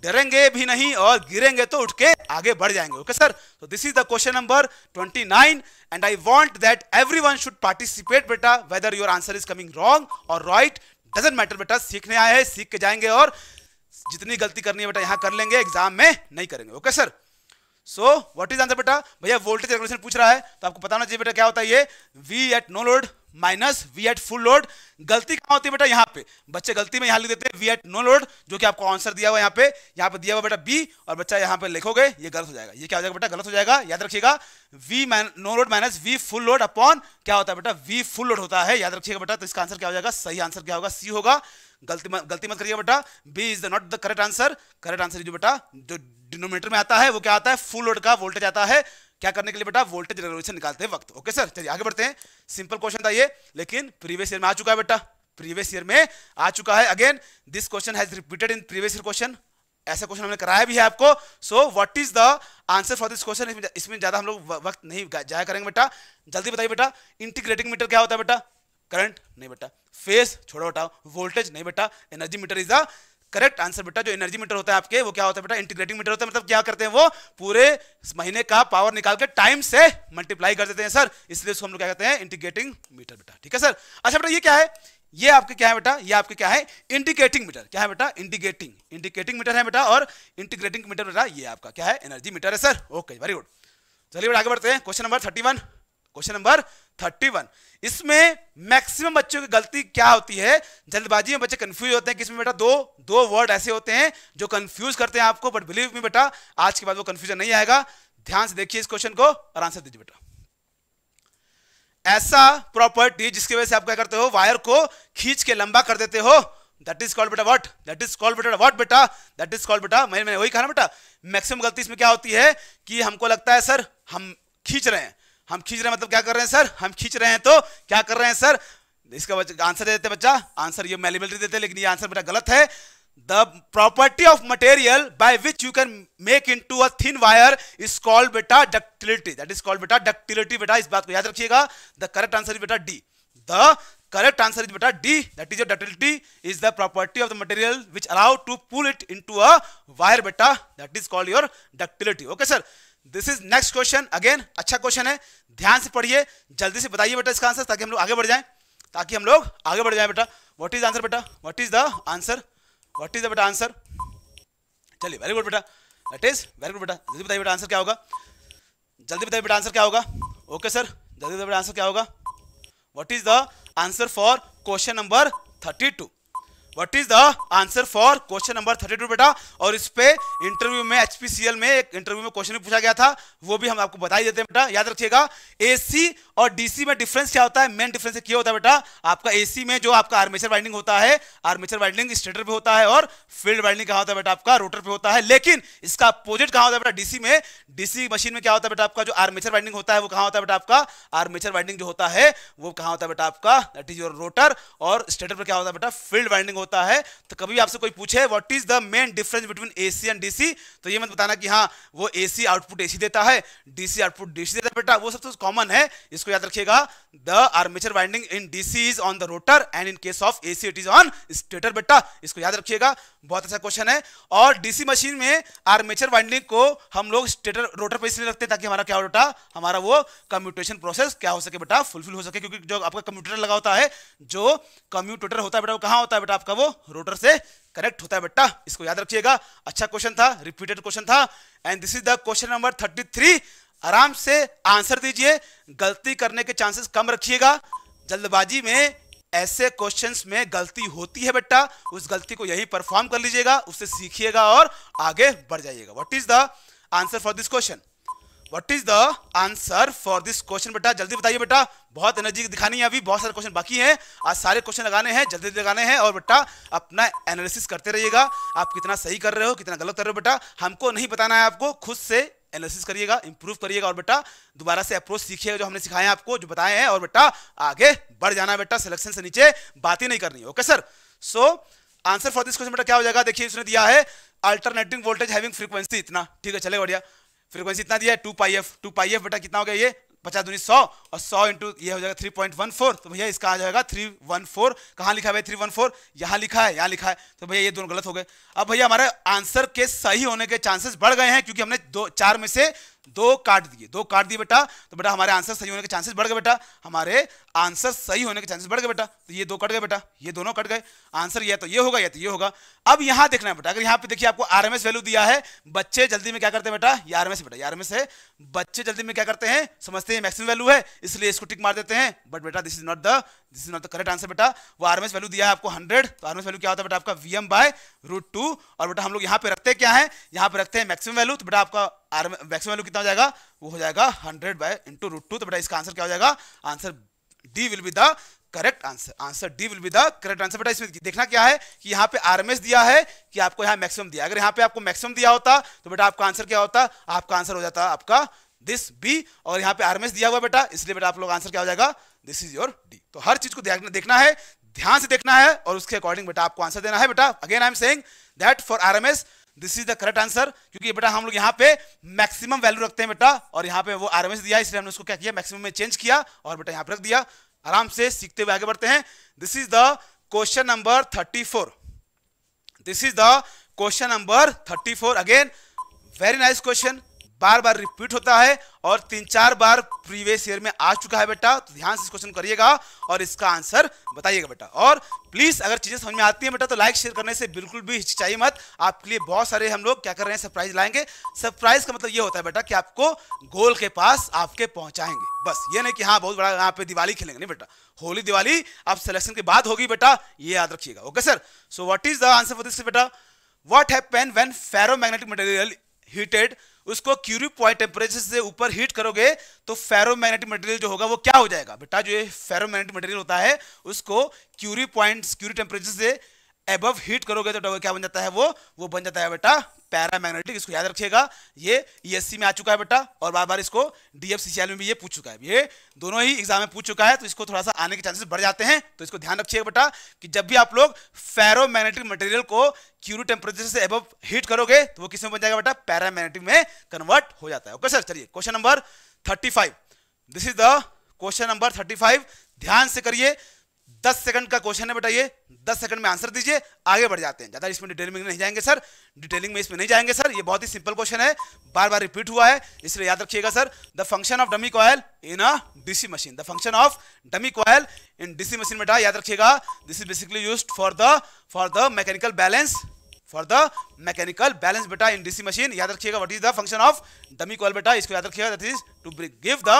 डरेंगे भी नहीं और गिरेंगे तो उठ के आगे बढ़ जाएंगे ओके सर तो this is the question number 29 and I want that everyone should participate बेटा whether your answer is coming wrong और राइट डजेंट मैटर बेटा सीखने आए हैं सीख के जाएंगे और जितनी गलती करनी है बेटा यहां कर लेंगे एग्जाम में नहीं करेंगे okay sir so what is answer बेटा भैया वोल्टेज रेगुलेशन पूछ रहा है तो आपको पता होना चाहिए बेटा क्या होता है ये V at no load minus V at full load गलती कहाँ होती है बेटा यहाँ पे बच्चे गलती में यहाँ लिख देते हैं वी एट नो लोड जो कि आपको आंसर दिया हुआ यहाँ पे यहाँ पे दिया हुआ बेटा बी और बच्चा यहाँ पे लिखोगे ये गलत हो जाएगा ये क्या हो जाएगा बेटा गलत हो जाएगा याद रखिएगा V no load minus V full load upon क्या होता है बेटा वी फुल लोड होता है याद रखिएगा बेटा तो इसका आंसर क्या हो जाएगा सही आंसर क्या होगा सी होगा गलती मत गलती मत करिए बेटा B is the not the correct answer correct answer जो बेटा जो डिनोमीटर में आता है वो क्या आता है फुल लोड का वोल्टेज आता है क्या करने के लिए बेटा वोल्टेज रेगुलेशन निकालते हैं वक्त ओके सर चलिए आगे बढ़ते हैं सिंपल क्वेश्चन था ये लेकिन प्रीवियस ईयर में आ चुका है बेटा प्रीवियस ईयर में आ चुका है again this question has repeated in previous year question ऐसा क्वेश्चन हमने कराया भी है आपको so what is the answer for this question इसमें ज्यादा हम लोग वक्त नहीं जाया करेंगे बेटा जल्दी बताइए बेटा इंटीग्रेटिंग मीटर क्या होता है बेटा करंट नहीं बेटा फेस छोड़ो बेटा वोल्टेज नहीं बेटा energy meter is the correct answer बेटा जो एनर्जी मीटर होता है आपके वो क्या होता है बेटा इंटीग्रेटिंग मीटर होता है मतलब क्या करते हैं वो पूरे महीने का पावर निकाल के टाइम से मल्टीप्लाई कर देते हैं सर इसलिए उसको हम लोग क्या कहते हैं इंटीग्रेटिंग मीटर बेटा ठीक है सर अच्छा बेटा ये क्या है ये आपके क्या है बेटा ये आपके क्या है इंडिकेटिंग मीटर क्या है बेटा इंडिकेटिंग इंडिकेटिंग मीटर है बेटा और इंटीग्रेटिंग मीटर बेटा ये आपका क्या है एनर्जी मीटर है सर ओके वेरी गुड चलिए बेटा आगे बढ़ते हैं question number thirty one question number thirty one इसमें मैक्सिमम बच्चों की गलती क्या होती है जल्दबाजी में बच्चे कंफ्यूज होते हैं किसमें बेटा दो दो वर्ड ऐसे होते हैं जो कंफ्यूज करते हैं आपको बट बिलीव मी बेटा आज के बाद वो कंफ्यूजन नहीं आएगा ध्यान से देखिए इस क्वेश्चन को और आंसर दीजिए बेटा ऐसा प्रॉपर्टी जिसकी वजह से आप क्या करते हो वायर को खींच के लंबा कर देते हो दैट इज कॉल्ड बेटा वॉट दैट इज कॉल्ड बेटा वॉट बेटा दैट इज कॉल्ड बेटा मैंने वही कहा ना बेटा मैक्सिमम गलती इसमें क्या होती है कि हमको लगता है सर हम खींच रहे हैं हम खींच रहे हैं मतलब क्या कर रहे हैं सर हम खींच रहे हैं तो क्या कर रहे हैं सर इसका आंसर दे देते बच्चा आंसर ये मेलिमिलिटी देते लेकिन ये आंसर बेटा गलत है the property of material by which you can make into a thin wire is called बेटा डक्टिलिटी दैट इज कॉल्ड बेटा डक्टिलिटी बेटा इस बात को याद रखिएगा द करेक्ट आंसर इज बेटा D the correct answer is बेटा D that is ductility is the property of the material which allow to pull it into a wire बेटा that is called your ductility okay sir this is next question again अच्छा question है ध्यान से पढ़िए जल्दी से बताइए बेटा इसका आंसर ताकि हम लोग आगे बढ़ जाएं ताकि हम लोग आगे बढ़ जाएं बेटा व्हाट इज आंसर बेटा what is the answer what is the बेटा आंसर चलिए वेरी गुड बेटा दैट इज वेरी गुड बेटा जल्दी बताइए बेटा आंसर क्या होगा जल्दी बताइए बेटा आंसर क्या होगा ओके सर जल्दी बताइए बेटा आंसर क्या होगा what is the answer for question number thirty two what is the answer for question number thirty two बेटा और इस पे इंटरव्यू में एचपीसीएल में एक इंटरव्यू में क्वेश्चन पूछा गया था वो भी हम आपको बताई देते हैं बेटा याद रखिएगा एसी और डीसी में डिफरेंस क्या होता है मेन डिफरेंस क्या होता है बेटा आपका एसी में जो आपका आर्मेचर वाइंडिंग होता है आर्मेचर वाइंडिंग स्टेटर पे होता है और फील्ड वाइंडिंग कहा होता है बेटा आपका रोटर पे होता है लेकिन इसका अपोजिट कहा होता है बेटा डीसी में डीसी मशीन में क्या होता है बेटा आपका जो आर्मेचर वाइंडिंग होता है वो कहा होता है बेटा आपका आर्मेचर वाइंडिंग जो होता है वो कहा होता है बेटा आपका दैट इज योर रोटर और स्टेटर पर क्या होता है बेटा फील्ड वाइंडिंग होता है होता है तो कभी आपसे कोई पूछे what is the main difference between AC and DC तो ये मत बताना कि हाँ वो एसी आउटपुट एसी देता है डीसी आउटपुट डीसी देता है बेटा वो सबसे कॉमन तो है इसको याद रखिएगा the armature winding in DC is on the rotor and in case of AC it is on stator बेटा इसको याद रखिएगा बहुत अच्छा क्वेश्चन है और डीसी मशीन में आर्मेचर वाइंडिंग को हम लोग स्टेटर रोटर पर इसलिए रखते हैं ताकि हमारा क्या हो बेटा हमारा वो कम्यूटेशन प्रोसेस क्या हो सके बेटा फुलफिल हो सके क्योंकि जो आपका कम्यूटेटर लगा होता है जो कम्यूटेटर होता है बेटा वो कहाँ होता है बेटा आपका आपका वो रोटर से कनेक्ट होता है बेटा इसको याद रखिएगा अच्छा क्वेश्चन था रिपीटेड क्वेश्चन था and this is the question number thirty three आराम से आंसर दीजिए गलती करने के चांसेस कम रखिएगा जल्दबाजी में ऐसे क्वेश्चंस में गलती होती है बेटा उस गलती को यही परफॉर्म कर लीजिएगा उससे सीखिएगा और आगे बढ़ जाइएगा what is the answer for this question what is the answer for this question बेटा जल्दी बताइए बेटा बहुत एनर्जी दिखानी है अभी बहुत सारे क्वेश्चन बाकी हैं आज सारे क्वेश्चन लगाने हैं जल्दी लगाने हैं और बेटा अपना एनालिसिस करते रहिएगा आप कितना सही कर रहे हो कितना गलत कर रहे हो बेटा हमको नहीं बताना है आपको खुद से एनालिसिस करिएगा इंप्रूव करिएगा और बेटा दोबारा से अप्रोच सीखिएगा जो हमने सिखाया है आपको जो बताए हैं और बेटा आगे बढ़ जाना बेटा सिलेक्शन से नीचे बात ही नहीं करनी okay sir so answer for this question बेटा क्या हो जाएगा देखिए इसने दिया है अल्टरनेटिंग वोल्टेज हैविंग फ्रीक्वेंसी इतना ठीक है चले बढ़िया फ्रीक्वेंसी इतना दिया है two pi f two pi f बेटा कितना हो गया ये पचास दूनी सौ और सौ इंटू ये हो जाएगा थ्री पॉइंट वन फोर तो भैया इसका आ जाएगा थ्री वन फोर कहाँ लिखा है भाई थ्री वन फोर यहाँ लिखा है यहाँ लिखा है तो भैया ये दोनों गलत हो गए अब भैया हमारे आंसर के सही होने के चांसेस बढ़ गए हैं क्योंकि हमने दो चार में से दो काट दिए दो काट दिए बेटा तो बेटा हमारे आंसर सही होने के चांसेस बढ़ गए बेटा हमारे आंसर सही होने के चांसेस बढ़ गए बेटा तो ये दो कट गए बेटा ये दोनों कट गए आंसर यह तो ये होगा या तो ये होगा अब यहां देखना है बेटा अगर यहाँ पे देखिए आपको आरएमएस वैल्यू दिया है बच्चे जल्दी में क्या करते हैं बेटा ये आरएमएस बेटा ये आरएमएस है बच्चे जल्दी में क्या करते हैं समझते हैं मैक्सिमम वैल्यू है इसलिए इसको टिक मार देते हैं बट बेटा this is not the this is not the correct answer बेटा वो आरएमएस वैल्यू दिया है आपको हंड्रेड तो आरएमएस वैल्यू क्या होता है बेटा आपका वीएम बाय रूट और बेटा हम लोग यहाँ पे रखते क्या है यहाँ पे रखते हैं मैक्सिमम वैल्यू तो बेटा आपका आर मैक्सिमम वैल्यू कितना हो जाएगा वो हो जाएगा hundred by into root two तो बेटा इसका आंसर क्या हो जाएगा answer D will be the correct answer answer D will be the correct answer बेटा इसमें देखना क्या है कि यहाँ पे आरएमएस दिया है कि आपको यहाँ मैक्सिमम दिया अगर यहाँ पे आपको मैक्सिमम दिया होता तो बेटा आपका आंसर क्या होता आपका आंसर हो जाता आपका दिस बी और यहाँ पे आरएमएस दिया हुआ बेटा इसलिए बेटा आप लोग आंसर क्या हो जाएगा दिस इज योर डी तो हर चीज को देखना है ध्यान से देखना है और उसके अकॉर्डिंग बेटा आपको आंसर देना है बेटा again I am saying that for RMS this is the correct answer क्योंकि बेटा हम लोग यहाँ पे मैक्सिमम वैल्यू रखते हैं बेटा और यहाँ पे वो आरएमएस दिया इसलिए हमने उसको क्या किया मैक्सिमम में चेंज किया और बेटा यहाँ पे रख दिया आराम से सीखते हुए आगे बढ़ते हैं this is the question number thirty four this is the question number thirty four again very nice question बार बार रिपीट होता है और तीन चार बार प्रीवियस ईयर में आ चुका है बेटा तो ध्यान से क्वेश्चन करिएगा और इसका आंसर बताइएगा बेटा और प्लीज अगर चीजें समझ में आती है बेटा तो लाइक शेयर करने से बिल्कुल भी हिचाई मत आपके लिए बहुत सारे हम लोग क्या कर रहे हैं सरप्राइज लाएंगे सरप्राइज का मतलब ये होता है बेटा कि आपको गोल के पास आपके पहुंचाएंगे बस ये नहीं कि हाँ बहुत बड़ा यहाँ पे दिवाली खेलेंगे नहीं बेटा होली दिवाली आप सिलेक्शन के बाद होगी बेटा ये याद रखिएगा okay sir so what is the answer for this बेटा what happen when ferro magnetic material heated उसको क्यूरी पॉइंट टेम्परेचर से ऊपर हीट करोगे तो फेरोमैग्नेटिक मटेरियल जो होगा वो क्या हो जाएगा बेटा जो ये फेरोमैग्नेटिक मटेरियल होता है उसको क्यूरी पॉइंट क्यूरी टेम्परेचर से एबव हीट करोगे तो क्या बन जाता है वो वो बन जाता है बेटा पैरामैग्नेटिक इसको याद रखिएगा ये ई e में आ चुका है बेटा और बार बार इसको डीएफसीसीएल में भी ये पूछ चुका है ये दोनों ही एग्जाम में पूछ चुका है तो इसको थोड़ा सा आने के चांसेस बढ़ जाते हैं तो इसको ध्यान रखिएगा बेटा कि जब भी आप लोग फेरोमैग्नेटिक मटेरियल को क्यूरी टेम्परेचर से एबव हीट करोगे तो वो किस में बन जाएगा बेटा पैरामैग्नेटिक में कन्वर्ट हो जाता है ओके सर चलिए question number thirty this is the question number thirty ध्यान से करिए दस सेकंड का क्वेश्चन है बेटा ये दस सेकंड में आंसर दीजिए आगे बढ़ जाते हैं ज़्यादा इसमें डिटेलिंग में नहीं जाएंगे सर डिटेलिंग में इसमें नहीं जाएंगे सर ये बहुत ही सिंपल क्वेश्चन है बार बार रिपीट हुआ है इसलिए याद रखिएगा sir the function of dummy coil in a DC machine the function of dummy coil in DC machine बेटा याद रखिएगा this is basically use for the for the mechanical balance for the mechanical balance बेटा in DC machine याद रखिएगा what is the function of dummy coil बेटा इसको याद रखिएगा that is to give the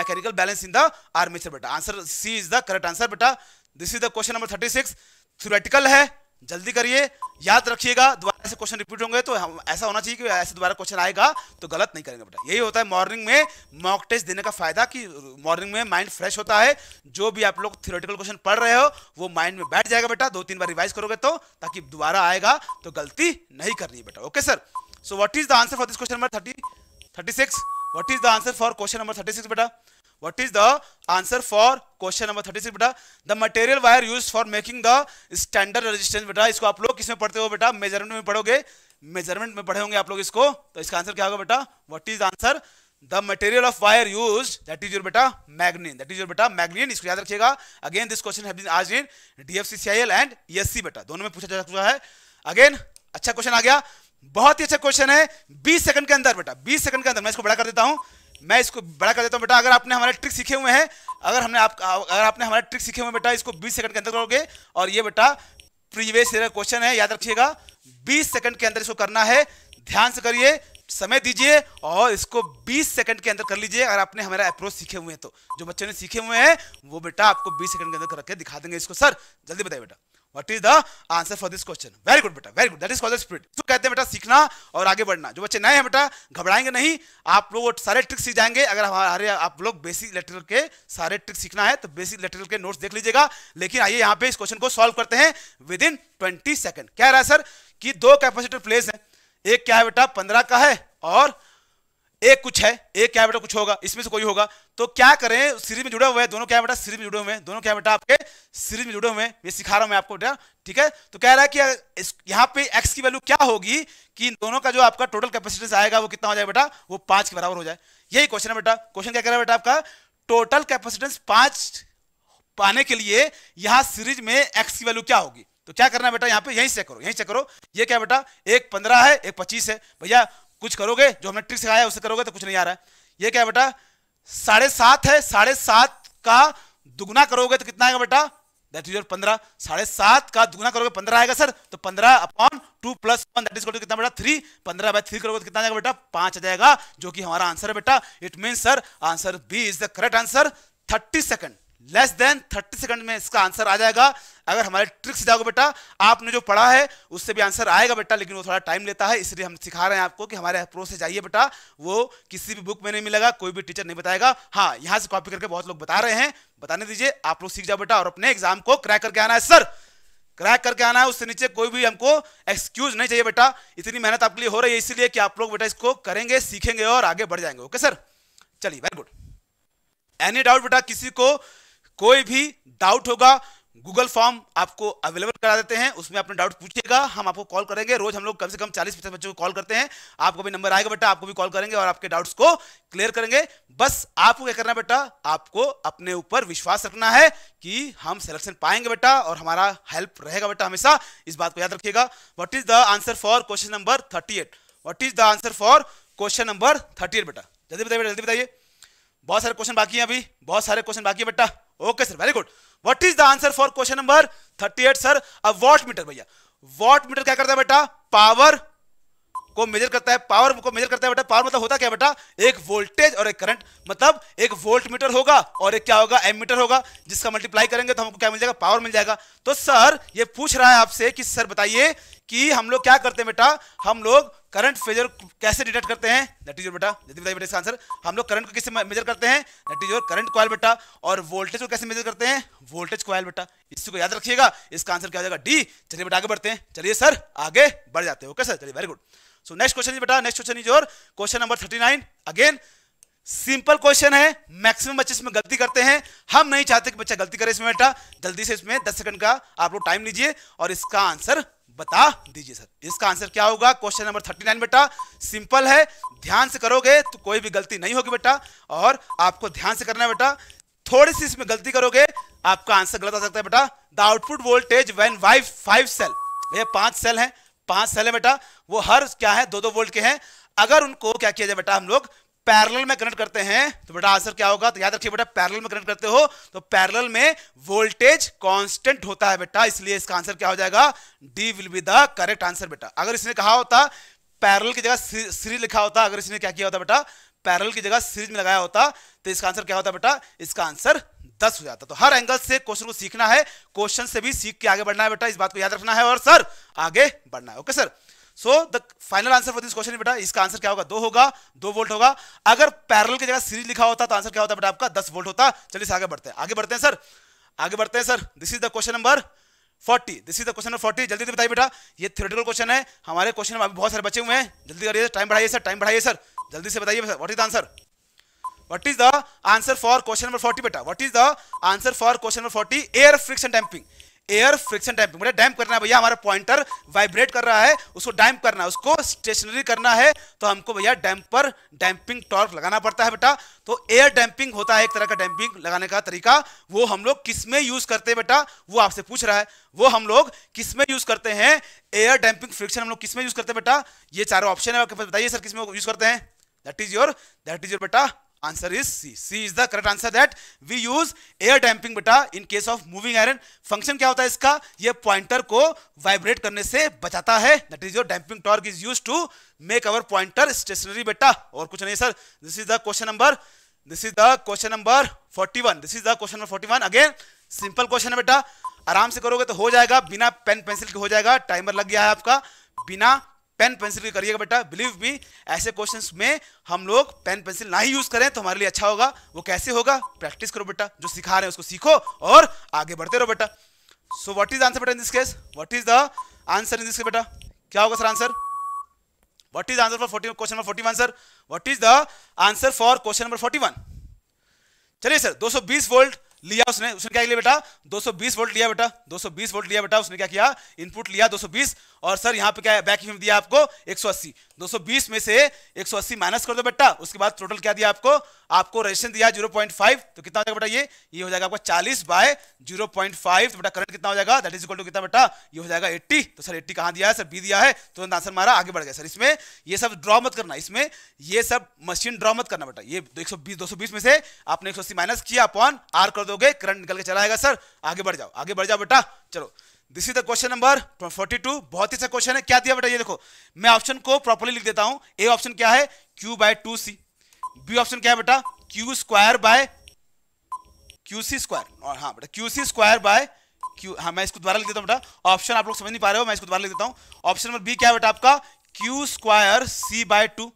mechanical balance in the armature बेटा answer C is the correct answer बेटा this is the question number thirty six theoretical है जल्दी करिए याद रखिएगा दोबारा ऐसे क्वेश्चन रिपीट होंगे तो हम ऐसा होना चाहिए कि ऐसे दोबारा क्वेश्चन आएगा तो गलत नहीं करेंगे बेटा यही होता है मॉर्निंग में मॉक टेस्ट देने का फायदा कि मॉर्निंग में माइंड फ्रेश होता है जो भी आप लोग थ्योरेटिकल क्वेश्चन पढ़ रहे हो वो माइंड में बैठ जाएगा बेटा दो तीन बार रिवाइज करोगे तो ताकि दोबारा आएगा तो गलती नहीं करनी बेटा okay sir so what is the answer for this question number thirty thirty six what is the answer for question number thirty six बेटा what is the answer for question number thirty six बेटा the material wire use for making the standard resistance बेटा इसको आप लोग किस में पढ़ते हो बेटा मेजरमेंट में पढ़ोगे मेजरमेंट में पढ़े होंगे आप लोग इसको तो इसका आंसर क्या होगा बेटा what is the answer the material of wire use that is your बेटा मैग्नीन दैट इज योर बेटा मैग्नीन इसको याद रखिएगा again this question have been आज इन डीएफसीसीआईएल एंड सी बेटा दोनों में पूछा जा सकता है अगेन अच्छा क्वेश्चन आ गया बहुत ही अच्छा क्वेश्चन है बीस सेकंड के अंदर बेटा बीस सेकंड के अंदर मैं इसको बड़ा कर देता हूं मैं इसको बड़ा कर देता हूँ बेटा अगर आपने हमारे ट्रिक सीखे हुए हैं अगर हमने आप अगर आपने हमारे ट्रिक सीखे हुए बेटा इसको 20 सेकंड के अंदर करोगे और ये बेटा प्रीवियस ईयर क्वेश्चन है याद रखिएगा 20 सेकंड के अंदर इसको करना है ध्यान से करिए समय दीजिए और इसको 20 सेकंड के अंदर कर लीजिए अगर आपने हमारा अप्रोच सीखे हुए हैं तो जो बच्चों ने सीखे हुए हैं वो बेटा आपको 20 सेकंड के अंदर करके दिखा देंगे इसको सर जल्दी बताइए बेटा what is the answer for this question very good बेटा very good that is called spirit तो कहते हैं बेटा सीखना और आगे बढ़ना जो बच्चे नए हैं बेटा घबराएंगे नहीं आप लोग वो सारे ट्रिक्स सीख जाएंगे अगर हमारे आप लोग बेसिक लेटरल के सारे ट्रिक्स सीखना है तो बेसिक लेटरल के नोट्स देख लीजिएगा लेकिन आइए यहाँ पे इस क्वेश्चन को सॉल्व करते हैं विद इन ट्वेंटी सेकेंड क्या रहा है सर कि दो कैपेसिटर प्लेस है एक क्या है बेटा पंद्रह का है और एक कुछ है एक क्या बेटा कुछ होगा इसमें से कोई होगा तो क्या करें सीरीज में जुड़े हुए हैं दोनों क्या बेटा सीरीज में जुड़े हुए हैं दोनों क्या बेटा आपके सीरीज में जुड़े हुए हैं ये सिखा रहा हूं मैं आपको ठीक है तो कह रहा है कि यहाँ पे एक्स की वैल्यू क्या होगी कि दोनों का जो आपका टोटल कैपेसिटेंस आएगा वो कितना हो जाए बेटा वो पांच के बराबर हो जाए यही क्वेश्चन है बेटा क्वेश्चन क्या कह रहा है बेटा आपका टोटल कैपेसिटेंस पांच पाने के लिए यहाँ सीरीज में एक्स की वैल्यू क्या होगी तो क्या करना बेटा यहाँ पे यहीं से करो यहीं से करो ये क्या बेटा एक पंद्रह है एक पच्चीस है भैया कुछ करोगे जो हमने ट्रिक सिखाया उसे करोगे तो कुछ नहीं आ रहा है ये क्या बेटा साढ़े सात है साढ़े सात का दुगुना करोगे तो कितना आएगा बेटा दैट इज पंद्रह साढ़े सात का दुगुना करोगे पंद्रह आएगा सर तो पंद्रह upon two plus one that is two कितना बेटा थ्री पंद्रह बाय थ्री करोगे तो कितना जाएगा बेटा पांच आ जाएगा जो कि हमारा आंसर है बेटा it mean sir answer B is the correct answer thirty second less than thirty second में इसका आंसर आ जाएगा अगर हमारे ट्रिक्स जाओगे बेटा आपने जो पढ़ा है उससे भी आंसर आएगा बेटा लेकिन वो थोड़ा टाइम लेता है इसलिए हम सिखा रहे हैं आपको कि हमारे अप्रोच से जाइए बेटा वो किसी भी बुक में नहीं मिलेगा कोई भी टीचर नहीं बताएगा हाँ यहाँ से कॉपी करके बहुत लोग बता रहे हैं बताने दीजिए आप लोग सीख जाओ बेटा और अपने एग्जाम को क्रैक करके आना है सर क्रैक करके आना है उससे नीचे कोई भी हमको एक्सक्यूज नहीं चाहिए बेटा इतनी मेहनत आपके लिए हो रही है इसीलिए कि आप लोग बेटा इसको करेंगे सीखेंगे और आगे बढ़ जाएंगे ओके सर चलिए वेरी गुड एनी डाउट बेटा किसी को कोई भी डाउट होगा गूगल फॉर्म आपको अवेलेबल करा देते हैं उसमें अपने डाउट पूछिएगा हम आपको कॉल करेंगे रोज हम लोग कम से कम चालीस पचास बच्चों को कॉल करते हैं आपको भी नंबर आएगा बेटा आपको भी कॉल करेंगे और आपके डाउट्स को क्लियर करेंगे बस आपको क्या करना है बेटा आपको अपने ऊपर विश्वास रखना है कि हम सिलेक्शन पाएंगे बेटा और हमारा हेल्प रहेगा बेटा हमेशा इस बात को याद रखिएगा what is the answer for question number thirty eight what is the answer for question number thirty eight बेटा जल्दी बताइए जल्दी बताइए बहुत सारे क्वेश्चन बाकी हैं अभी बहुत सारे क्वेश्चन बाकी है बेटा okay sir very good what is the answer for question number 38 sir अब वॉट मीटर भैया वॉट मीटर क्या करता है बेटा पावर को मेजर करता है पावर को मेजर करता है बेटा पावर मतलब होता क्या बेटा एक वोल्टेज और एक करंट मतलब एक वोल्ट मीटर होगा और एक क्या होगा एम मीटर होगा जिसका मल्टीप्लाई करेंगे तो हमको क्या मिल जाएगा पावर मिल जाएगा तो सर ये पूछ रहा है आपसे कि सर बताइए कि हम लोग क्या करते हैं बेटा हम लोग करंट फेजर कैसे डिटेक्ट करते हैं दैट इज योर बेटा जल्दी बताइए बेटा इसका आंसर हम लोग करंट को कैसे मेजर करते हैं that is your current coil बेटा और वोल्टेज को कैसे मेजर करते हैं वोल्टेज कॉयल बेटा इसी को याद रखिएगा इसका आंसर क्या हो जाएगा डी चलिए बेटा आगे बढ़ते हैं चलिए सर आगे बढ़ जाते हैं ओके सर चलिए very good so next question is बेटा नेक्स्ट क्वेश्चन इज और question number thirty nine again simple question है मैक्सिमम बच्चे इसमें गलती करते हैं हम नहीं चाहते कि बच्चा गलती करे इसमें बेटा जल्दी से इसमें दस सेकंड का आप लोग टाइम लीजिए और इसका आंसर बता दीजिए सर इसका आंसर क्या होगा क्वेश्चन नंबर थर्टी नाइन बेटा सिंपल है ध्यान से करोगे तो कोई भी गलती नहीं होगी बेटा और आपको ध्यान से करना है बेटा थोड़ी सी इसमें गलती करोगे आपका आंसर गलत आ सकता है बेटा द आउटपुट वोल्टेज वेन वाइव फाइव सेल भैया पांच सेल है पांच सेल है बेटा वो हर क्या है दो दो वोल्ट के हैं अगर उनको क्या किया जाए बेटा हम लोग पैरेलल में कनेक्ट करते हैं तो बेटा आंसर क्या होगा तो याद रखिए बेटा पैरेलल में कनेक्ट करते हो तो पैरेलल में वोल्टेज कांस्टेंट होता है बेटा इसलिए इसका आंसर क्या हो जाएगा D will be the correct answer बेटा अगर इसने कहा होता पैरेलल की जगह सीरीज लिखा होता अगर इसने क्या किया होता बेटा पैरेलल की जगह सीरीज में लगाया होता तो इसका आंसर क्या होता बेटा इसका आंसर दस हो जाता तो हर एंगल से क्वेश्चन को सीखना है क्वेश्चन से भी सीख के आगे बढ़ना है बेटा इस बात को याद रखना है और सर आगे बढ़ना है okay sir so the final answer for this question बेटा इसका आंसर क्या होगा दो होगा दो वोल्ट होगा अगर पैरल की जगह सीरीज लिखा होता तो आंसर क्या होता बेटा आपका दस वोल्ट होता चलिए आगे बढ़ते हैं आगे बढ़ते हैं सर आगे बढ़ते हैं sir this is the question number 40 this is the question number 40 जल्दी से बताइए बेटा ये थ्योरेटिकल क्वेश्चन है हमारे क्वेश्चन में अभी बहुत सारे बचे हुए हैं जल्दी करिए टाइम बढ़ाइए सर टाइम बढ़ाइए सर जल्दी से बताइए what is the answer what is the answer for question number forty बेटा what is the answer for question number forty air friction damping air friction damping बेटा डैम्प करना है भैया हमारा पॉइंटर वाइब्रेट कर रहा है उसको डैम्प करना है उसको स्टेशनरी करना है तो हमको भैया डैम्पर डैम्पिंग टॉर्क लगाना पड़ता है बेटा तो एयर डैम्पिंग होता है एक तरह का डैम्पिंग लगाने का तरीका वो हम लोग किसमें यूज करते हैं बेटा वो आपसे पूछ रहा है वो हम लोग किसमें यूज करते हैं एयर डैम्पिंग फ्रिक्शन हम लोग किसमें यूज करते हैं बेटा ये चारों ऑप्शन है आपके पास बताइए सर किसमें यूज करते हैं that is your that is your बेटा answer is C. C is the correct answer that we use air damping beta in case of moving iron. Function kya hota hai iska ye pointer ko vibrate karne se bachata hai That is your damping torque is used to make our pointer stationary beta aur kuch nahi sir This is the question number this is the question number 41. This is the question number 41. Again simple question hai beta आराम se karoge to ho jayega bina pen pencil ke ho jayega timer lag gaya hai aapka bina pen pencil की करिएगा बेटा believe भी ऐसे question में हम लोग pen pencil ना ही यूज करें तो हमारे लिए अच्छा होगा वो कैसे होगा प्रैक्टिस करो बेटा जो सिखा रहे हैं उसको सीखो और आगे बढ़ते रहो बेटा सो वट इज आंसर बेटा in this case what is the answer in this बेटा क्या होगा sir answer what is answer for forty question number forty one sir what is the answer for question number forty one चलिए sir 220 volt लिया उसने उसने क्या लिया बेटा 220 वोल्ट लिया बेटा 220 वोल्ट लिया बेटा उसने क्या किया इनपुट लिया 220 और सर यहाँ पे क्या है बैक दिया आपको 180 220 में से 180 माइनस कर दो बेटा उसके बाद टोटल क्या दिया आपको आपको रजिस्ट्रेशन दिया 0.5 तो कितना हो जाएगा बेटा ये ये हो जाएगा आपका 40 बाय 0.5 पॉइंट तो बेटा करंट कितना हो जाएगा दैट इज इक्वल टू कितना बेटा ये हो जाएगा 80 तो सर 80 कहाँ दिया है सर बी दिया है तो आंसर मारा आगे बढ़ गया सर इसमें यह सब ड्रॉ मत करना इसमें ये सब मशीन ड्रॉ मत करना बेटा ये एक सौ में से आपने एक माइनस किया अपॉन आर कर दोगे करंट निकल के चलाएगा सर आगे बढ़ जाओ आगे बढ़ जाओ बेटा चलो this is the question number 42 बहुत ही अच्छा क्वेश्चन है क्या दिया बेटा ये देखो मैं ऑप्शन को प्रॉपरली लिख देता हूं ए ऑप्शन क्या है Q by two C B option क्या है बेटा Q square by Q C square और हाँ बेटा Q C square by Q हाँ मैं इसको दोबारा लिख देता हूँ बेटा ऑप्शन आप लोग समझ नहीं पा रहे हो मैं इसको दोबारा लिख देता हूँ ऑप्शन नंबर बी क्या है बेटा आपका Q square C by two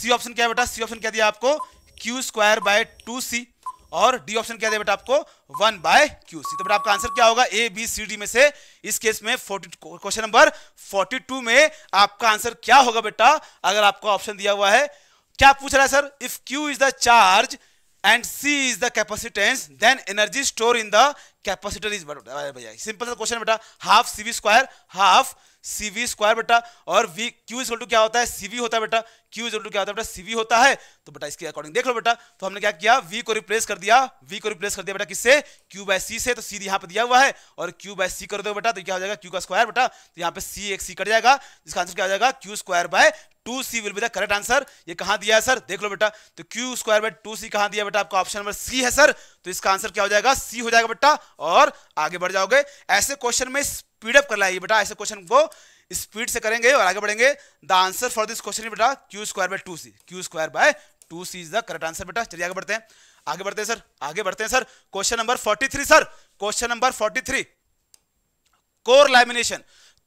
C option क्या है बेटा सी ऑप्शन क्या दिया आपको Q square by two C और डी ऑप्शन क्या दे बेटा आपको वन बाय क्यू सी तो बेटा आपका आंसर क्या होगा ए बी सी डी में से इस केस में forty question number forty two में आपका आंसर क्या होगा बेटा अगर आपको ऑप्शन दिया हुआ है क्या पूछ रहा है sir if Q is the charge and C is the capacitance then energy store in the capacitor is but simple सा क्वेश्चन बेटा half C V square half C V square बेटा और वी क्यू इज टू क्या होता है CV होता है बेटा क्यू इज टू क्या होता है बेटा सीवी होता है तो बेटा इसके अकॉर्डिंग देख लो बेटा तो हमने क्या किया वी को रिप्लेस कर दिया वी को रिप्लेस कर दिया बेटा किससे क्यू बाय सी से तो सी यहाँ पे दिया हुआ है और क्यू बाय सी कर दो बेटा तो क्या हो जाएगा क्यू का स्क्वायर बेटा तो यहाँ पे सी एक सी कट जाएगा जिसका आंसर क्या हो जाएगा Q square by two C will be the correct answer ये कहाँ दिया है सर देख लो बेटा तो Q square by two C कहाँ दिया बेटा आपका ऑप्शन नंबर सी है सर तो इसका आंसर क्या हो जाएगा सी हो जाएगा बेटा और आगे बढ़ जाओगे ऐसे क्वेश्चन में स्पीडअप कर लाइए बेटा ऐसे क्वेश्चन को स्पीड से करेंगे और आगे बढ़ेंगे the answer for this question बेटा Q square by two C Q square by two C is the correct answer बेटा चलिए आगे बढ़ते हैं आगे बढ़ते हैं सर आगे बढ़ते हैं sir question number forty three sir question number forty three core lamination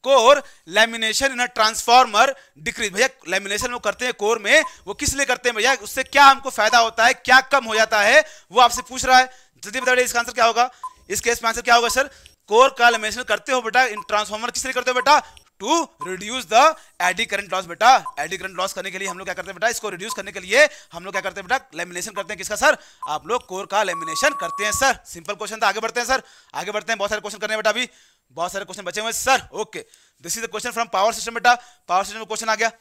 core lamination in a transformer decrease भैया लैमिनेशन वो करते हैं कोर में वो किस लिए करते हैं भैया उससे क्या हमको फायदा होता है क्या कम हो जाता है वो आपसे पूछ रहा है जल्दी बता इसका आंसर क्या होगा इस केस में आंसर क्या होगा सर कोर का कालमेशन करते हो बेटा इन ट्रांसफॉर्मर किस लिए करते हो बेटा to reduce the eddy current loss बेटा एडी करंट लॉस करने के लिए हम लोग क्या करते हैं बेटा इसको रिड्यूस करने के लिए हम लोग क्या करते हैं बेटा लेमिनेशन करते हैं किसका सर आप लोग कोर का लेमिनेशन करते हैं सर सिंपल क्वेश्चन था आगे बढ़ते हैं सर आगे बढ़ते हैं बहुत सारे क्वेश्चन करने बेटा अभी बहुत सारे क्वेश्चन बचे हुए sir okay this is the question from power system बेटा पावर सिस्टम में क्वेश्चन आ गया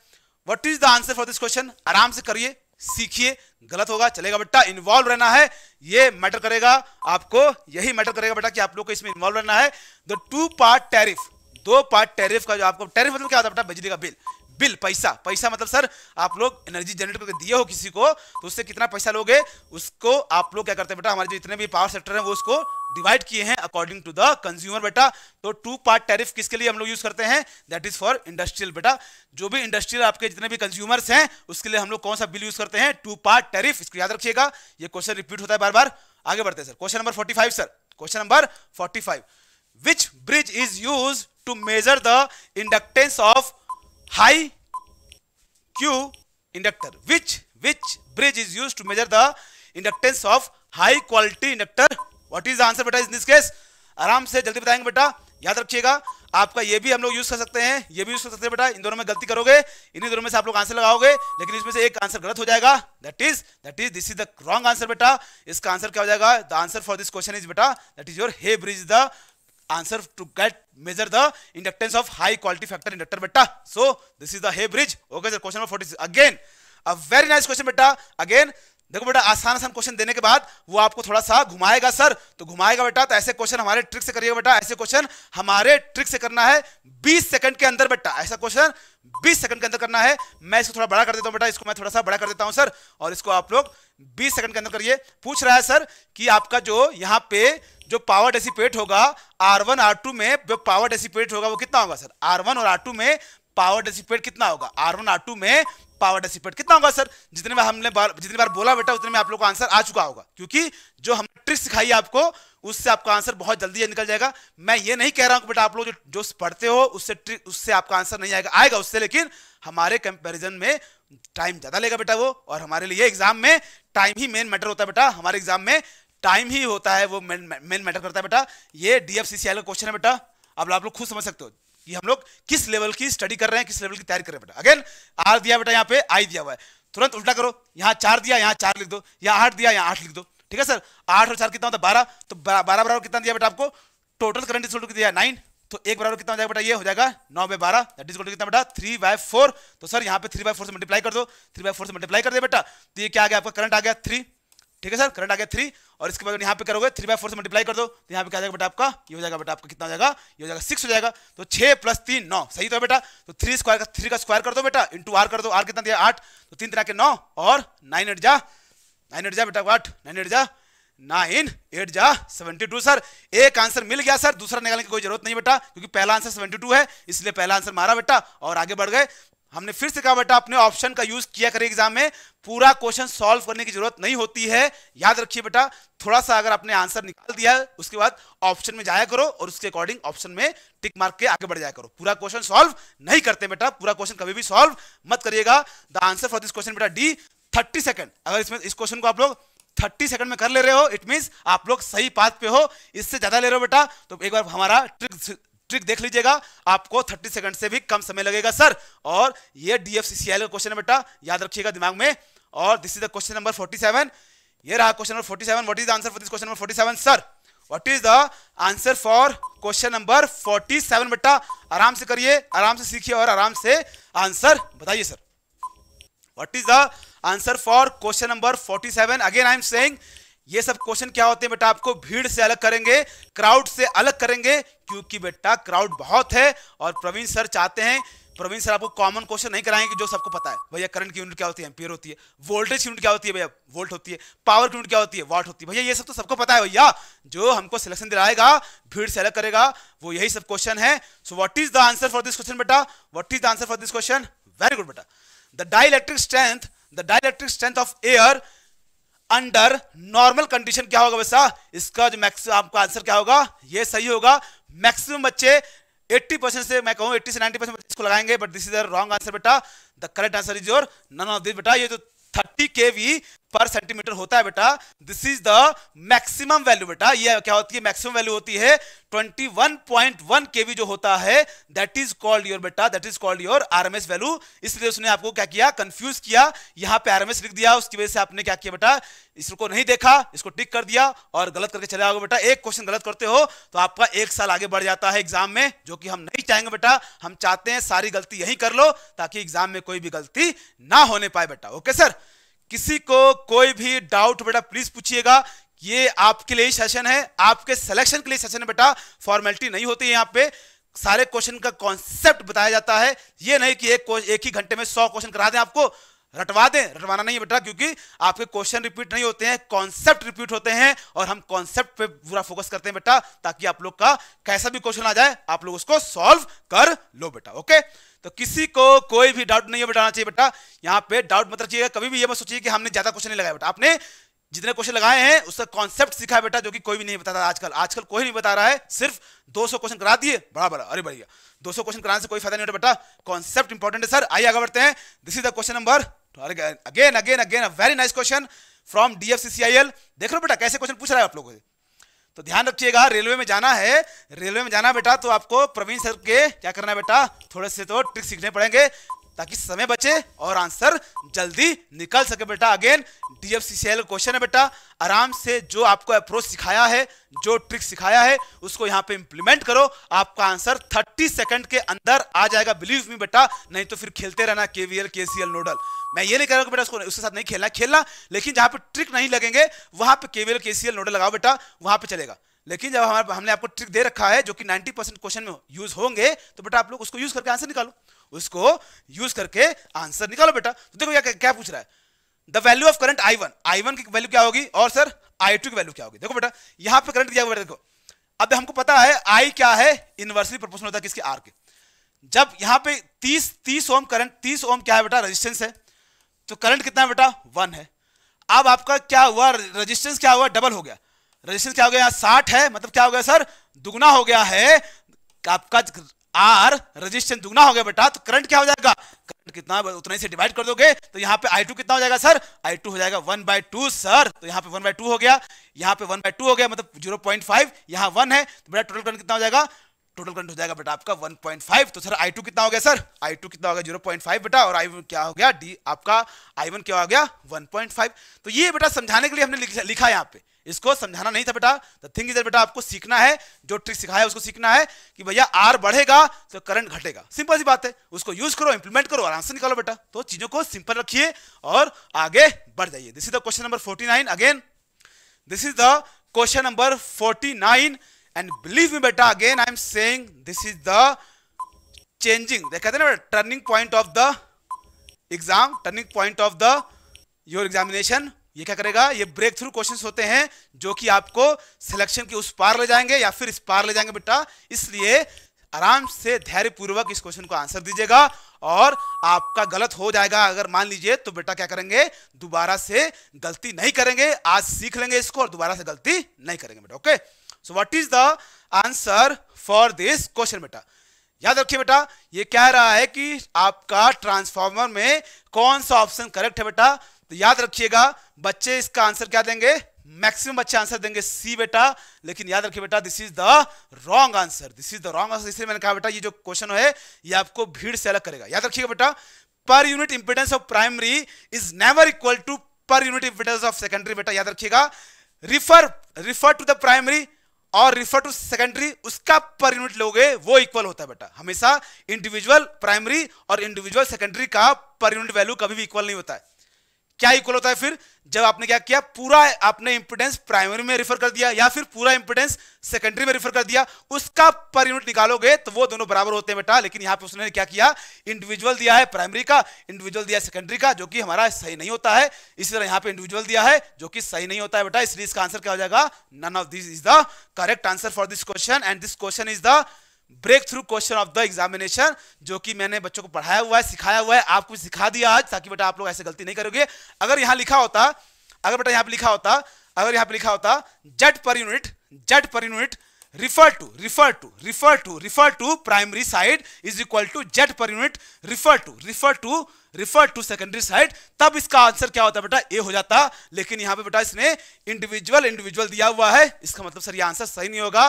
what is the answer for this question आराम से करिए सीखिए गलत होगा चलेगा बेटा इन्वॉल्व रहना है ये मैटर करेगा आपको यही मैटर करेगा बेटा कि आप लोग को इसमें इन्वॉल्व रहना है द टू पार्ट टैरिफ दो पार्ट टैरिफ का जो आपको टैरिफ मतलब क्या होता है बेटा बिजली का बिल बिल पैसा पैसा मतलब सर आप लोग एनर्जी जनरेट करके दिए हो किसी को तो उससे कितना पैसा लोगे उसको आप लोग क्या करते हैं बेटा हमारे जो इतने भी पावर सेक्टर है वो उसको डिवाइड किए हैं अकॉर्डिंग टू द कंज्यूमर बेटा तो टू पार्ट टैरिफ किसके लिए हम लोग यूज करते हैं दैट इज फॉर इंडस्ट्रियल बेटा जो भी इंडस्ट्रियल आपके जितने भी कंज्यूमर्स हैं उसके लिए हम लोग कौन सा बिल यूज करते हैं टू पार्ट टैरिफ इसको याद रखिएगा ये क्वेश्चन रिपीट होता है बार बार आगे बढ़ते हैं sir question number forty sir question number forty five which bridge is use to measure the inductance of high Q inductor which which bridge is use to measure the inductance of high quality inductor what is answer बेटा in this case आराम से जल्दी बताएंगे बेटा याद रखिएगा आपका ये भी हम लोग यूज कर सकते हैं ये भी यूज कर सकते हैं बेटा इन दोनों में गलती करोगे इन्हीं दोनों में से आप लोग आंसर लगाओगे लेकिन इसमें से एक आंसर गलत हो जाएगा that is that is this is the wrong answer बेटा इसका आंसर क्या हो जाएगा the answer for this question is बेटा that is your Hay bridge the answer to get measure the inductance of high quality factor inductor बेटा so this is the Hay bridge okay sir question number forty again a very nice question बेटा again देखो बेटा आसान आसान question देने के बाद वो आपको थोड़ा सा घुमाएगा सर तो घुमाएगा बेटा तो ऐसे क्वेश्चन हमारे ट्रिक से करिएगा बेटा ऐसे क्वेश्चन हमारे ट्रिक से करना है 20 सेकंड के अंदर बेटा ऐसा क्वेश्चन 20 सेकंड के अंदर करना है मैं इसको थोड़ा बड़ा कर देता हूं बेटा इसको मैं थोड़ा सा बड़ा कर देता हूं सर और इसको आप लोग बीस सेकंड के अंदर करिए पूछ रहा है सर कि आपका जो यहाँ पे जो पावर डेसीपेट होगा आर वन में जो पावर डेसीपेट होगा वो कितना होगा सर आर और आर में पावर डेसीपेट कितना होगा आर वन में पावर डेसिपेट कितना होगा सर जितने बार हमने बार जितनी बार बोला बेटा उतने में आप लोग का आंसर आ चुका होगा क्योंकि जो हमने ट्रिक सिखाई आपको उससे आपका आंसर बहुत जल्दी निकल जाएगा मैं ये नहीं कह रहा हूं बेटा आप लोग जो जो पढ़ते हो उससे ट्रिक उससे आपका आंसर नहीं आएगा आएगा उससे लेकिन हमारे कंपेरिजन में टाइम ज़्यादा लेगा बेटा वो और हमारे लिए एग्जाम में टाइम ही मेन मैटर होता है बेटा हमारे एग्जाम में टाइम ही होता है वो मेन मैटर करता है बेटा ये डी एफ सी सी आई का क्वेश्चन है बेटा अब आप लोग खुद समझ सकते हो कि हम लोग किस लेवल की स्टडी कर रहे हैं किस लेवल की तैयारी कर रहे हैं बेटा अगेन आर दिया बेटा यहाँ पे आई दिया हुआ है तुरंत उल्टा करो यहाँ चार दिया यहाँ चार लिख दो यहाँ आठ दिया यहाँ आठ लिख दो ठीक है सर आठ और चार कितना होता है बारह तो बारह बराबर कितना दिया बेटा आपको टोटल करंट इस दिया नाइन तो एक बराबर कितना हो जाएगा बेटा ये हो जाएगा नौ बाय बारह दैट इज कितना बेटा थ्री बाय फोर तो सर यहाँ पे थ्री बाय फोर से मल्टीप्लाई कर दो थ्री बाय फोर से मल्टीप्लाई कर दे बेटा तो ये क्या आ गया आपका करंट आ गया थ्री ठीक है सर करंट आ गया थ्री और इसके बाद यहाँ पे करोगे थ्री बाई फोर से मल्टीप्लाई कर दो तो यहाँ पे क्या जाएगा बेटा आपका ये हो जाएगा बेटा आपका कितना हो जाएगा ये हो जाएगा सिक्स हो जाएगा तो छः प्लस तीन नौ सही तो है बेटा तो थ्री स्क्वायर का थ्री का स्क्वायर कर दो बेटा इंटू आर कर दो आर कितना दिया आठ तो तीन तरह के नौ और नाइन एट जा नाइन एट जा बेटा आठ नाइन एट जा नाइन एट जा सेवेंटी टू सर एक आंसर मिल गया सर दूसरा निकालने की कोई जरूरत नहीं बेटा क्योंकि पहला आंसर सेवेंटी टू है इसलिए पहला आंसर मारा बेटा और आगे बढ़ गए हमने फिर से कहा बेटा अपने ऑप्शन का यूज किया करें एग्जाम में पूरा क्वेश्चन सॉल्व करने की जरूरत नहीं होती है याद रखिए बेटा थोड़ा सा अगर आपने आंसर निकाल दिया उसके बाद ऑप्शन में जाया करो और उसके अकॉर्डिंग ऑप्शन में टिक मार्क के आगे बढ़ जाया करो पूरा क्वेश्चन सॉल्व नहीं करते बेटा पूरा क्वेश्चन कभी भी सॉल्व मत करिएगा the answer for this question बेटा डी थर्टी सेकंड अगर इसमें इस क्वेश्चन को आप लोग थर्टी सेकंड में कर ले रहे हो इट मीन आप लोग सही पाथ पे हो इससे ज्यादा ले रहे हो बेटा तो एक बार हमारा ट्रिक ट्रिक देख लीजिएगा आपको 30 सेकंड से भी कम समय लगेगा सर और ये डीएफसीसीएल का क्वेश्चन है बेटा याद रखिएगा दिमाग में और this is the question number 47 ये रहा question number 47 what is the answer for this question number 47 sir what is the answer for question number 47 बेटा आराम से करिए आराम से सीखिए और आराम से आंसर बताइए sir what is the answer for question number seven again I am saying ये सब क्वेश्चन क्या होते हैं बेटा आपको भीड़ से अलग करेंगे क्राउड से अलग करेंगे क्योंकि बेटा क्राउड बहुत है और प्रवीण सर चाहते हैं प्रवीण सर आपको कॉमन क्वेश्चन नहीं कराएंगे जो सबको पता है भैया करंट की यूनिट क्या होती है एम्पियर होती है वोल्टेज यूनिट क्या होती है भैया वोल्ट होती है पावर की यूनिट क्या होती है वाट होती है भैया ये सब तो सबको पता है भैया जो हमको सिलेक्शन दिलाएगा भीड़ से अलग करेगा वो यही सब क्वेश्चन है so what is the answer for this question बेटा what is the answer for this question very good बेटा the dielectric strength the dielectric strength of air under normal condition क्या होगा वैसा इसका जो मैक्सिम आपका आंसर क्या होगा ये सही होगा मैक्सिमम बच्चे 80 परसेंट से मैं कहूँ 80 से 90 परसेंट इसको लगाएंगे but this is the wrong answer बेटा the correct answer is your none of this बेटा ये जो तो थर्टी के वी पर सेंटीमीटर होता है बेटा this is the maximum value बेटा ये क्या होती है मैक्सिमम वैल्यू होती है 21.1 केवी जो होता है दैट इज कॉल्ड योर बेटा that is called your RMS value इसलिए उसने आपको क्या किया कंफ्यूज किया यहां पे आरएमएस लिख दिया उसकी वजह से आपने क्या किया बेटा इसको नहीं देखा इसको टिक कर दिया और गलत करके चले आओगे बेटा एक क्वेश्चन गलत करते हो तो आपका एक साल आगे बढ़ जाता है एग्जाम में जो कि हम नहीं चाहेंगे बेटा हम चाहते हैं सारी गलती यही कर लो ताकि एग्जाम में कोई भी गलती ना होने पाए बेटा ओके सर किसी को कोई भी डाउट बेटा प्लीज पूछिएगा ये आपके लिए सेशन है आपके सिलेक्शन के लिए सेशन है बेटा फॉर्मेलिटी नहीं होती है यहाँ पे सारे क्वेश्चन का कॉन्सेप्ट बताया जाता है ये नहीं कि एक एक ही घंटे में सौ क्वेश्चन करा दें आपको रटवा दें रटवाना नहीं है बेटा क्योंकि आपके क्वेश्चन रिपीट नहीं होते हैं कॉन्सेप्ट रिपीट होते हैं और हम कॉन्सेप्ट पे पूरा फोकस करते हैं बेटा ताकि आप लोग का कैसा भी क्वेश्चन आ जाए आप लोग उसको सॉल्व कर लो बेटा ओके तो किसी को कोई भी डाउट नहीं बैठाना चाहिए बेटा यहाँ पे डाउट मतलब चाहिए कभी भी ये मत सोचिए कि हमने ज्यादा क्वेश्चन नहीं लगाया बेटा आपने जितने क्वेश्चन लगाए हैं उसका कॉन्सेप्ट सीखा है बेटा जो कि कोई भी नहीं बताता आजकल आजकल कोई नहीं बता रहा है सिर्फ 200 क्वेश्चन करा दिए बड़ा बड़ा अरे बढ़िया 200 क्वेश्चन कराने से कोई फायदा नहीं होता बेटा कॉन्सेप्ट इंपॉर्टेंट है सर आइए आगे बढ़ते हैं this is the question number तो again again again very nice question from DFCCIL देख लो बेटा कैसे क्वेश्चन पूछ रहा है आप लोगों से तो ध्यान रखिएगा रेलवे में जाना है रेलवे में जाना बेटा तो आपको प्रवीण सर के क्या करना है बेटा थोड़े से तो ट्रिक सीखने पड़ेंगे ताकि समय बचे और आंसर जल्दी निकल सके बेटा अगेन डीएफसीसीएल क्वेश्चन है बेटा आराम से जो आपको अप्रोच सिखाया है जो ट्रिक सिखाया है उसको यहाँ पे इंप्लीमेंट करो आपका आंसर 30 सेकंड के अंदर आ जाएगा बिलीव मी बेटा नहीं तो फिर खेलते रहना केवीएल केसीएल नोडल मैं ये नहीं कह रहा हूँ बेटा उसको उसके साथ नहीं खेलना खेलना लेकिन जहां पर ट्रिक नहीं लगेंगे वहां पर केवीएल केसीएल नोडल लगाओ बेटा वहां पर चलेगा लेकिन जब हमारे हमने आपको ट्रिक दे रखा है जो कि 90 परसेंट क्वेश्चन में यूज होंगे तो बेटा आप लोग उसको यूज करके आंसर निकालो उसको यूज करके आंसर निकालो बेटा तो देखो क्या क्या पूछ रहा है the value of current I one I one की वैल्यू क्या होगी और सर आई टू की वैल्यू क्या होगी देखो बेटा यहां पे करंट दिया हुआ देखो अब हमको पता है आई क्या है इनवर्सली प्रोपोर्शनल होता है किसके आर के जब यहां पे 30 30 ओम करंट 30 ओम क्या है बेटा रेजिस्टेंस है तो करंट कितना है बेटा वन है अब आपका क्या हुआ रेजिस्टेंस क्या हुआ डबल हो गया रेजिस्टेंस क्या हो गया यहाँ साठ है मतलब क्या हो गया सर दुगना हो गया है आपका आर रेजिस्टेंस दुगना हो गया बेटा तो करंट क्या हो जाएगा करंट कितना उतना ही से डिवाइड कर दोगे तो यहाँ पे आई टू कितना हो जाएगा सर आई टू हो जाएगा वन बाय टू सर तो यहाँ पे वन बाय टू हो गया यहाँ पे वन बाय टू हो गया मतलब जीरो पॉइंट फाइव यहाँ वन है तो बेटा टोटल करंट कितना हो जाएगा टोटल करंट हो जाएगा बेटा आपका वन पॉइंट फाइव तो सर I2 कितना हो गया सर I2 कितना हो गया जीरो पॉइंट फाइव बेटा और I1 क्या हो गया डी आपका I1 क्या हो गया 1.5 तो ये बेटा समझाने के लिए हमने लिखा यहाँ पे इसको समझाना नहीं था बेटा द थिंग इज बेटा आपको सीखना है जो ट्रिक सिखाया उसको सीखना है कि भैया आर बढ़ेगा तो करंट घटेगा सिंपल सी बात है उसको यूज करो इंप्लीमेंट करो और आंसर निकालो बेटा तो चीजों को सिंपल रखिए और आगे बढ़ जाइए this is the question number forty nine again this is the question number forty nine and believe me बेटा again I am saying this is the changing देखा ना बेटा turning point of the exam turning point of the your examination ये क्या करेगा ये break breakthrough question होते हैं जो कि आपको सिलेक्शन के उस पार ले जाएंगे या फिर इस पार ले जाएंगे बेटा इसलिए आराम से धैर्यपूर्वक इस क्वेश्चन को आंसर दीजिएगा और आपका गलत हो जाएगा अगर मान लीजिए तो बेटा क्या करेंगे दोबारा से गलती नहीं करेंगे आज सीख लेंगे इसको और दोबारा से गलती नहीं करेंगे बेटा okay so what is the answer for this question बेटा याद रखिए बेटा ये कह रहा है कि आपका ट्रांसफॉर्मर में कौन सा ऑप्शन करेक्ट है बेटा तो याद रखिएगा बच्चे इसका आंसर क्या देंगे मैक्सिमम बच्चे आंसर देंगे सी बेटा लेकिन याद रखिए बेटा this is the wrong answer this is the wrong answer इसलिए मैंने कहा बेटा ये जो क्वेश्चन है ये आपको भीड़ से अलग करेगा याद रखिएगा बेटा per unit impedance of primary is never equal to per unit impedance of secondary बेटा याद रखिएगा refer refer to the primary और रिफर टू सेकेंडरी उसका पर यूनिट लोगे वो इक्वल होता है बेटा हमेशा इंडिविजुअल प्राइमरी और इंडिविजुअल सेकेंडरी का पर यूनिट वैल्यू कभी भी इक्वल नहीं होता है क्या इक्वल होता है फिर जब आपने क्या किया पूरा आपने इंपिडेंस प्राइमरी में रिफर कर दिया या फिर पूरा इंपिडेंस सेकेंडरी में रिफर कर दिया उसका पर यूनिट निकालोगे तो वो दोनों बराबर होते हैं बेटा लेकिन यहां पे उसने क्या किया इंडिविजुअल दिया है प्राइमरी का इंडिविजुअल दिया सेकेंडरी का जो कि हमारा सही नहीं होता है इसी तरह यहां पर इंडिविजुअल दिया है जो कि सही नहीं होता है बेटा इसलिए इसका आंसर क्या हो जाएगा none of this is the correct answer for this question and this question is the breakthrough question of the examination जो कि मैंने बच्चों को पढ़ाया हुआ है सिखाया हुआ है आपको सिखा दिया आज ताकि बेटा आप लोग ऐसे गलती नहीं करोगे अगर यहां लिखा होता अगर बेटा यहां पर लिखा होता अगर यहां पर लिखा होता Z per unit Z per unit refer to refer to refer to refer to primary side is equal to Z per unit refer to refer to refer to secondary side तब इसका आंसर क्या होता बेटा ए हो जाता लेकिन यहां पे बेटा इसने इंडिविजुअल इंडिविजुअल दिया हुआ है इसका मतलब सर ये आंसर सही नहीं होगा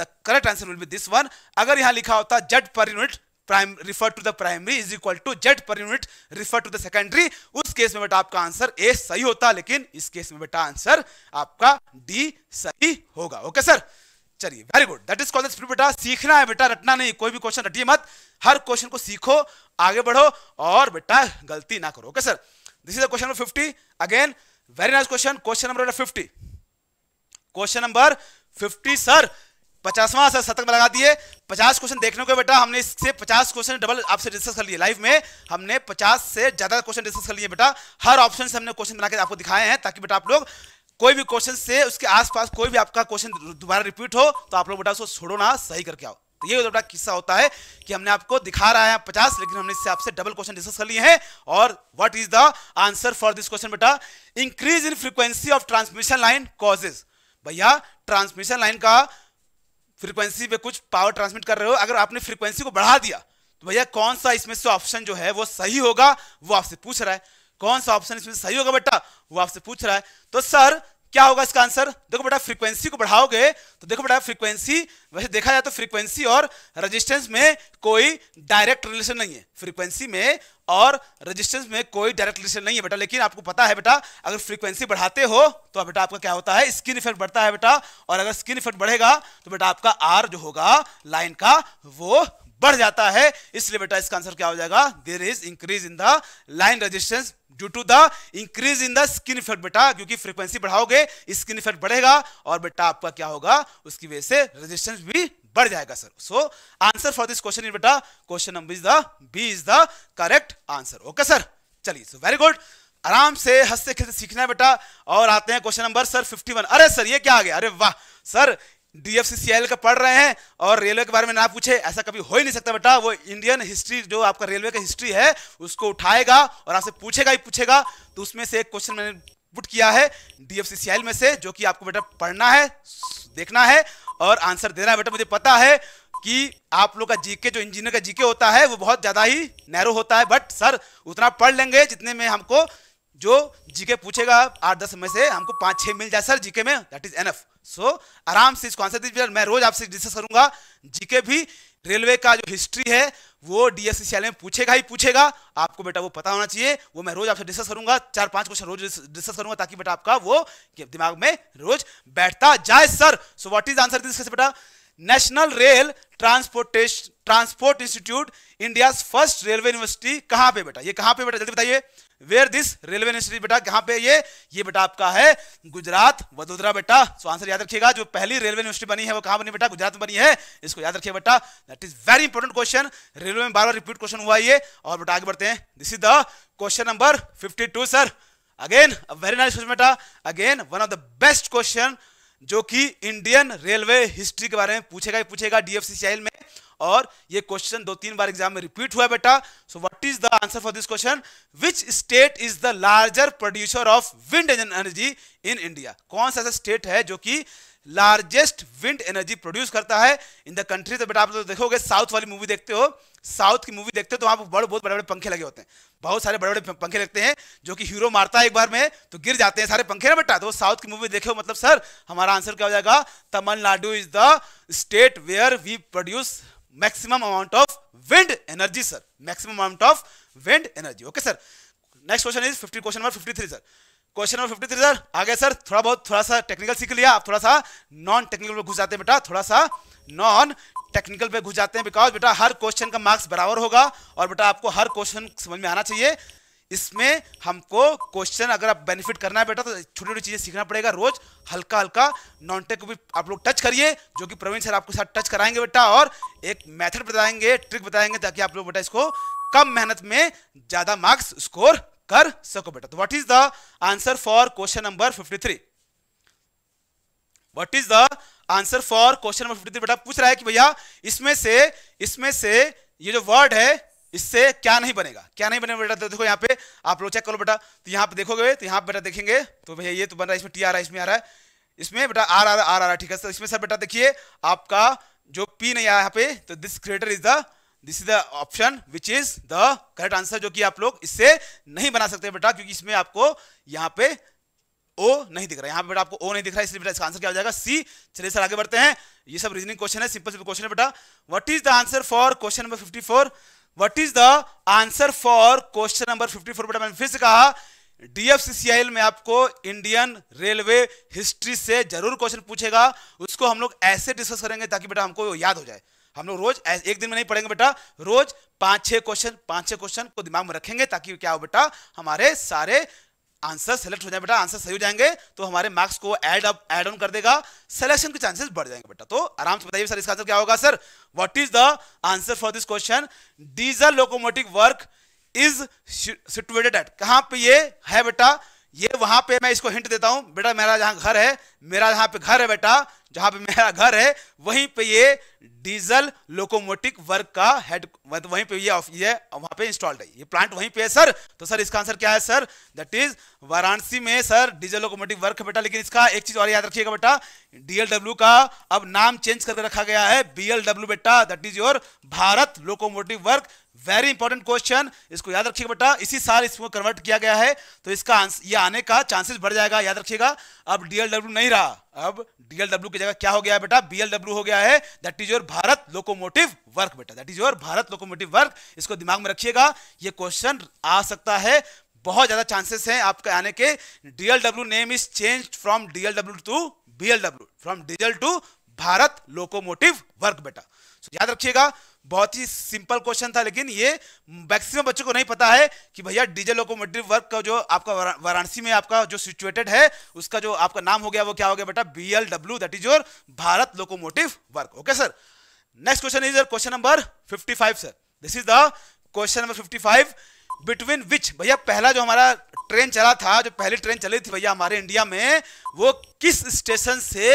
the correct answer will be this one अगर यहां लिखा होता Z per unit prime refer to the primary is equal to Z per unit refer to the secondary उस केस में बेटा आपका आंसर ए सही होता लेकिन इस केस में बेटा आंसर आपका डी सही होगा ओके सर चलिए very good that is call speed बेटा सीखना है बेटा रटना नहीं कोई भी क्वेश्चन रटिए मत हर क्वेश्चन को सीखो आगे बढ़ो और बेटा गलती ना करो okay sir this is question number fifty again very nice question question number fifty question number fifty sir पचासवां सर शतक लगा दिए पचास क्वेश्चन देखने को बेटा हमने इससे पचास क्वेश्चन डबल आपसे डिस्कस कर लिए लाइफ में हमने पचास से ज्यादा क्वेश्चन डिस्कस कर लिए बेटा हर ऑप्शन से हमने क्वेश्चन बनाकर आपको दिखाए हैं ताकि बेटा आप लोग कोई भी क्वेश्चन से उसके आसपास कोई भी आपका क्वेश्चन दोबारा रिपीट हो तो आप लोग बेटा उसको छोड़ो ना सही करके आओ तो ये बेटा किस्सा होता है कि हमने आपको दिखा रहा है पचास लेकिन हमने इससे आपसे डबल क्वेश्चन डिस्कस कर लिए हैं और what is the answer for this question बेटा increase in frequency of transmission line causes भैया ट्रांसमिशन लाइन का फ्रीक्वेंसी पे कुछ पावर ट्रांसमिट कर रहे हो अगर आपने फ्रीक्वेंसी को बढ़ा दिया तो भैया कौन सा इसमें से ऑप्शन जो है वो सही होगा वो आपसे पूछ रहा है कौन सा ऑप्शन इसमें सही होगा बेटा वो आपसे पूछ रहा है तो सर क्या होगा इसका आंसर देखो बेटा फ्रीक्वेंसी को बढ़ाओगे तो देखो बेटा फ्रीक्वेंसी वैसे देखा जाए तो फ्रीक्वेंसी और रेजिस्टेंस में कोई डायरेक्ट रिलेशन नहीं है फ्रीक्वेंसी में और रेजिस्टेंस में कोई डायरेक्ट रिलेशन नहीं है बेटा लेकिन आपको पता है बेटा अगर फ्रीक्वेंसी बढ़ाते हो तो बेटा आपका क्या होता है स्किन इफेक्ट बढ़ता है बेटा और अगर स्किन इफेक्ट बढ़ेगा तो बेटा आपका आर जो होगा लाइन का वो बढ़ जाता है इसलिए बेटा इसका आंसर क्या हो जाएगा there is increase in the line resistance due to the increase in the skin effect बेटा क्योंकि फ्रीक्वेंसी बढ़ाओगे स्किन इफेक्ट बढ़ेगा और बेटा आपका क्या होगा उसकी वजह से रेजिस्टेंस भी बढ़ जाएगा sir so answer for this question बेटा question number is the B is the correct answer okay sir चलिए सो वेरी गुड आराम से हंसते खेलते सीखना है बेटा और आते हैं क्वेश्चन नंबर सर 51 अरे सर ये क्या आ गया अरे वाह सर डीएफसीसीएल का पढ़ रहे हैं और रेलवे के बारे में ना पूछे ऐसा कभी हो ही नहीं सकता बेटा वो इंडियन हिस्ट्री जो आपका रेलवे का हिस्ट्री है उसको उठाएगा और आपसे पूछेगा ही पूछेगा तो उसमें से एक क्वेश्चन मैंने पुट किया है डीएफसीसीएल में से जो कि आपको बेटा पढ़ना है देखना है और आंसर देना है बेटा मुझे पता है कि आप लोग का जीके जो इंजीनियर का जीके होता है वो बहुत ज़्यादा ही नैरो होता है बट सर उतना पढ़ लेंगे जितने में हमको जो जीके पूछेगा आठ दस में से हमको पांच छह मिल जाए सर जीके में दैट इज एनफ सो आराम से इस कॉन्सेप्ट मैं रोज आपसे डिस्कस करूंगा जीके भी रेलवे का जो हिस्ट्री है वो डीएससीसीएल में पूछेगा ही पूछेगा आपको बेटा वो पता होना चाहिए वो मैं रोज आपसे डिस्कस करूंगा चार पांच क्वेश्चन रोज डिस्कस करूंगा ताकि बेटा आपका वो दिमाग में रोज बैठता जाए sir so what is answer this बेटा national rail transportation transport institute India first railway university कहां पे बेटा ये कहां पे बेटा जल्दी बताइए वेयर दिस रेलवे इंस्टीट्यूट बेटा कहां पे ये ये बेटा आपका है गुजरात वडोदरा बेटा सो आंसर याद रखिएगा जो पहली रेलवे यूनिवर्सिटी बनी है वो कहां बनी बेटा गुजरात में बनी है इसको याद रखिए बेटा that is very important question railway में बार बार रिपीट क्वेश्चन हुआ ये और बेटा आगे बढ़ते हैं this is the question number fifty sir again very nice question बेटा again one of the best question जो कि इंडियन रेलवे हिस्ट्री के बारे में पूछेगा ही पूछेगा डीएफसीसीआई में और ये क्वेश्चन दो तीन बार एग्जाम में रिपीट हुआ बेटा so what is the answer for this question which state is the larger producer of wind energy in India कौन सा ऐसा स्टेट है जो कि लार्जेस्ट विंड एनर्जी प्रोड्यूस करता है इन द कंट्री तो बेटा आप तो देखोगे साउथ वाली मूवी देखते हो साउथ की मूवी देखते हो तो वहां पर बड़े बहुत बड़े बड़े पंखे लगे होते हैं बहुत सारे बड़े बड़े पंखे लगते हैं जो कि हीरो मारता है एक बार में तो गिर जाते हैं सारे पंखे ना बेटा तो साउथ की मूवी देखे हो मतलब सर हमारा आंसर क्या हो जाएगा Tamil Nadu is the state where we produce maximum amount of wind energy sir maximum amount of wind energy okay sir next question is 50 question number 53 sir question number 53 sir आगे sir थोड़ा बहुत थोड़ा सा technical सीख लिया आप थोड़ा सा नॉन टेक्निकल में घुस जाते हैं बेटा थोड़ा सा नॉन टेक्निकल पे घुस जाते हैं बिकॉज बेटा हर क्वेश्चन का मार्क्स बराबर होगा और बेटा आपको हर क्वेश्चन समझ में आना चाहिए इसमें हमको क्वेश्चन अगर आप बेनिफिट करना है बेटा तो छोटी छोटी चीज़ें सीखना पड़ेगा रोज हल्का हल्का नॉन टेक को भी आप लोग टच करिए जो कि प्रवीण सर आपके साथ टच कराएंगे बेटा और एक मेथड बताएंगे ट्रिक बताएंगे ताकि आप लोग बेटा इसको कम मेहनत में ज़्यादा मार्क्स स्कोर कर सको बेटा तो what is the answer for question number fifty three what is the answer for question number fifty three बेटा पूछ रहा है कि भैया इसमें से इसमें से ये जो वर्ड है इससे क्या नहीं बनेगा क्या नहीं बनेगा बेटा तो देखो यहाँ पे आप लोग चेक करो बेटा तो यहाँ पे देखोगे तो यहाँ पे बेटा देखेंगे तो भैया ये तो बन रहा है इसमें टी आ रहा है इसमें आ रहा है इसमें बेटा आर आर आर रहा ठीक है सर तो इसमें सर बेटा देखिए आपका जो पी नहीं आया यहाँ पे तो this creator is the this is the option which is the correct answer जो कि आप लोग इससे नहीं बना सकते बेटा क्योंकि इसमें आपको यहाँ पे ओ नहीं दिख रहा है यहाँ पे बेटा आपको ओ नहीं दिख रहा है इसलिए बेटा इसका आंसर क्या हो जाएगा सी चलिए सर आगे बढ़ते हैं ये सब रीजनिंग क्वेश्चन है सिंपल सिंपल क्वेश्चन है बेटा what is the answer for question number fifty what is the answer for question number 54 बेटा मैंने फिर से कहा डीएफसीसीआईएल में आपको इंडियन रेलवे हिस्ट्री से जरूर क्वेश्चन पूछेगा उसको हम लोग ऐसे डिस्कस करेंगे ताकि बेटा हमको याद हो जाए हम लोग रोज एक दिन में नहीं पढ़ेंगे बेटा रोज पांच छह क्वेश्चन पांच छह क्वेश्चन को दिमाग में रखेंगे ताकि क्या हो बेटा हमारे सारे आंसर सेलेक्ट हो जाए बेटा आंसर सही हो जाएंगे तो हमारे मार्क्स को एड अप एड ऑन कर देगा सिलेक्शन के चांसेस बढ़ जाएंगे बेटा तो आराम से बताइए सर इसका आंसर क्या होगा sir what is the answer for this question diesel locomotive work is situated at कहां पे ये है बेटा ये वहां पे मैं इसको हिंट देता हूं बेटा मेरा जहां घर है मेरा जहां पे घर है बेटा जहां पे मेरा घर है वहीं पे ये डीजल लोकोमोटिव वर्क का हेड मतलब वहीं पे ये ये वहां पे इंस्टॉल्ड है ये प्लांट वहीं पे है सर तो सर इसका आंसर क्या है सर दट इज वाराणसी में सर डीजल लोकोमोटिव वर्क है बेटा लेकिन इसका एक चीज और याद रखिएगा बेटा डीएलडब्ल्यू का अब नाम चेंज करके रखा गया है बीएलडब्ल्यू बेटा that is your Bharat locomotive work very important question इसको याद रखिएगा बेटा इसी साल इसको कन्वर्ट किया गया है तो इसका ये आने का चांसेस बढ़ जाएगा याद रखिएगा अब डीएलडब्ल्यू नहीं रहा अब डीएलडब्ल्यू की जगह क्या हो गया बेटा बीएलडब्ल्यू हो गया है that is your Bharat locomotive work बेटा that is your Bharat locomotive work इसको दिमाग में रखिएगा ये क्वेश्चन आ सकता है बहुत ज्यादा चांसेस हैं आपके आने के DLW name is change from DLW to BLW from diesel to Bharat locomotive work बेटा याद रखिएगा बहुत ही सिंपल क्वेश्चन था लेकिन ये मैक्सिमम बच्चों को नहीं पता है कि भैया डीजल लोकोमोटिव वर्क का जो आपका वाराणसी में आपका जो सिचुएटेड है उसका जो आपका नाम हो गया वो क्या हो गया बेटा B L W that is your Bharat locomotive work okay sir next question is question number 55 sir this is the question number 55 between which भैया पहला जो हमारा ट्रेन चला था जो पहली ट्रेन चली थी भैया हमारे इंडिया में वो किस स्टेशन से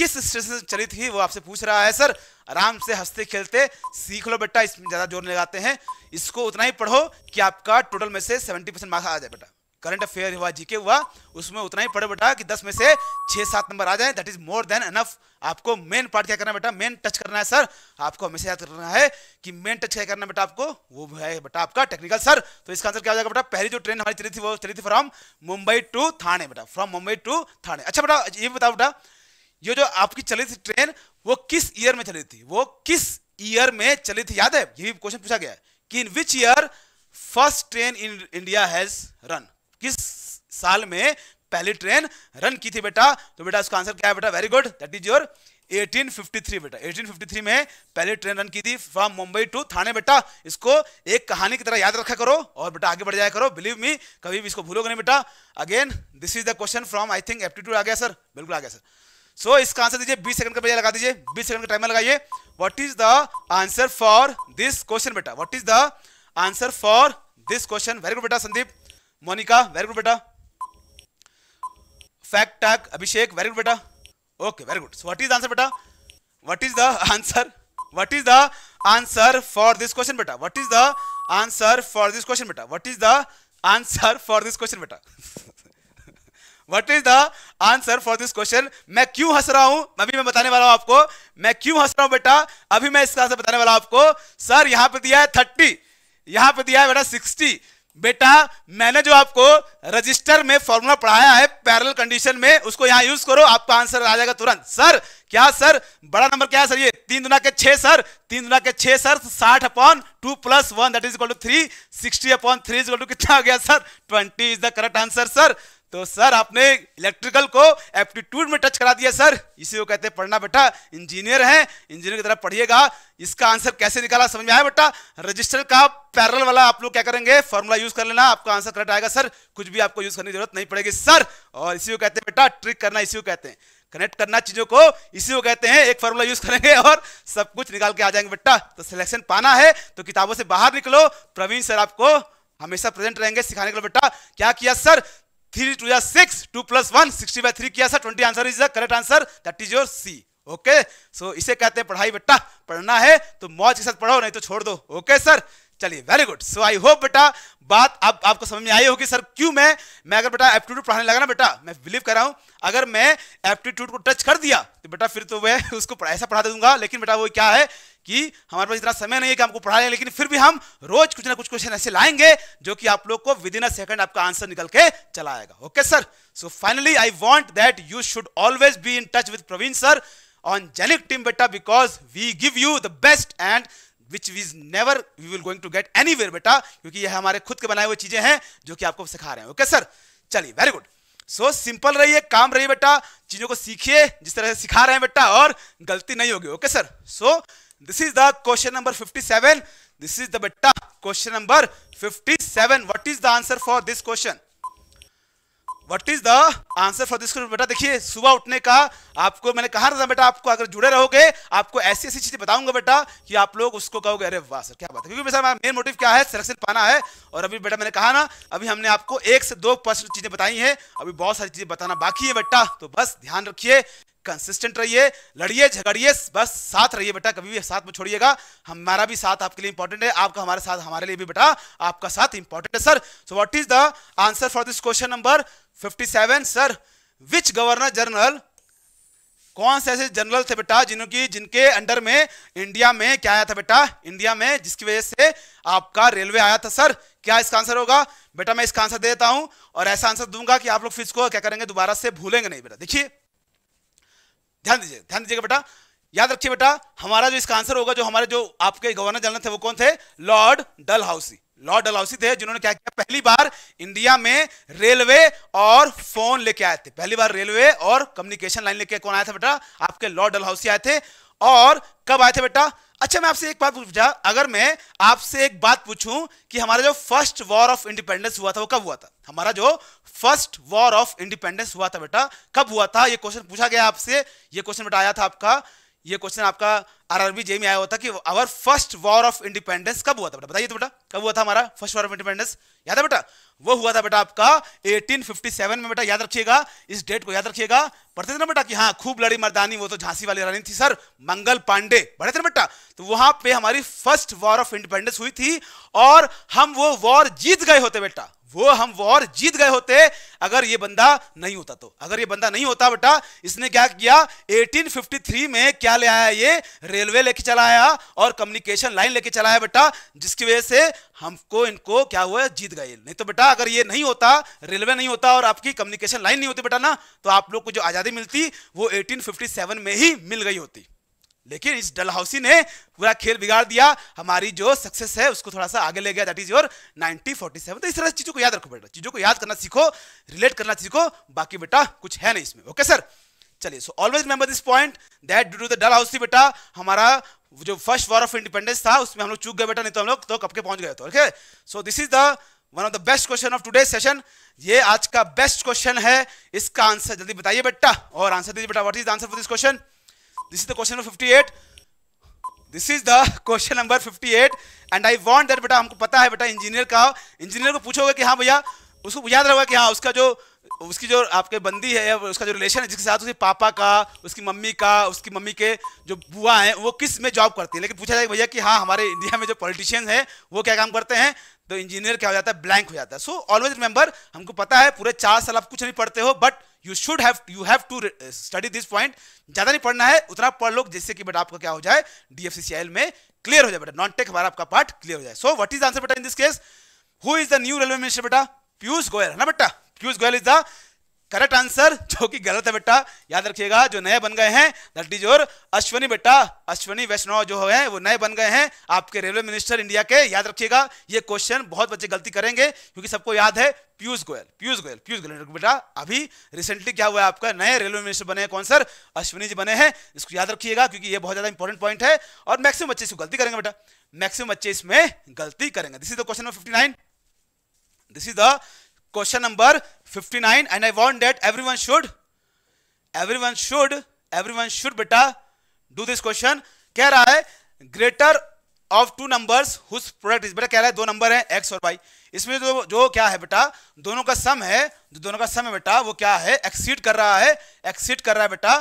किस स्टेशन से चली थी वो आपसे पूछ रहा है सर आराम से हंसते खेलते सीख लो बेटा इसमें ज़्यादा जोर लगाते हैं इसको उतना ही पढ़ो कि आपका टोटल में से सेवेंटी परसेंट मार्क्स आ जाए बेटा करंट अफेयर हुआ जीके हुआ उसमें उतना ही पढ़ो बेटा कि दस में से छह सात नंबर आ जाए that is more than enough आपको मेन पार्ट क्या करना बेटा मेन टच करना है सर आपको हमेशा याद करना है कि मेन टच क्या करना बेटा आपको वो है बेटा आपका टेक्निकल सर तो इसका आंसर क्या हो जाएगा बेटा पहली जो ट्रेन हमारी चली थी वो चली थी फ्रॉम मुंबई टू थाने बेटा फ्रॉम मुंबई टू थाने अच्छा बेटा ये बताओ बेटा ये जो आपकी चली थी ट्रेन वो किस ईयर में चली थी वो किस ईयर में चली थी याद है ये भी क्वेश्चन पूछा गया कि in which year first train in India has run किस साल में पहली ट्रेन रन की थी बेटा तो बेटा उसका आंसर क्या है बेटा very good that is your 1853 बेटा 1853 में पहली ट्रेन रन की थी फ्रॉम मुंबई टू थाने बेटा इसको एक कहानी की तरह याद रखा करो और बेटा आगे बढ़ जाया करो बिलीव मी कभी भी इसको भूलोगे नहीं बेटा again this is the question from I think aptitude आ गया सर बिल्कुल आ गया सर सो so, इसका आंसर दीजिए 20 सेकंड का बजाय लगा दीजिए 20 सेकंड का टाइमर लगाइए what is the answer for this question बेटा what is the answer for this question very good बेटा संदीप मोनिका वेरी गुड बेटा फैक्ट टैक अभिषेक वेरी गुड बेटा okay very good what is the answer बेटा what is the answer what is the answer for this question बेटा what is the answer for this question बेटा what is the answer for this question बेटा what is the answer for this question मैं क्यों हंस रहा हूं अभी मैं बताने वाला हूं आपको मैं क्यों हंस रहा हूं बेटा अभी मैं इसका आंसर बताने वाला हूं आपको सर यहां पे दिया है थर्टी यहां पे दिया है बेटा सिक्सटी बेटा मैंने जो आपको रजिस्टर में फॉर्मूला पढ़ाया है पैरल कंडीशन में उसको यहां यूज करो आपका आंसर आ जाएगा तुरंत सर क्या सर बड़ा नंबर क्या है सर ये तीन दुना के छह सर तीन दुना के छह सर साठ upon two plus one that is equal to three sixty upon three is equal to कितना हो गया sir twenty is the correct answer sir तो सर आपने इलेक्ट्रिकल को एप्टीट्यूड में टच करा दिया सर इसी को कहते हैं पढ़ना बेटा इंजीनियर हैं इंजीनियर की तरफ पढ़िएगा इसका आंसर कैसे निकाला समझ में आया बेटा रजिस्टर का पैरल वाला आप लोग क्या करेंगे फॉर्मूला यूज कर लेना आपका आंसर करेक्ट आएगा सर कुछ भी आपको यूज करने की जरूरत नहीं पड़ेगी सर और इसी को कहते हैं बेटा ट्रिक करना इसी को कहते हैं कनेक्ट करना चीजों को इसी को कहते हैं एक फॉर्मूला यूज करेंगे और सब कुछ निकाल के आ जाएंगे बेटा तो सिलेक्शन पाना है तो किताबों से बाहर निकलो प्रवीण सर आपको हमेशा प्रेजेंट रहेंगे सिखाने के लिए बेटा क्या किया सर थ्री टू या six two plus one sixty by three किया sir twenty answer is the correct answer that is your C okay so इसे कहते हैं पढ़ाई बेटा पढ़ना है तो मौज के साथ पढ़ो नहीं तो छोड़ दो ओके okay, सर चलिए very good so I hope बेटा बात आप, आपको समझ में आई होगी सर क्यों मैं मैं अगर बेटा एप्टीट्यूड पढ़ाने लगा ना बेटा मैं बिलीव कर रहा हूं अगर मैं एप्टीट्यूड को टच कर दिया तो बेटा फिर तो वह उसको ऐसा पढ़ा दूंगा लेकिन बेटा वो क्या है कि हमारे पास इतना समय नहीं है कि हमको पढ़ा लें लेकिन फिर भी हम रोज कुछ ना कुछ क्वेश्चन ऐसे लाएंगे जो कि आप लोग को विद इन अ सेकंड आपका आंसर निकल के चला आएगा okay sir so finally I want that you should always be in touch with Praveen sir on Genic team बेटा because we give you the best and which वीज never we will going to get anywhere बेटा क्योंकि यह हमारे खुद के बनाए हुए चीजें हैं जो कि आपको सिखा रहे हैं ओके सर चलिए वेरी गुड सो सिंपल रहिए काम रहिए बेटा चीजों को सीखिए जिस तरह से सिखा रहे हैं बेटा और गलती नहीं होगी okay sir so so, this is the question number 57 this is the betta question number 57 what is the answer for this question what is the answer for this question बेटा देखिए सुबह उठने का आपको मैंने कहा था बेटा आपको अगर जुड़े रहोगे आपको ऐसी ऐसी चीजें बताऊंगा बेटा कि आप लोग उसको कहोगे अरे वाह सर क्या बात है क्योंकि मेरा मेन मोटिव क्या है सिलेक्शन पाना है और अभी बेटा मैंने कहा ना अभी हमने आपको एक से दो पर्सनल चीजें बताई हैं अभी बहुत सारी चीजें बताना बाकी है बेटा तो बस ध्यान रखिए कंसिस्टेंट रहिए लड़िए झगड़िए बस साथ रहिए बेटा कभी भी साथ में छोड़िएगा हमारा भी साथ आपके लिए इंपॉर्टेंट है आपका हमारे साथ हमारे लिए भी बेटा आपका साथ इंपॉर्टेंट है sir so what is the answer for this question number 57 sir which governor general कौन से ऐसे जनरल थे बेटा जिनकी जिनके अंडर में इंडिया में क्या आया था बेटा इंडिया में जिसकी वजह से आपका रेलवे आया था सर क्या इसका आंसर होगा बेटा मैं इसका आंसर देता हूं और ऐसा आंसर दूंगा कि आप लोग फिर इसको क्या करेंगे दोबारा से भूलेंगे नहीं बेटा देखिए ध्यान दीजिए ध्यान दीजिएगा बेटा याद रखिए बेटा हमारा जो इसका आंसर होगा जो हमारे जो आपके गवर्नर जनरल थे वो कौन थे लॉर्ड डल लॉर्ड डलहौसी थे जिन्होंने क्या किया पहली बार इंडिया में रेलवे और फोन लेके आए थे पहली बार रेलवे और कम्युनिकेशन लाइन लेके कौन आया था बेटा आपके लॉर्ड डलहौसी आए थे और कब आए थे बेटा अच्छा मैं आपसे एक बात पूछा अगर मैं आपसे एक बात पूछूं कि हमारा जो फर्स्ट वॉर ऑफ इंडिपेंडेंस हुआ था वो कब हुआ था हमारा जो फर्स्ट वॉर ऑफ इंडिपेंडेंस हुआ था बेटा कब हुआ था ये क्वेश्चन पूछा गया आपसे ये क्वेश्चन बेटा आया था आपका ये क्वेश्चन आपका आरआरबी जे में आया हुआ था कि our first war of independence कब हुआ था बेटा बताइए तो बेटा कब हुआ था हमारा फर्स्ट वॉर ऑफ इंडिपेंडेंस याद है बेटा वो हुआ था बेटा आपका 1857 में बेटा याद रखिएगा इस डेट को याद रखिएगा पढ़ते थे ना बेटा कि हाँ खूब लड़ी मर्दानी वो तो झांसी वाली रानी थी सर मंगल पांडे बढ़े थे बेटा तो वहां पे हमारी फर्स्ट वॉर ऑफ इंडिपेंडेंस हुई थी और हम वो वॉर जीत गए होते बेटा वो हम वॉर जीत गए होते अगर ये बंदा नहीं होता तो अगर ये बंदा नहीं होता बेटा इसने क्या किया 1853 में क्या ले आया ये रेलवे लेके चलाया और कम्युनिकेशन लाइन लेके चलाया बेटा जिसकी वजह से हमको इनको क्या हुआ जीत गए नहीं तो बेटा अगर ये नहीं होता रेलवे नहीं होता और आपकी कम्युनिकेशन लाइन नहीं होती बेटा ना तो आप लोग को जो आज़ादी मिलती वो एटीन में ही मिल गई होती लेकिन इस डलहाउसी ने पूरा खेल बिगाड़ दिया हमारी जो सक्सेस है उसको थोड़ा सा आगे ले गया दैट इज योर 1947 तो इस तरह चीज़ों को याद रखो बेटा चीज़ों को याद करना सीखो रिलेट करना सीखो बाकी बेटा कुछ है नहीं इसमें ओके सर चलिए so always remember this point that due to the Dalhousie बेटा हमारा जो फर्स्ट वॉर ऑफ इंडिपेंडेंस था उसमें हम लोग चूक गए बेटा नहीं तो हम लोग तो कब के पहुंच गए थे okay so this is the one of the best question of today session ये आज का बेस्ट क्वेश्चन है इसका आंसर जल्दी बताइए बेटा और आंसर दीजिए बेटा what is the answer for this question This is the question number 58. This is the question number 58 and I want that बेटा हमको पता है बेटा इंजीनियर का इंजीनियर को पूछोगे कि हाँ भैया उसको याद रहेगा कि हाँ उसका जो उसकी जो आपके बंदी है उसका जो रिलेशन है जिसके साथ उसके पापा का उसकी मम्मी का उसकी मम्मी के जो बुआ हैं वो किस में जॉब करती है लेकिन पूछा जाए भैया कि हाँ हमारे इंडिया में जो पॉलिटिशियन है वो क्या काम करते हैं तो इंजीनियर क्या हो जाता है ब्लैंक हो जाता है सो ऑलवेज रिमेंबर हमको पता है पूरे चार साल आप कुछ नहीं पढ़ते हो but you should have you have to study this point ज्यादा नहीं पढ़ना है उतना पढ़ लो जिससे कि बेटा आपका क्या हो जाए डी में क्लियर हो जाए बेटा नॉन टेक हमारा आपका पार्ट क्लियर हो जाए सो वट इज आंसर बेटा in this case who is the new railway minister बेटा पीयूष गोयल है ना बेटा cause Goyal is the correct answer जो कि गलत है बेटा याद रखिएगा जो नए बन गए हैं दट इज योर अश्वनी बेटा अश्वनी वैष्णव जो है वो नए बन गए हैं आपके रेलवे मिनिस्टर इंडिया के याद रखिएगा ये क्वेश्चन बहुत बच्चे गलती करेंगे क्योंकि सबको याद है पीयूष गोयल पीयूष गोयल पीयूष गोयल बेटा अभी रिसेंटली क्या हुआ है आपका नए रेलवे मिनिस्टर बने हैं कौन सर अश्विनी जी बने हैं इसको याद रखिएगा क्योंकि ये बहुत ज्यादा इंपॉर्टेंट पॉइंट है और मैक्सिमम बच्चे इसको गलती करेंगे बेटा मैक्सिमम बच्चे इसमें गलती करेंगे this is the question number fifty this is the question number 59 and i want that everyone should everyone should beta do this question कह रहा है greater of two numbers whose product बेटा कह रहा है दो number है x और वाई इसमें जो जो क्या है बेटा दोनों का सम है जो दोनों का सम है बेटा वो क्या है एक्सीड कर रहा है एक्सीड कर रहा है बेटा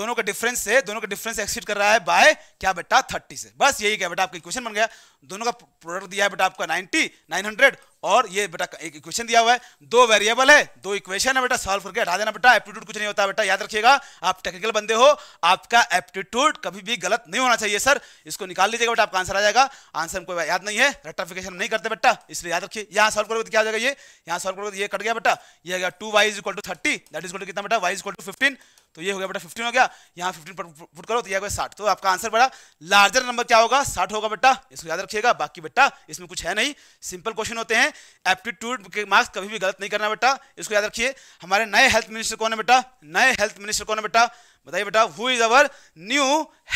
दोनों का डिफरेंस से दोनों का डिफरेंस एक्सीड कर रहा है बाय क्या बेटा थर्टी से बस यही क्या बेटा आपका क्वेश्चन बन गया दोनों का प्रोडक्ट दिया है बेटा आपका 90 900 और ये बेटा एक इक्वेशन दिया हुआ है दो वेरिएबल है दो इक्वेशन है बेटा सॉल्व करके हटा देना बेटा एप्टीट्यूड कुछ नहीं होता बेटा याद रखिएगा आप टेक्निकल बंदे हो आपका एप्टीट्यूड कभी भी गलत नहीं होना चाहिए सर इसको निकाल लीजिएगा बेटा आपका आंसर आ जाएगा आंसर हमको याद नहीं है रेटाफिकेशन नहीं करते बेटा इसलिए याद रखिए यहाँ सॉल्व करोगे तो क्या जाएगा ये यहाँ सॉल्व करोगे तो ये कट गया बेटा ये गया two Y is equal to thirty that is कितना बेटा Y is equal to fifteen तो ये हो गया बेटा फिफ्टीन हो गया यहाँ फिफ्टीन फुट करो तो यह हो गया साठ तो आपका आंसर बड़ा लार्जर नंबर क्या होगा साठ होगा बेटा इसको याद रखिए रखिएगा बाकी बेटा इसमें कुछ है नहीं सिंपल क्वेश्चन होते हैं एप्टीट्यूड के मार्क्स कभी भी गलत नहीं करना बेटा इसको याद रखिए हमारे नए हेल्थ मिनिस्टर कौन है बेटा नए हेल्थ मिनिस्टर कौन है बेटा बताइए बेटा who is our new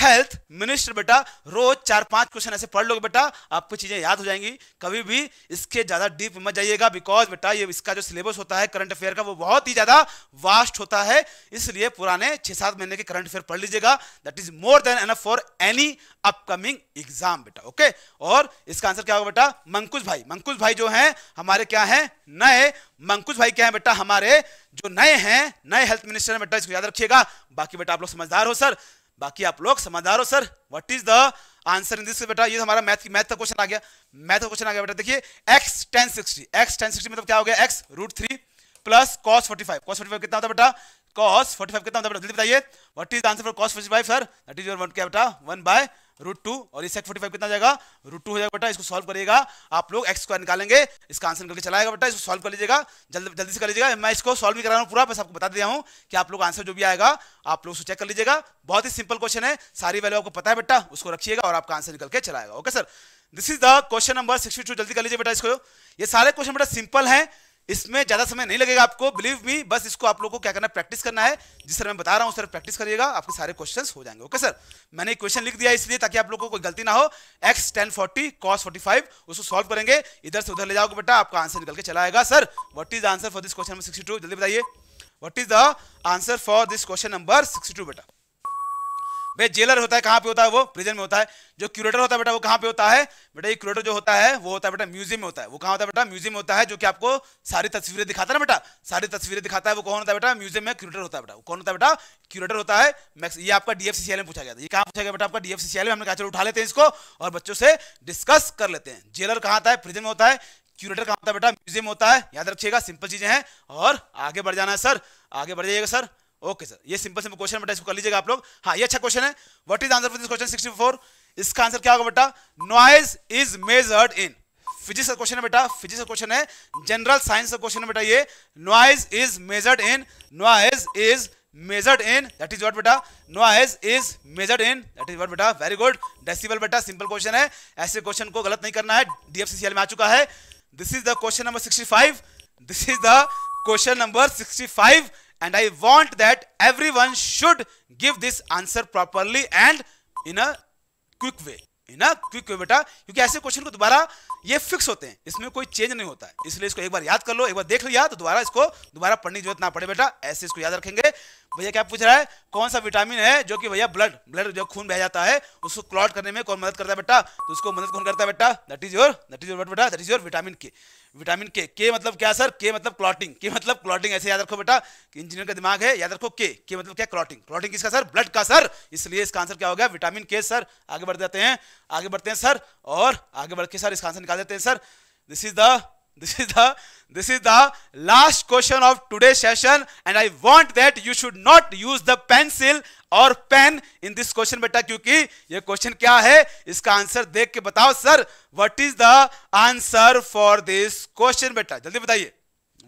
health minister बेटा रोज चार पांच क्वेश्चन ऐसे पढ़ लोगे बेटा आपको चीजें याद हो जाएंगी कभी भी इसके ज्यादा डीप मत जाइएगा बिकॉज बेटा ये इसका जो सिलेबस होता है करंट अफेयर का वो बहुत ही ज्यादा वास्ट होता है इसलिए पुराने छह सात महीने के करंट अफेयर पढ़ लीजिएगा that is more than enough for any upcoming exam बेटा ओके और इसका आंसर क्या होगा बेटा मंकुश भाई मंकुश भाई जो है हमारे क्या है नए मंकुश भाई क्या है बेटा हमारे जो नए हैं नए हेल्थ मिनिस्टर हैं बेटा इसको याद रखिएगा बाकी बेटा आप लोग समझदार हो सर बाकी आप लोग समझदार हो sir what is the answer in this बेटा ये हमारा मैथ मैथ का क्वेश्चन आ गया मैथ का क्वेश्चन आ गया बेटा देखिए X tan sixty X tan sixty मतलब क्या हो गया X root three plus cos forty five cos forty five कितना होता बेटा कॉस फोर्टी फाइव कितना होता बेटा जल्दी बताइए what is answer for cos forty five sir that is your one क्या बेटा वन बाय रूट टू और ये फोर्टी फाइव कितना जाएगा रूट टू हो जाएगा बेटा इसको सॉल्व करिएगा आप लोग एक्स स्क्वायर निकालेंगे इसका आंसर करके चलाएगा बेटा इसको सॉल्व कर लीजिएगा जल्दी जल्दी से कर लीजिएगा मैं इसको सॉल्व भी करा रहा हूँ पूरा बस आपको बता दिया हूँ कि आप लोग आंसर जो भी आएगा आप लोग उसको चेक कर लीजिएगा बहुत ही सिंपल क्वेश्चन है सारी वैल्यू आपको पता है बेटा उसको रखिएगा और आपका आंसर निकल के चलाएगा okay sir this is the question number sixty two जल्दी कर लीजिए बेटा इसको ये सारे क्वेश्चन बेटा सिंपल है इसमें ज्यादा समय नहीं लगेगा आपको बिलीव मी बस इसको आप लोगों को क्या करना है प्रैक्टिस करना है जिस सर मैं बता रहा हूं सर प्रैक्टिस करिएगा आपके सारे क्वेश्चन हो जाएंगे ओके सर मैंने क्वेश्चन लिख दिया इसलिए ताकि आप लोग को कोई गलती ना हो X tan forty cos forty five उसको सॉल्व करेंगे इधर से उधर ले जाओगे बेटा आपका आंसर निकल के चला आएगा sir what is the answer for this question number sixty जल्दी बताइए what is the answer for this question number sixty बेटा भाई जेलर होता है कहाँ पे होता है वो प्रिजन में होता है जो क्यूरेटर होता है बेटा वो कहाँ पे होता है बेटा ये क्यूरेटर जो होता है वो होता है बेटा म्यूजियम में होता है वो कहाँ होता है बेटा म्यूजियम होता है जो कि आपको सारी तस्वीरें दिखाता है ना बेटा सारी तस्वीरें दिखाता है वो कौन होता है बेटा म्यूजियम में क्यूरेटर होता है बेटा कौन होता है बेटा क्यूरेटर होता है मैक्स ये आपका डीएफसीसीएल में पूछा गया था ये कहाँ पूछा गया बेटा आपका डीएफसीसीएल में हमने कहा चलो उठा लेते हैं इसको और बच्चों से डिस्कस कर लेते हैं जेलर कहाँ आता है प्रिजन में होता है क्यूरेटर कहाँ होता है बेटा म्यूजियम होता है याद रखिएगा सिंपल चीजें हैं और आगे बढ़ जाना है सर आगे बढ़ जाइएगा सर ओके सर ये सिंपल सिंपल क्वेश्चन बेटा इसको कर लीजिएगा आप लोग हाँ ये अच्छा क्वेश्चन है what is answer for this question 64 इसका आंसर क्या होगा बेटा noise is measured in physics का क्वेश्चन है बेटा फिजिक्स का क्वेश्चन है जनरल साइंस का क्वेश्चन है बेटा ये noise is measured in noise is measured in that is what बेटा noise is measured in that is what बेटा वेरी गुड decibel बेटा सिंपल क्वेश्चन है ऐसे क्वेश्चन को गलत नहीं करना है डीएफसीसीएल में आ चुका है this is the question number 65 this is the question number 65 and I want that everyone should give this answer properly and in a quick way in a quick way बेटा क्योंकि ऐसे क्वेश्चन को दोबारा ये फिक्स होते हैं इसमें कोई चेंज नहीं होता है इसलिए इसको एक बार याद कर लो एक बार देख लिया तो दोबारा इसको दोबारा पढ़ने की जरूरत ना पड़े बेटा ऐसे इसको याद रखेंगे भैया क्या पूछ रहा है कौन सा विटामिन है जो कि भैया ब्लड ब्लड जो खून बह जाता है उसको क्लॉट करने में कौन मदद करता है बेटा तो उसको मदद कौन करता है बेटा that is your that is your बेटा that is your vitamin K vitamin K के मतलब क्या सर के मतलब क्लॉटिंग के मतलब क्लॉटिंग ऐसे याद रखो बेटा इंजीनियर का दिमाग है याद रखो के के मतलब क्या क्लॉटिंग क्लॉटिंग किसका सर ब्लड का सर इसलिए इसका आंसर क्या हो गया विटामिन के सर आगे बढ़ जाते हैं आगे बढ़ते हैं सर और आगे बढ़ के सर इसका आंसर निकाल देते हैं sir this is the this is the this is the last question of today session and I want that you should not use the pencil और पेन इन दिस क्वेश्चन बेटा क्योंकि ये question क्या है इसका आंसर देख के बताओ sir what is the answer for this question बेटा जल्दी बताइए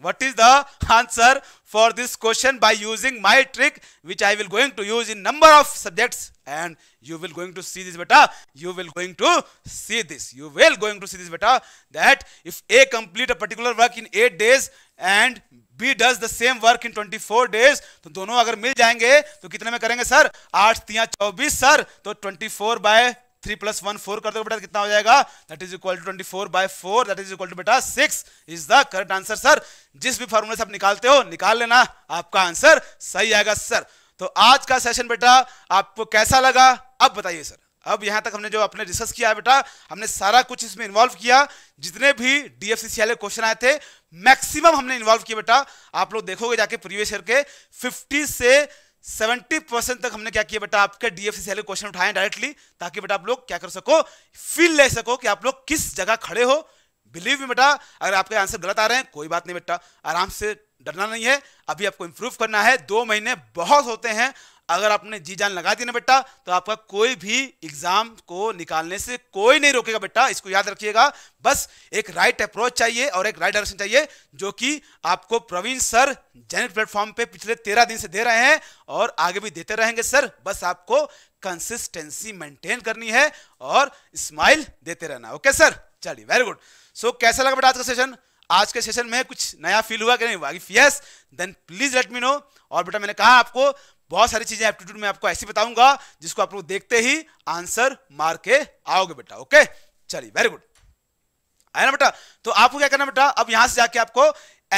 what is the answer for this question by using my trick which I will going to use in number of subjects and you will going to see this बेटा you will going to see this you will going to see this बेटा that if A complete a particular work in eight days and B does the same work in 24 days तो दोनों अगर मिल जाएंगे तो कितने में करेंगे सर आठ तिया चौबीस सर तो 24 four by three plus one four कर दो बेटा तो कितना हो जाएगा that is equal to twenty four by four that is equal to बेटा six is the correct answer sir जिस भी फॉर्मूले से आप निकालते हो निकाल लेना आपका आंसर सही आएगा सर तो आज का सेशन बेटा आपको कैसा लगा अब बताइए सर अब यहां तक हमने जो अपने डिस्कस किया है बेटा हमने सारा कुछ इसमें इन्वॉल्व किया जितने भी डीएफसी क्वेश्चन आए थे मैक्सिमम हमने इन्वॉल्व किया बेटा आप लोग देखोगे जाके प्रीवियस ईयर के 50 से 70 परसेंट तक हमने क्या किया बेटा आपके डीएफसी से क्वेश्चन उठाए डायरेक्टली ताकि बेटा आप लोग क्या कर सको फील ले सको कि आप लोग किस जगह खड़े हो बिलीव मी बेटा अगर आपके आंसर गलत आ रहे हैं कोई बात नहीं बेटा आराम से डरना नहीं है अभी आपको इंप्रूव करना है दो महीने बहुत होते हैं अगर आपने जी जान लगा दी ना बेटा तो आपका कोई भी एग्जाम को निकालने से कोई नहीं रोकेगा बेटा इसको याद रखिएगा बस एक राइट अप्रोच चाहिए और एक राइट डायरेक्शन चाहिए जो कि आपको प्रवीण सर जैनिक प्लेटफॉर्म पे पिछले तेरह दिन से दे रहे हैं और आगे भी देते रहेंगे सर बस आपको कंसिस्टेंसी मेंटेन करनी है और स्माइल देते रहना ओके सर चलिए वेरी गुड सो कैसा लगा बेटा आज का सेशन आज के सेशन में कुछ नया फील हुआ कि नहीं हुआ yes then please let me know और बेटा मैंने कहा आपको बहुत सारी चीजें एप्टीट्यूड में आपको ऐसी बताऊंगा जिसको आप लोग देखते ही आंसर मार के आओगे बेटा ओके चलिए वेरी गुड आया ना बेटा तो आपको क्या करना बेटा अब यहां से जाके आपको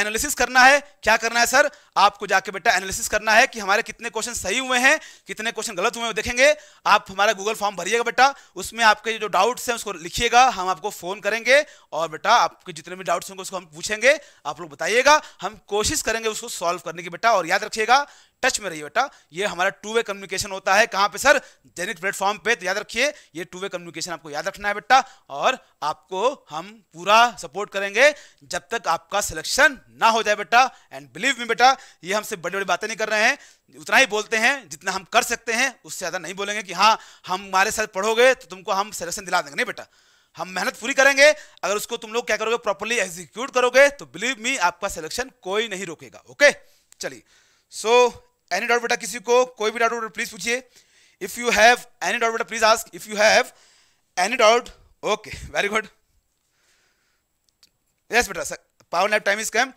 एनालिसिस करना है क्या करना है सर आपको जाके बेटा एनालिसिस करना है कि हमारे कितने क्वेश्चन सही हुए हैं कितने क्वेश्चन गलत हुए हैं देखेंगे आप हमारा गूगल फॉर्म भरिएगा बेटा उसमें आपके जो डाउट्स हैं उसको लिखिएगा हम आपको फ़ोन करेंगे और बेटा आपके जितने भी डाउट्स होंगे उसको हम पूछेंगे आप लोग बताइएगा हम कोशिश करेंगे उसको सॉल्व करने की बेटा और याद रखिएगा टच में रहिए बेटा ये हमारा टू वे कम्युनिकेशन होता है कहाँ पे सर जेनिट प्लेटफॉर्म पे तो याद रखिए ये टू वे कम्युनिकेशन आपको याद रखना है बेटा और आपको हम पूरा सपोर्ट करेंगे जब तक आपका सिलेक्शन ना हो जाए बेटा एंड बिलीव मी बेटा ये हमसे बड़ी बड़ी बातें नहीं कर रहे हैं उतना ही बोलते हैं जितना हम कर सकते हैं उससे ज़्यादा नहीं बोलेंगे कि हाँ हम हमारे साथ पढ़ोगे तो तुमको हम सिलेक्शन दिला देंगे नहीं बेटा हम मेहनत पूरी करेंगे अगर उसको तुम लोग क्या करोगे प्रॉपरली एग्जीक्यूट करोगे तो बिलीव मी आपका सिलेक्शन कोई नहीं रोकेगा ओके चलिए सो एनी डाउट बेटा किसी को कोई भी डाउट प्लीज पूछिए if you have any doubt बेटा please ask if you have any doubt okay very good yes बेटा sir power nap time is came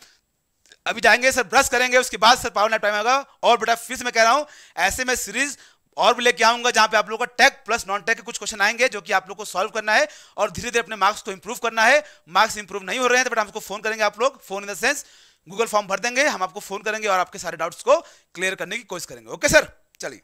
अभी जाएंगे सर ब्रश करेंगे उसके बाद सर पावर नैप टाइम आएगा और बेटा फिर मैं कह रहा हूं ऐसे में सीरीज और भी लेके आऊंगा जहां पे आप लोगों का टेक प्लस नॉन टेक के कुछ क्वेश्चन आएंगे जो कि आप लोगों को सॉल्व करना है और धीरे धीरे अपने मार्क्स को इंप्रूव करना है मार्क्स इंप्रूव नहीं हो रहे हैं तो बेटा हमको फोन करेंगे आप लोग phone in the sense Google form भर देंगे हम आपको फोन करेंगे और आपके सारे डाउट्स को क्लियर करने की कोशिश करेंगे ओके सर चलिए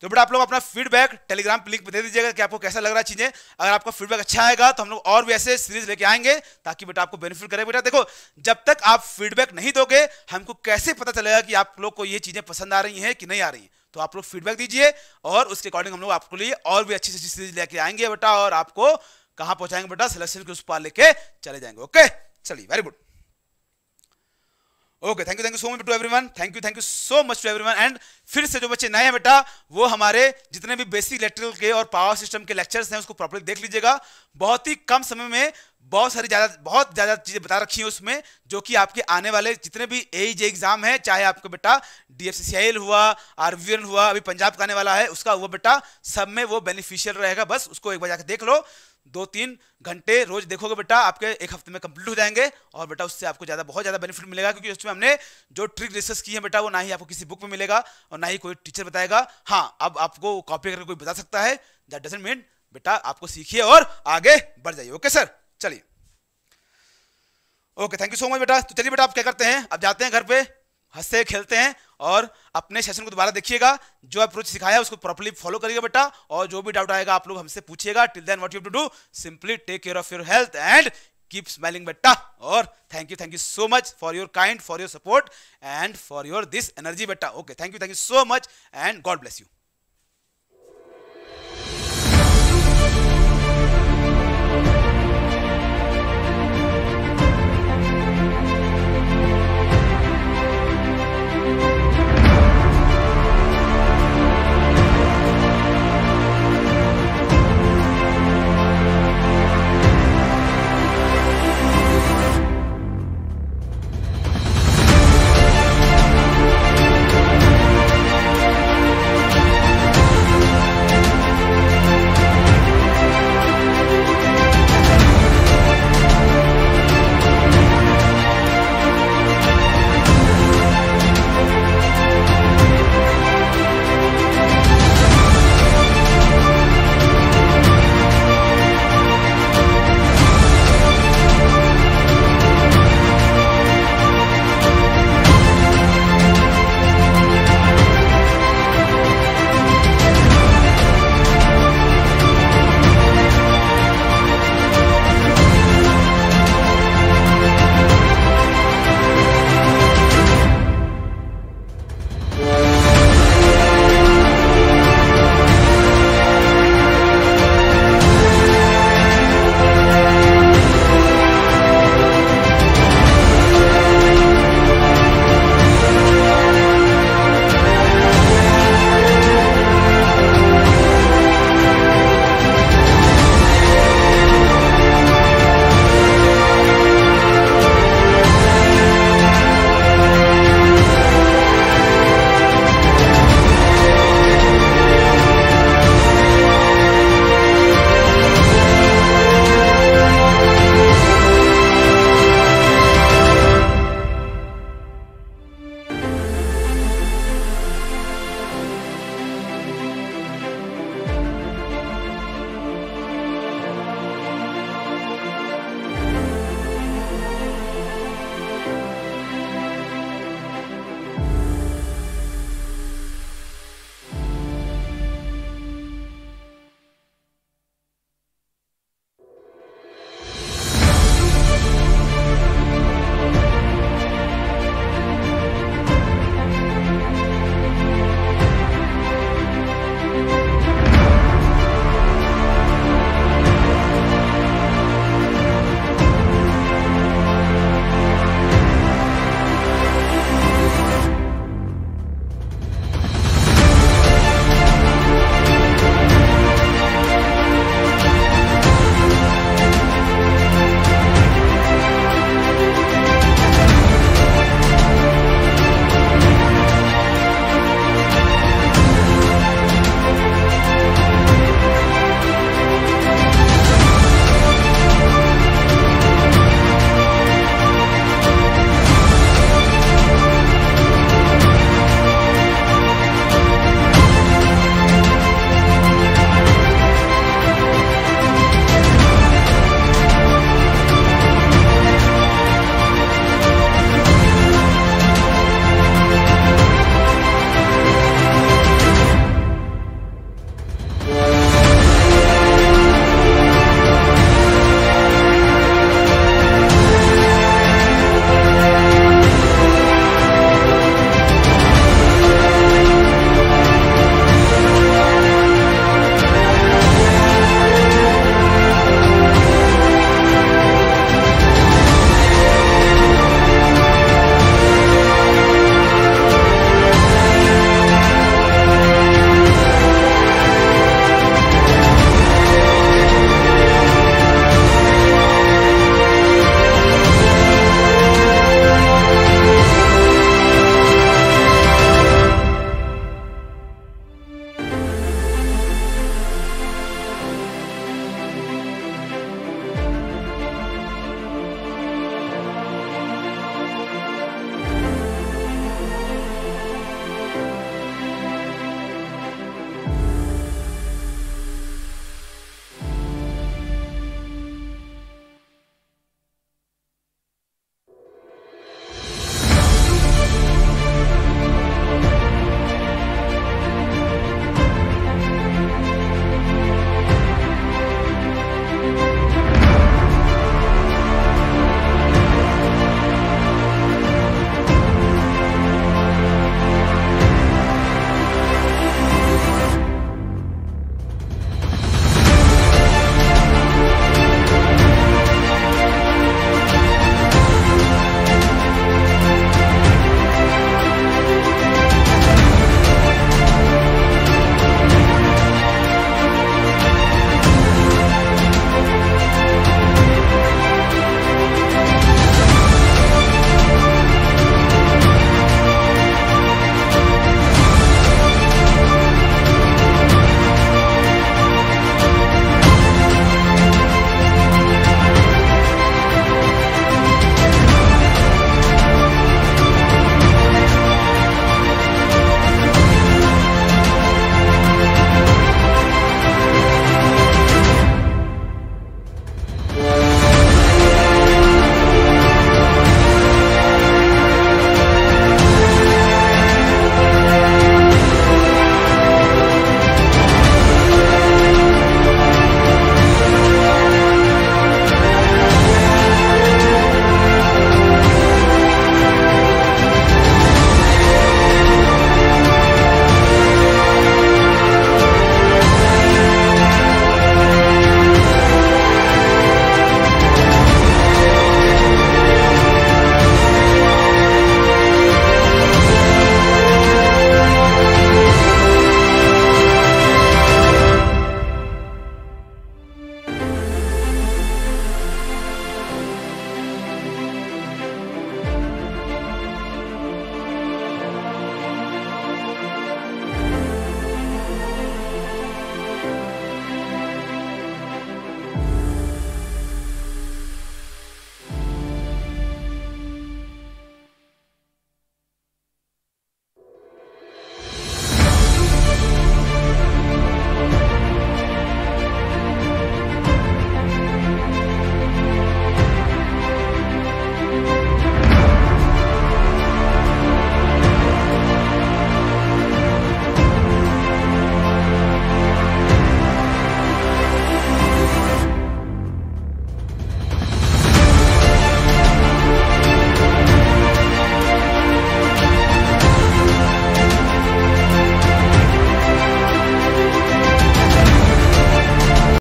तो बेटा आप लोग अपना फीडबैक टेलीग्राम पे लिंक पर दे दीजिएगा कि आपको कैसा लग रहा है चीजें अगर आपका फीडबैक अच्छा आएगा तो हम लोग और भी ऐसे सीरीज लेके आएंगे ताकि बेटा आपको बेनिफिट करे बेटा देखो जब तक आप फीडबैक नहीं दोगे हमको कैसे पता चलेगा कि आप लोग को ये चीजें पसंद आ रही हैं कि नहीं आ रही तो आप लोग फीडबैक दीजिए और उसके अकॉर्डिंग हम लोग आपके लिए और भी अच्छी अच्छी सीरीज लेके आएंगे बेटा और आपको कहाँ पहुंचाएंगे बेटा सिलेक्शन के उस पार लेके चले जाएंगे ओके चलिए very good okay thank you thank you so much to everyone thank you thank you so much to everyone and फिर से जो बच्चे नए हैं बेटा वो हमारे जितने भी बेसिक इलेक्ट्रिकल के और पावर सिस्टम के लेक्चर्स हैं उसको प्रॉपर्ली देख लीजिएगा बहुत ही कम समय में बहुत सारी ज़्यादा बहुत ज़्यादा चीज़ें बता रखी हैं उसमें जो कि आपके आने वाले जितने भी ए जे एग्ज़ाम हैं चाहे आपका बेटा डी हुआ आर हुआ अभी पंजाब का आने वाला है उसका वो बेटा सब में वो बेनिफिशियल रहेगा बस उसको एक बार जाकर देख लो दो तीन घंटे रोज देखोगे बेटा आपके एक हफ्ते में कंप्लीट हो जाएंगे और बेटा उससे आपको ज़्यादा बहुत ज़्यादा बेनिफिट मिलेगा क्योंकि उसमें हमने जो ट्रिक रिसर्च की है बेटा वो ना ही आपको किसी बुक में मिलेगा और ना ही कोई टीचर बताएगा हाँ अब आपको कॉपी करके कोई बता सकता है दैट डजेंट मीन बेटा आपको सीखिए और आगे बढ़ जाइए ओके सर चलिए okay thank you so much बेटा तो चलिए बेटा आप क्या करते हैं अब जाते हैं घर पे हंसते खेलते हैं और अपने सेशन को दोबारा देखिएगा जो अप्रोच सिखाया उसको प्रॉपरली फॉलो करिएगा बेटा और जो भी डाउट आएगा आप लोग हमसे पूछिएगा till then what you to do simply take care of your health and keep smiling बेटा और thank you thank you so much for your kind for your support and for your this energy बेटा okay thank you thank you so much and God bless you